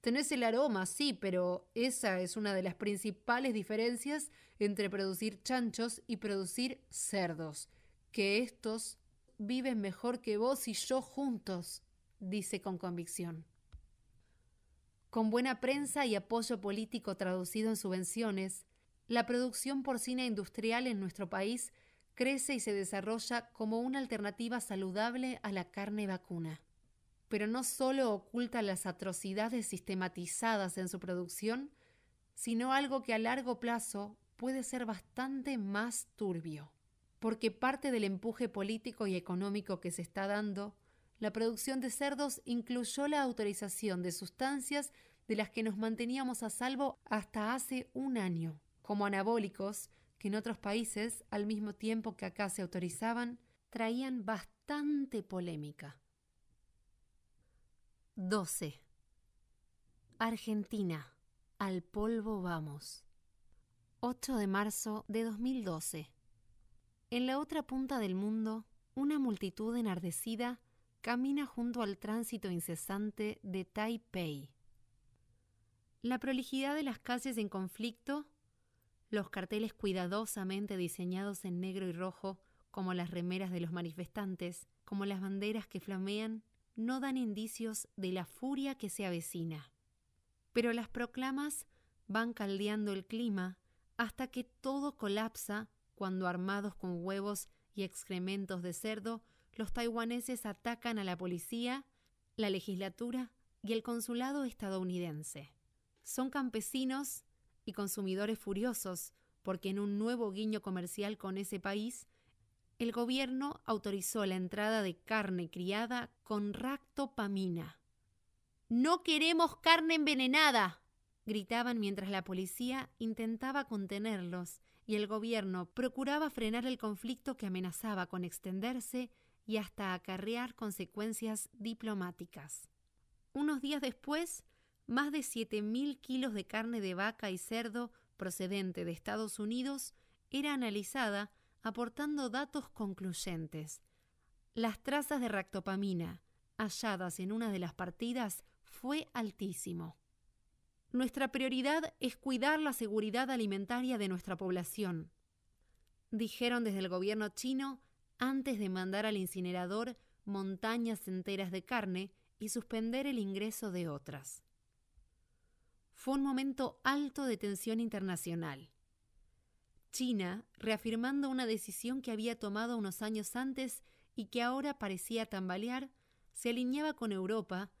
Tenés el aroma, sí, pero esa es una de las principales diferencias entre producir chanchos y producir cerdos, que estos viven mejor que vos y yo juntos, dice con convicción. Con buena prensa y apoyo político traducido en subvenciones, la producción porcina industrial en nuestro país crece y se desarrolla como una alternativa saludable a la carne vacuna. Pero no solo oculta las atrocidades sistematizadas en su producción, sino algo que a largo plazo puede ser bastante más turbio, porque parte del empuje político y económico que se está dando, la producción de cerdos incluyó la autorización de sustancias de las que nos manteníamos a salvo hasta hace un año, como anabólicos, en otros países, al mismo tiempo que acá se autorizaban, traían bastante polémica. 12. Argentina. Al polvo vamos. 8 de marzo de 2012. En la otra punta del mundo, una multitud enardecida camina junto al tránsito incesante de Taipei. La prolijidad de las calles en conflicto los carteles cuidadosamente diseñados en negro y rojo, como las remeras de los manifestantes, como las banderas que flamean, no dan indicios de la furia que se avecina. Pero las proclamas van caldeando el clima hasta que todo colapsa cuando armados con huevos y excrementos de cerdo, los taiwaneses atacan a la policía, la legislatura y el consulado estadounidense. Son campesinos y consumidores furiosos, porque en un nuevo guiño comercial con ese país, el gobierno autorizó la entrada de carne criada con ractopamina. No queremos carne envenenada, gritaban mientras la policía intentaba contenerlos y el gobierno procuraba frenar el conflicto que amenazaba con extenderse y hasta acarrear consecuencias diplomáticas. Unos días después, más de 7.000 kilos de carne de vaca y cerdo procedente de Estados Unidos era analizada aportando datos concluyentes. Las trazas de ractopamina halladas en una de las partidas fue altísimo. Nuestra prioridad es cuidar la seguridad alimentaria de nuestra población, dijeron desde el gobierno chino antes de mandar al incinerador montañas enteras de carne y suspender el ingreso de otras fue un momento alto de tensión internacional. China reafirmando una decisión que había tomado unos años antes y que ahora parecía tambalear, se alineaba con Europa,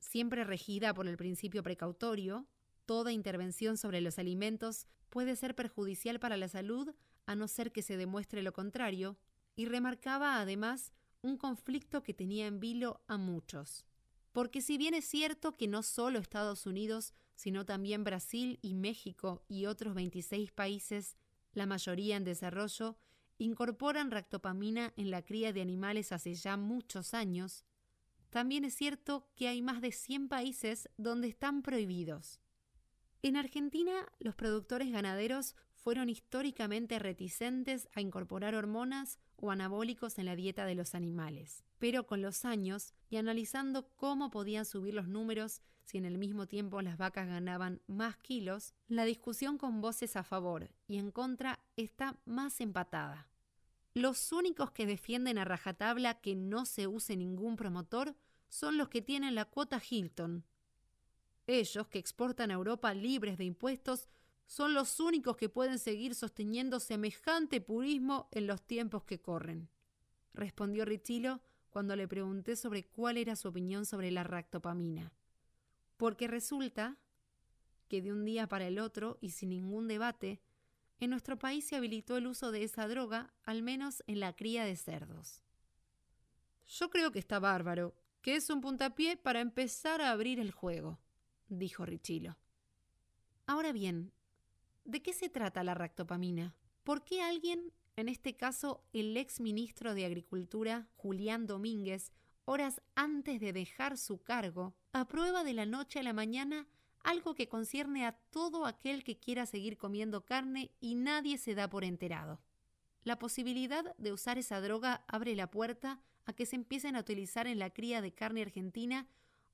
siempre regida por el principio precautorio, toda intervención sobre los alimentos puede ser perjudicial para la salud a no ser que se demuestre lo contrario, y remarcaba además un conflicto que tenía en vilo a muchos. Porque si bien es cierto que no solo Estados Unidos sino también Brasil y México y otros 26 países, la mayoría en desarrollo, incorporan ractopamina en la cría de animales hace ya muchos años, también es cierto que hay más de 100 países donde están prohibidos. En Argentina, los productores ganaderos fueron históricamente reticentes a incorporar hormonas o anabólicos en la dieta de los animales, pero con los años y analizando cómo podían subir los números si en el mismo tiempo las vacas ganaban más kilos, la discusión con voces a favor y en contra está más empatada. Los únicos que defienden a rajatabla que no se use ningún promotor son los que tienen la cuota Hilton. Ellos, que exportan a Europa libres de impuestos, son los únicos que pueden seguir sosteniendo semejante purismo en los tiempos que corren. Respondió Richilo cuando le pregunté sobre cuál era su opinión sobre la ractopamina. Porque resulta que de un día para el otro y sin ningún debate, en nuestro país se habilitó el uso de esa droga, al menos en la cría de cerdos. Yo creo que está bárbaro, que es un puntapié para empezar a abrir el juego, dijo Richilo. Ahora bien, ¿de qué se trata la ractopamina? ¿Por qué alguien en este caso, el ex ministro de Agricultura, Julián Domínguez, horas antes de dejar su cargo, aprueba de la noche a la mañana algo que concierne a todo aquel que quiera seguir comiendo carne y nadie se da por enterado. La posibilidad de usar esa droga abre la puerta a que se empiecen a utilizar en la cría de carne argentina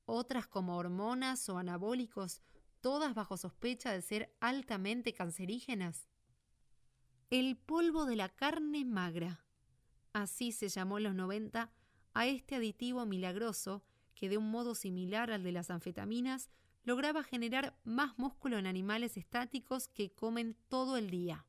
otras como hormonas o anabólicos, todas bajo sospecha de ser altamente cancerígenas el polvo de la carne magra. Así se llamó en los 90 a este aditivo milagroso que de un modo similar al de las anfetaminas lograba generar más músculo en animales estáticos que comen todo el día.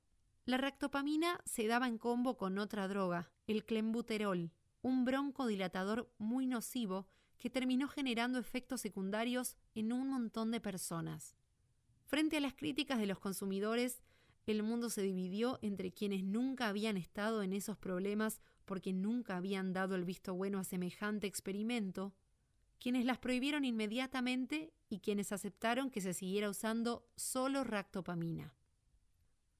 La rectopamina se daba en combo con otra droga, el clembuterol, un broncodilatador muy nocivo que terminó generando efectos secundarios en un montón de personas. Frente a las críticas de los consumidores, el mundo se dividió entre quienes nunca habían estado en esos problemas porque nunca habían dado el visto bueno a semejante experimento, quienes las prohibieron inmediatamente y quienes aceptaron que se siguiera usando solo ractopamina.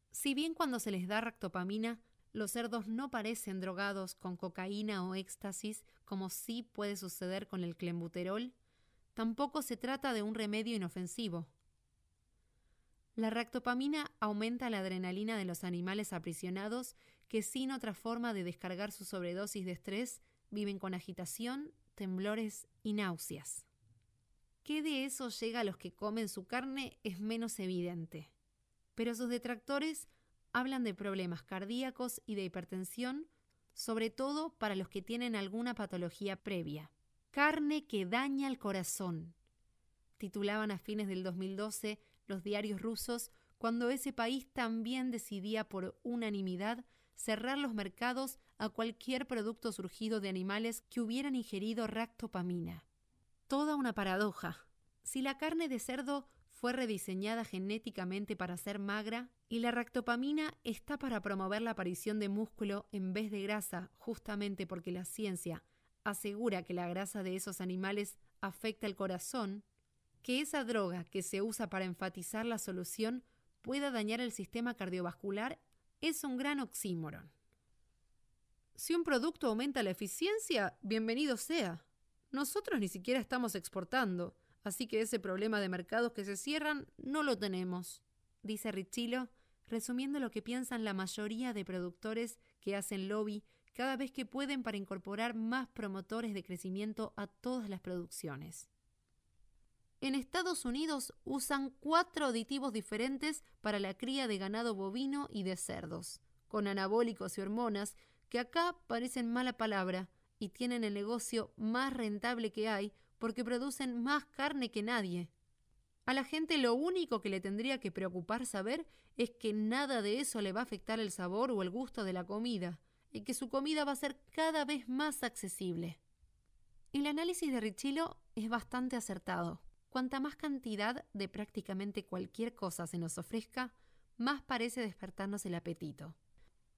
Si bien cuando se les da ractopamina, los cerdos no parecen drogados con cocaína o éxtasis, como sí puede suceder con el clembuterol, tampoco se trata de un remedio inofensivo. La ractopamina aumenta la adrenalina de los animales aprisionados que sin otra forma de descargar su sobredosis de estrés viven con agitación, temblores y náuseas. ¿Qué de eso llega a los que comen su carne es menos evidente? Pero sus detractores hablan de problemas cardíacos y de hipertensión, sobre todo para los que tienen alguna patología previa. Carne que daña el corazón. Titulaban a fines del 2012 los diarios rusos cuando ese país también decidía por unanimidad cerrar los mercados a cualquier producto surgido de animales que hubieran ingerido ractopamina. Toda una paradoja. Si la carne de cerdo fue rediseñada genéticamente para ser magra y la ractopamina está para promover la aparición de músculo en vez de grasa, justamente porque la ciencia asegura que la grasa de esos animales afecta el corazón, que esa droga que se usa para enfatizar la solución pueda dañar el sistema cardiovascular es un gran oxímoron. Si un producto aumenta la eficiencia, bienvenido sea. Nosotros ni siquiera estamos exportando, así que ese problema de mercados que se cierran no lo tenemos, dice Richilo, resumiendo lo que piensan la mayoría de productores que hacen lobby cada vez que pueden para incorporar más promotores de crecimiento a todas las producciones. En Estados Unidos usan cuatro aditivos diferentes para la cría de ganado bovino y de cerdos, con anabólicos y hormonas que acá parecen mala palabra y tienen el negocio más rentable que hay porque producen más carne que nadie. A la gente lo único que le tendría que preocupar saber es que nada de eso le va a afectar el sabor o el gusto de la comida, y que su comida va a ser cada vez más accesible. El análisis de Richilo es bastante acertado. Cuanta más cantidad de prácticamente cualquier cosa se nos ofrezca, más parece despertarnos el apetito.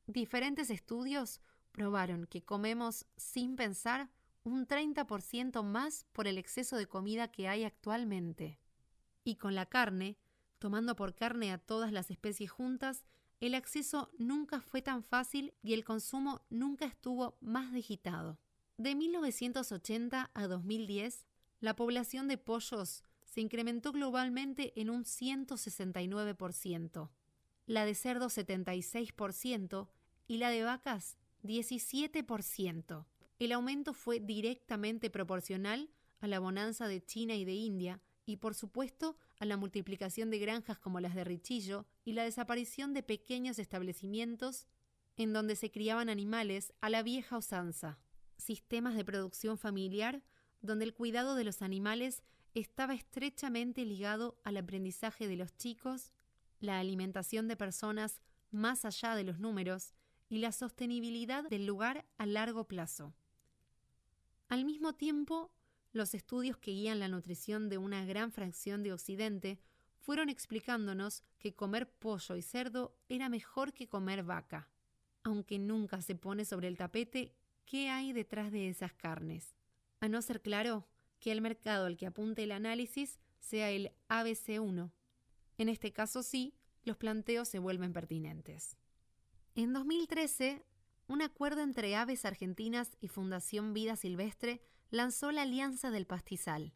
Diferentes estudios probaron que comemos sin pensar un 30% más por el exceso de comida que hay actualmente. Y con la carne, tomando por carne a todas las especies juntas, el acceso nunca fue tan fácil y el consumo nunca estuvo más digitado. De 1980 a 2010, la población de pollos se incrementó globalmente en un 169%, la de cerdos 76% y la de vacas 17%. El aumento fue directamente proporcional a la bonanza de China y de India y por supuesto a la multiplicación de granjas como las de Richillo y la desaparición de pequeños establecimientos en donde se criaban animales a la vieja usanza. Sistemas de producción familiar donde el cuidado de los animales estaba estrechamente ligado al aprendizaje de los chicos, la alimentación de personas más allá de los números y la sostenibilidad del lugar a largo plazo. Al mismo tiempo, los estudios que guían la nutrición de una gran fracción de Occidente fueron explicándonos que comer pollo y cerdo era mejor que comer vaca, aunque nunca se pone sobre el tapete qué hay detrás de esas carnes a no ser claro que el mercado al que apunte el análisis sea el ABC1. En este caso sí, los planteos se vuelven pertinentes. En 2013, un acuerdo entre Aves Argentinas y Fundación Vida Silvestre lanzó la Alianza del Pastizal,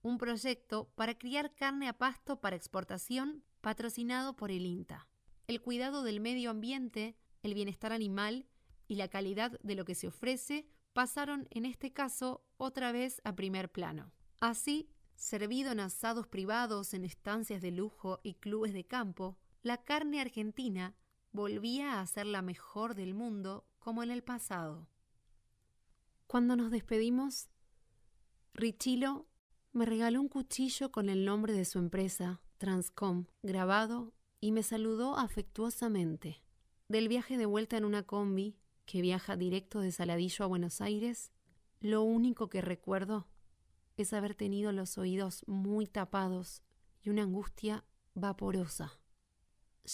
un proyecto para criar carne a pasto para exportación patrocinado por el INTA. El cuidado del medio ambiente, el bienestar animal y la calidad de lo que se ofrece pasaron en este caso otra vez a primer plano. Así, servido en asados privados, en estancias de lujo y clubes de campo, la carne argentina volvía a ser la mejor del mundo como en el pasado. Cuando nos despedimos, Richilo me regaló un cuchillo con el nombre de su empresa, Transcom, grabado y me saludó afectuosamente. Del viaje de vuelta en una combi, que viaja directo de Saladillo a Buenos Aires, lo único que recuerdo es haber tenido los oídos muy tapados y una angustia vaporosa.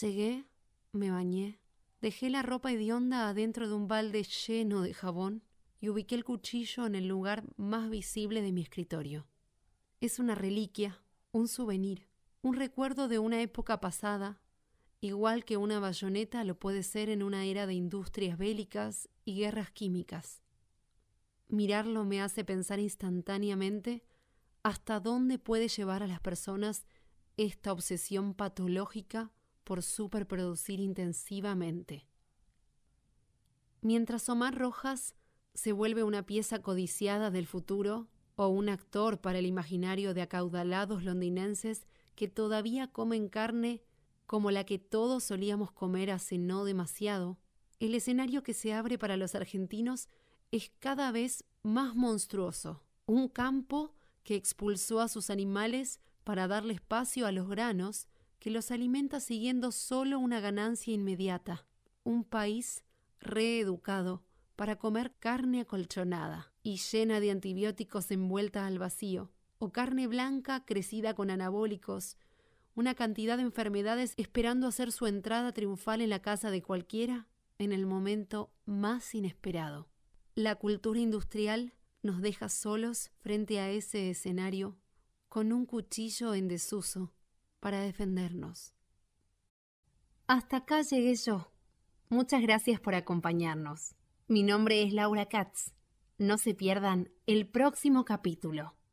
Llegué, me bañé, dejé la ropa hedionda adentro de un balde lleno de jabón y ubiqué el cuchillo en el lugar más visible de mi escritorio. Es una reliquia, un souvenir, un recuerdo de una época pasada igual que una bayoneta lo puede ser en una era de industrias bélicas y guerras químicas. Mirarlo me hace pensar instantáneamente hasta dónde puede llevar a las personas esta obsesión patológica por superproducir intensivamente. Mientras Omar Rojas se vuelve una pieza codiciada del futuro o un actor para el imaginario de acaudalados londinenses que todavía comen carne como la que todos solíamos comer hace no demasiado, el escenario que se abre para los argentinos es cada vez más monstruoso. Un campo que expulsó a sus animales para darle espacio a los granos, que los alimenta siguiendo solo una ganancia inmediata. Un país reeducado para comer carne acolchonada y llena de antibióticos envuelta al vacío, o carne blanca crecida con anabólicos una cantidad de enfermedades esperando hacer su entrada triunfal en la casa de cualquiera en el momento más inesperado. La cultura industrial nos deja solos frente a ese escenario con un cuchillo en desuso para defendernos. Hasta acá llegué yo. Muchas gracias por acompañarnos. Mi nombre es Laura Katz. No se pierdan el próximo capítulo.